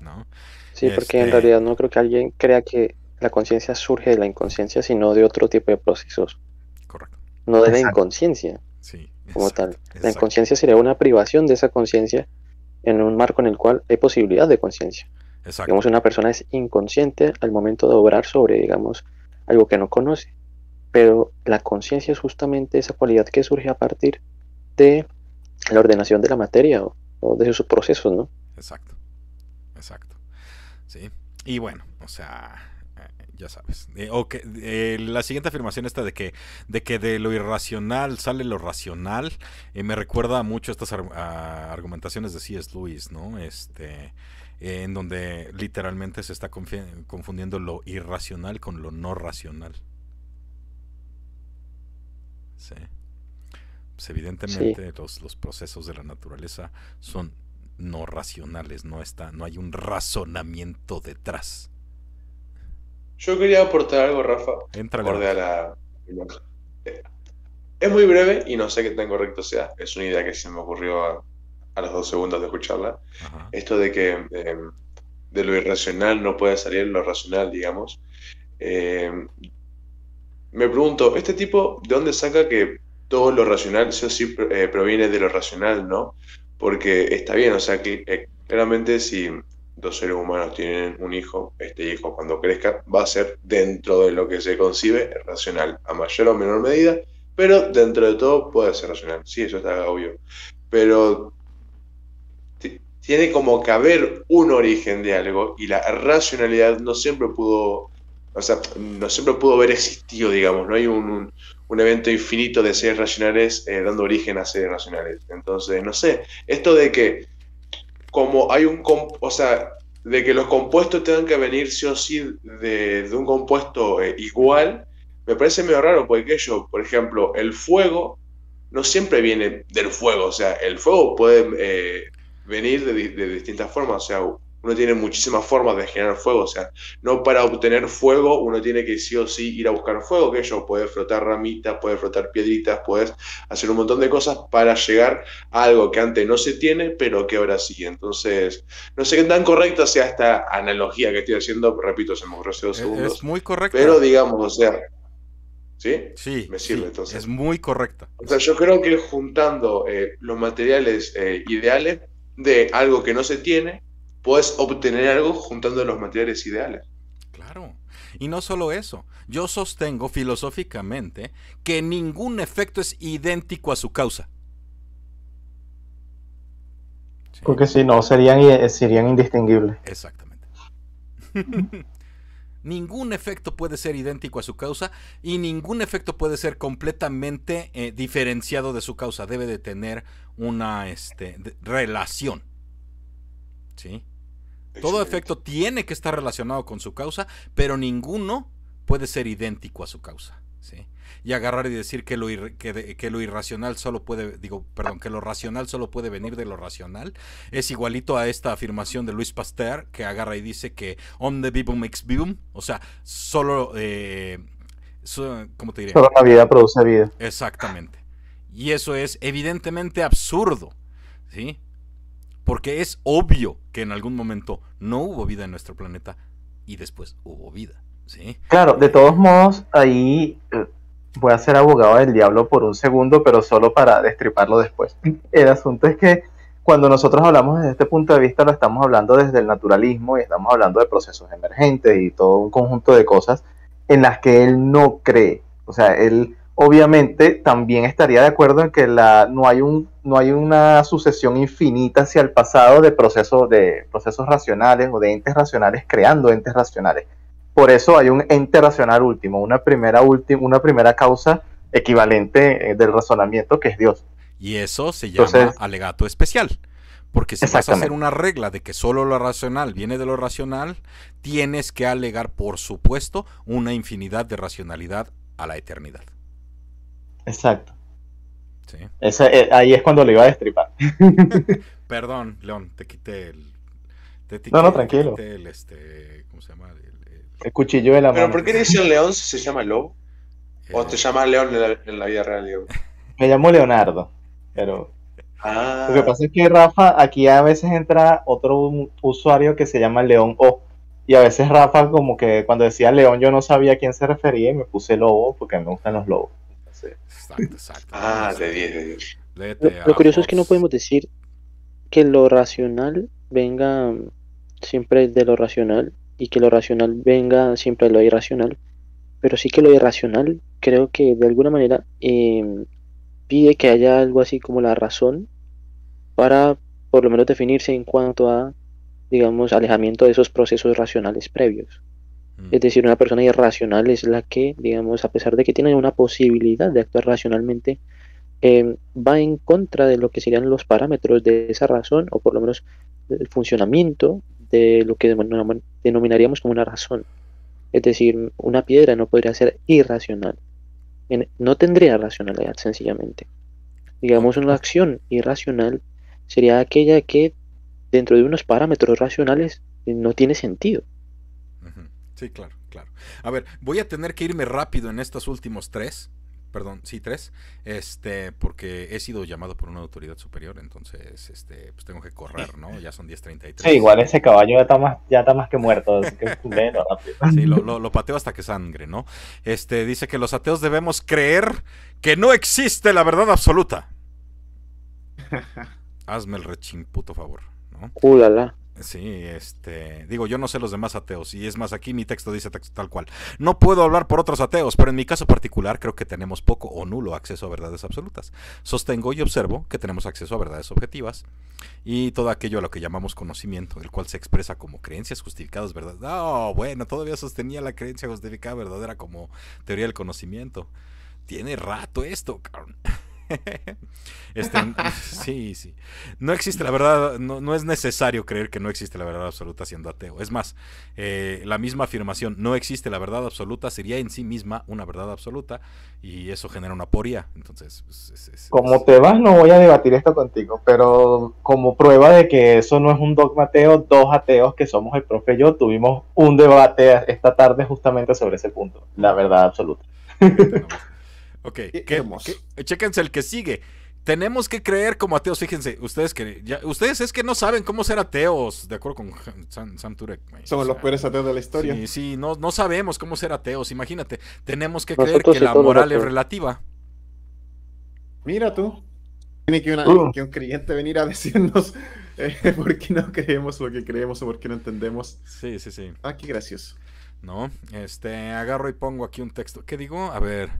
¿no? Sí, porque en este realidad no creo que alguien crea que la conciencia surge de la inconsciencia, sino de otro tipo de procesos. Correcto. No de la inconsciencia. Sí. Como tal. La inconsciencia sería una privación de esa conciencia en un marco en el cual hay posibilidad de conciencia. Digamos, una persona es inconsciente al momento de obrar sobre, digamos, algo que no conoce. Pero la conciencia es justamente esa cualidad que surge a partir de la ordenación de la materia o, de sus procesos, ¿no? Exacto, exacto. Sí. Y bueno, o sea, eh, ya sabes. Eh, eh, la siguiente afirmación esta de que, de que de lo irracional sale lo racional, me recuerda mucho estas argumentaciones de C.S. Lewis, ¿no? Este, eh, en donde literalmente se está confundiendo lo irracional con lo no racional. Sí. Pues evidentemente Los, procesos de la naturaleza son no racionales, no, está, no hay un razonamiento detrás. Yo quería aportar algo, Rafa. Entra la... Es muy breve y no sé qué tan correcto sea. Es una idea que se me ocurrió a los dos segundos de escucharla, esto de que eh, de lo irracional no puede salir lo racional, digamos. Eh, me pregunto, ¿este tipo de dónde saca que todo lo racional eso sí eh, proviene de lo racional, no? Porque está bien, o sea, que, claramente si dos seres humanos tienen un hijo, este hijo cuando crezca va a ser dentro de lo que se concibe racional, a mayor o menor medida, pero dentro de todo puede ser racional. Sí, eso está obvio. Pero tiene como que haber un origen de algo y la racionalidad no siempre pudo, o sea, no siempre pudo haber existido, digamos, no hay un, evento infinito de seres racionales eh, dando origen a seres racionales. Entonces, no sé, esto de que como hay un, o sea, de que los compuestos tengan que venir sí o sí de, un compuesto eh, igual, me parece medio raro porque yo, por ejemplo, el fuego no siempre viene del fuego, o sea, el fuego puede... Eh, venir de, distintas formas, o sea, uno tiene muchísimas formas de generar fuego, o sea, no para obtener fuego uno tiene que sí o sí ir a buscar fuego, que yo puedes frotar ramitas, puedes frotar piedritas, puedes hacer un montón de cosas para llegar a algo que antes no se tiene, pero que ahora sí. Entonces, no sé qué tan correcta sea esta analogía que estoy haciendo, repito, se me ocurrió hace dos segundos. Es muy correcta. Pero digamos, o sea, ¿Sí? Sí. Me sirve entonces. Es muy correcta. O sea, yo creo que juntando eh, los materiales eh, ideales de algo que no se tiene, puedes obtener algo juntando los materiales ideales. Claro. Y no solo eso, yo sostengo filosóficamente que ningún efecto es idéntico a su causa. Porque si no, serían, serían indistinguibles. Exactamente. Ningún efecto puede ser idéntico a su causa y ningún efecto puede ser completamente eh, diferenciado de su causa. Debe de tener una este, relación. ¿Sí? Todo efecto tiene que estar relacionado con su causa, pero ninguno puede ser idéntico a su causa. ¿sí? y agarrar y decir que lo, que, lo irracional solo puede, digo, perdón, que lo racional solo puede venir de lo racional, es igualito a esta afirmación de Luis Pasteur que agarra y dice que on the vivum ex vivum, o sea, solo, eh, ¿cómo te diría? Solo la vida produce vida. Exactamente. Y eso es evidentemente absurdo, ¿sí? Porque es obvio que en algún momento no hubo vida en nuestro planeta y después hubo vida, ¿sí? Claro, de todos modos, ahí eh, voy a ser abogado del diablo por un segundo, pero solo para destriparlo después. El asunto es que cuando nosotros hablamos desde este punto de vista, lo estamos hablando desde el naturalismo y estamos hablando de procesos emergentes y todo un conjunto de cosas en las que él no cree. O sea, él obviamente también estaría de acuerdo en que la, no, hay un, no hay una sucesión infinita hacia el pasado de procesos, de procesos racionales o de entes racionales creando entes racionales. Por eso hay un ente racional último, una primera, una primera causa equivalente eh, del razonamiento que es Dios. Y eso se llama alegato especial. Porque si vas a hacer una regla de que solo lo racional viene de lo racional, tienes que alegar, por supuesto, una infinidad de racionalidad a la eternidad. Exacto. Eh, ahí es cuando le iba a destripar. Perdón, León, te quité el. no, no, tranquilo. este, ¿Cómo se llama? El cuchillo de la mano. ¿Pero por qué le dicen León si se llama Lobo? ¿O te eh. llamas León en la, vida real, Me llamo Leonardo, pero... Ah. Lo que pasa es que Rafa, aquí a veces entra otro usuario que se llama León O. Y a veces Rafa, como que cuando decía León, yo no sabía a quién se refería y me puse lobo porque me gustan los lobos. Exacto, exacto. Ah, de 10, lo curioso es que no podemos decir que lo racional venga siempre de lo racional, y que lo racional venga siempre a lo irracional, pero sí que lo irracional creo que de alguna manera em, pide que haya algo así como la razón para por lo menos definirse en cuanto a, digamos, alejamiento de esos procesos racionales previos. Mm. Es decir, una persona irracional es la que, digamos, a pesar de que tiene una posibilidad de actuar racionalmente, em, va en contra de lo que serían los parámetros de esa razón, o por lo menos el funcionamiento de lo que de, manera denominaríamos como una razón. Es decir, una piedra no podría ser irracional. no tendría racionalidad, sencillamente. Digamos, una acción irracional sería aquella que dentro de unos parámetros racionales no tiene sentido. Sí, claro, claro. A ver, voy a tener que irme rápido en estos últimos tres perdón, sí, tres, este, porque he sido llamado por una autoridad superior, entonces, este, pues tengo que correr, ¿no? Ya son 10.33. Sí, igual ese caballo ya está más, ya está más que muerto, es que Sí, lo, pateo hasta que sangre, ¿no? Este, dice que los ateos debemos creer que no existe la verdad absoluta. Hazme el Puto favor, ¿no? Sí, este, digo, yo no sé los demás ateos, y es más, aquí mi texto dice tal cual. No puedo hablar por otros ateos, pero en mi caso particular creo que tenemos poco o nulo acceso a verdades absolutas. Sostengo y observo que tenemos acceso a verdades objetivas y todo aquello a lo que llamamos conocimiento, el cual se expresa como creencias justificadas, ¿verdad? Ah, bueno, todavía sostenía la creencia justificada verdadera como teoría del conocimiento. Tiene rato esto, cabrón. Este, sí, sí. No existe la verdad, no, es necesario creer que no existe la verdad absoluta siendo ateo. Es más, eh, la misma afirmación, no existe la verdad absoluta, sería en sí misma una verdad absoluta y eso genera una poría. Entonces, pues, como te vas, no voy a debatir esto contigo, pero como prueba de que eso no es un dogma ateo, dos ateos que somos el profe y yo tuvimos un debate esta tarde justamente sobre ese punto, la verdad absoluta. Ok, qué, el que sigue. Tenemos que creer como ateos. Fíjense, ustedes que ustedes es que no saben cómo ser ateos, de acuerdo con Sam, Turek. Somos los peores ateos de la historia. Sí, no, no sabemos cómo ser ateos, imagínate. Tenemos que creer que la moral es relativa. Mira tú. Tiene uh. que, un creyente venir a decirnos eh, por qué no creemos lo que creemos o por qué no entendemos. Sí, sí, sí. Ah, qué gracioso. ¿no? Este, agarro y pongo aquí un texto. ¿Qué digo? A ver,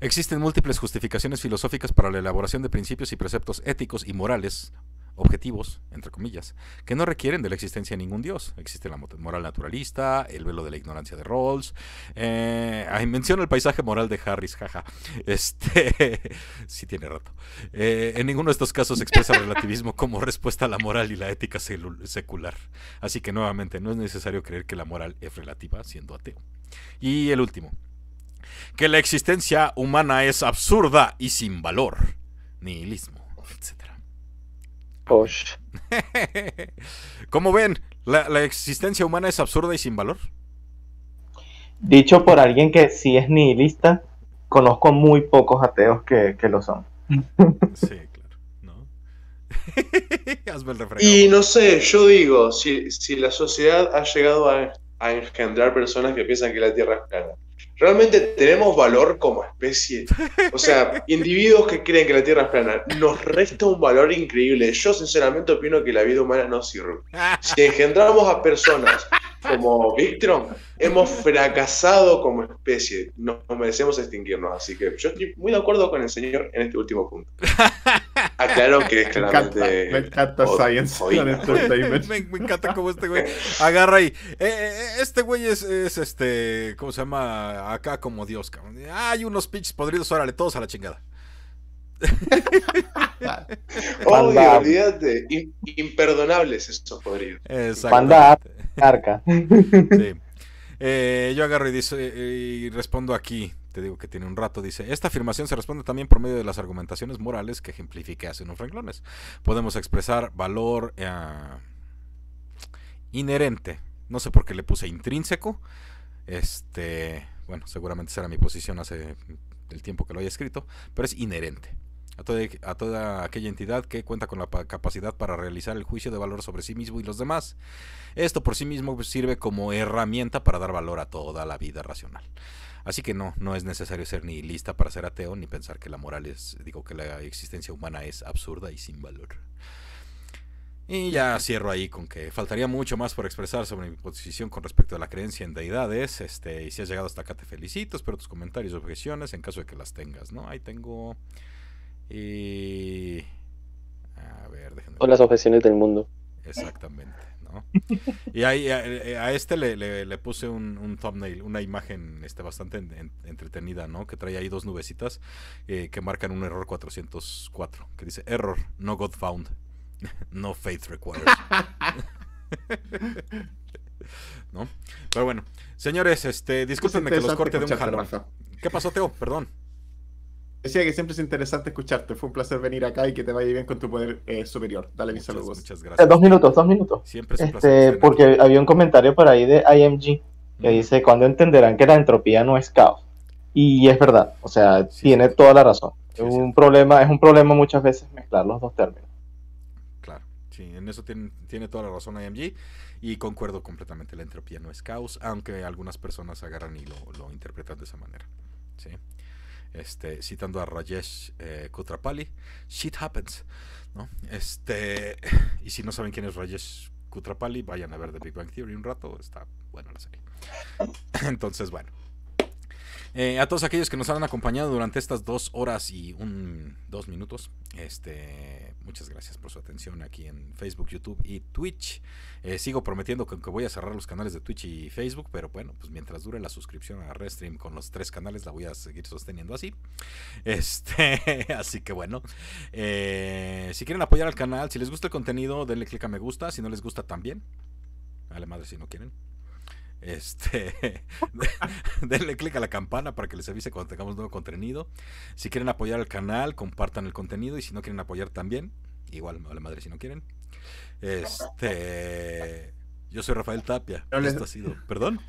existen múltiples justificaciones filosóficas para la elaboración de principios y preceptos éticos y morales objetivos, entre comillas, que no requieren de la existencia de ningún dios. Existe la moral naturalista, el velo de la ignorancia de Rawls, eh, menciona el paisaje moral de Harris, jaja. Este, sí tiene rato. Eh, en ninguno de estos casos expresa el relativismo como respuesta a la moral y la ética secular. Así que nuevamente no es necesario creer que la moral es relativa siendo ateo. Y el último, que la existencia humana es absurda y sin valor, nihilismo, etc. Posh. ¿Cómo ven? ¿La, existencia humana es absurda y sin valor? Dicho por alguien que sí es nihilista, conozco muy pocos ateos que, lo son. sí, claro. Hazme el y no sé, yo digo, si, la sociedad ha llegado a, a engendrar personas que piensan que la Tierra es plana, ¿Realmente tenemos valor como especie? O sea, individuos que creen que la Tierra es plana, nos resta un valor increíble. Yo sinceramente opino que la vida humana no sirve. Si engendramos a personas como Victron, hemos fracasado como especie. Nos merecemos extinguirnos. Así que yo estoy muy de acuerdo con el señor en este último punto. Aclaro que es Me encanta, Science Entertainment. me, encanta cómo este güey agarra y eh, eh, eh, este güey es, este. ¿Cómo se llama? Acá como Dios, cabrón. Hay unos pinches podridos, órale, todos a la chingada. Obvio, olvídate. imperdonables esos podridos. Panda arca. yo agarro y respondo aquí te digo que tiene un rato, dice, esta afirmación se responde también por medio de las argumentaciones morales que ejemplifique hace unos renglones. Podemos expresar valor eh, inherente, no sé por qué le puse intrínseco, este, bueno, seguramente será mi posición hace el tiempo que lo haya escrito, pero es inherente. a toda, aquella entidad que cuenta con la capacidad para realizar el juicio de valor sobre sí mismo y los demás. Esto por sí mismo sirve como herramienta para dar valor a toda la vida racional. Así que no, no es necesario ser ni lista para ser ateo, ni pensar que la moral es, digo, que la existencia humana es absurda y sin valor. Y ya cierro ahí con que faltaría mucho más por expresar sobre mi posición con respecto a la creencia en deidades. Este, y si has llegado hasta acá te felicito, espero tus comentarios y objeciones en caso de que las tengas, ¿no? Ahí tengo... Y... A ver, déjenme... O las objeciones del mundo. Exactamente. Y ahí, a, este le, le, puse un, thumbnail, una imagen este, bastante entretenida, ¿no? Que trae ahí dos nubecitas eh, que marcan un error 404, que dice, error, no God found, no faith required. ¿No? Pero bueno, señores, este, discúlpenme que los corte de un jalón. ¿Qué pasó, Teo? Perdón. Decía que siempre es interesante escucharte. Fue un placer venir acá y que te vaya bien con tu poder eh, superior. Dale mis saludos. Muchas gracias. Eh, dos minutos, dos minutos. Siempre es un este, placer Porque había un comentario por ahí de IMG que dice: ¿Cuándo entenderán que la entropía no es caos? Y es verdad, o sea, tiene toda la razón. es, un problema, es un problema muchas veces mezclar los dos términos. Claro, sí, en eso tiene, toda la razón IMG. Y concuerdo completamente: la entropía no es caos, aunque algunas personas agarran y lo, lo interpretan de esa manera. Sí. Este, citando a Rajesh eh, Kutrapali, shit happens, ¿no? Este, y si no saben quién es Rajesh Kutrapali, vayan a ver The Big Bang Theory un rato, está bueno la serie. Entonces, bueno. Eh, a todos aquellos que nos han acompañado durante estas dos horas y dos minutos, este, muchas gracias por su atención aquí en Facebook, YouTube y Twitch. Eh, sigo prometiendo que, voy a cerrar los canales de Twitch y Facebook, pero bueno, pues mientras dure la suscripción a RedStream con los tres canales, la voy a seguir sosteniendo así. Este, así que bueno, eh, si quieren apoyar al canal, si les gusta el contenido, denle clic a me gusta, si no les gusta también. Dale madre si no quieren. Este, denle click a la campana para que les avise cuando tengamos nuevo contenido. Si quieren apoyar al canal, compartan el contenido. Y si no quieren apoyar también, igual me la madre si no quieren. Este, yo soy Rafael Tapia. Esto ha sido, perdón.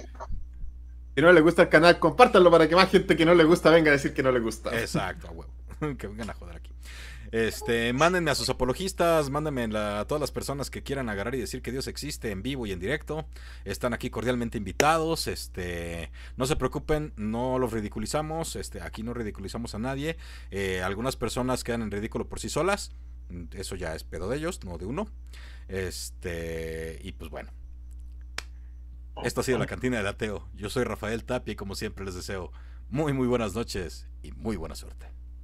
Si no le gusta el canal, compártanlo para que más gente que no le gusta venga a decir que no le gusta. Exacto, huevo. Que vengan a joder aquí. Este, mándenme a sus apologistas, mándenme a todas las personas que quieran agarrar y decir que Dios existe en vivo y en directo. Están aquí cordialmente invitados. Este, no se preocupen, no los ridiculizamos. Este, aquí no ridiculizamos a nadie. Eh, algunas personas quedan en ridículo por sí solas. Eso ya es pedo de ellos, no de uno. Este, y pues bueno. Esto ha sido la cantina del ateo. Yo soy Rafael Tapi y como siempre les deseo muy muy buenas noches y muy buena suerte.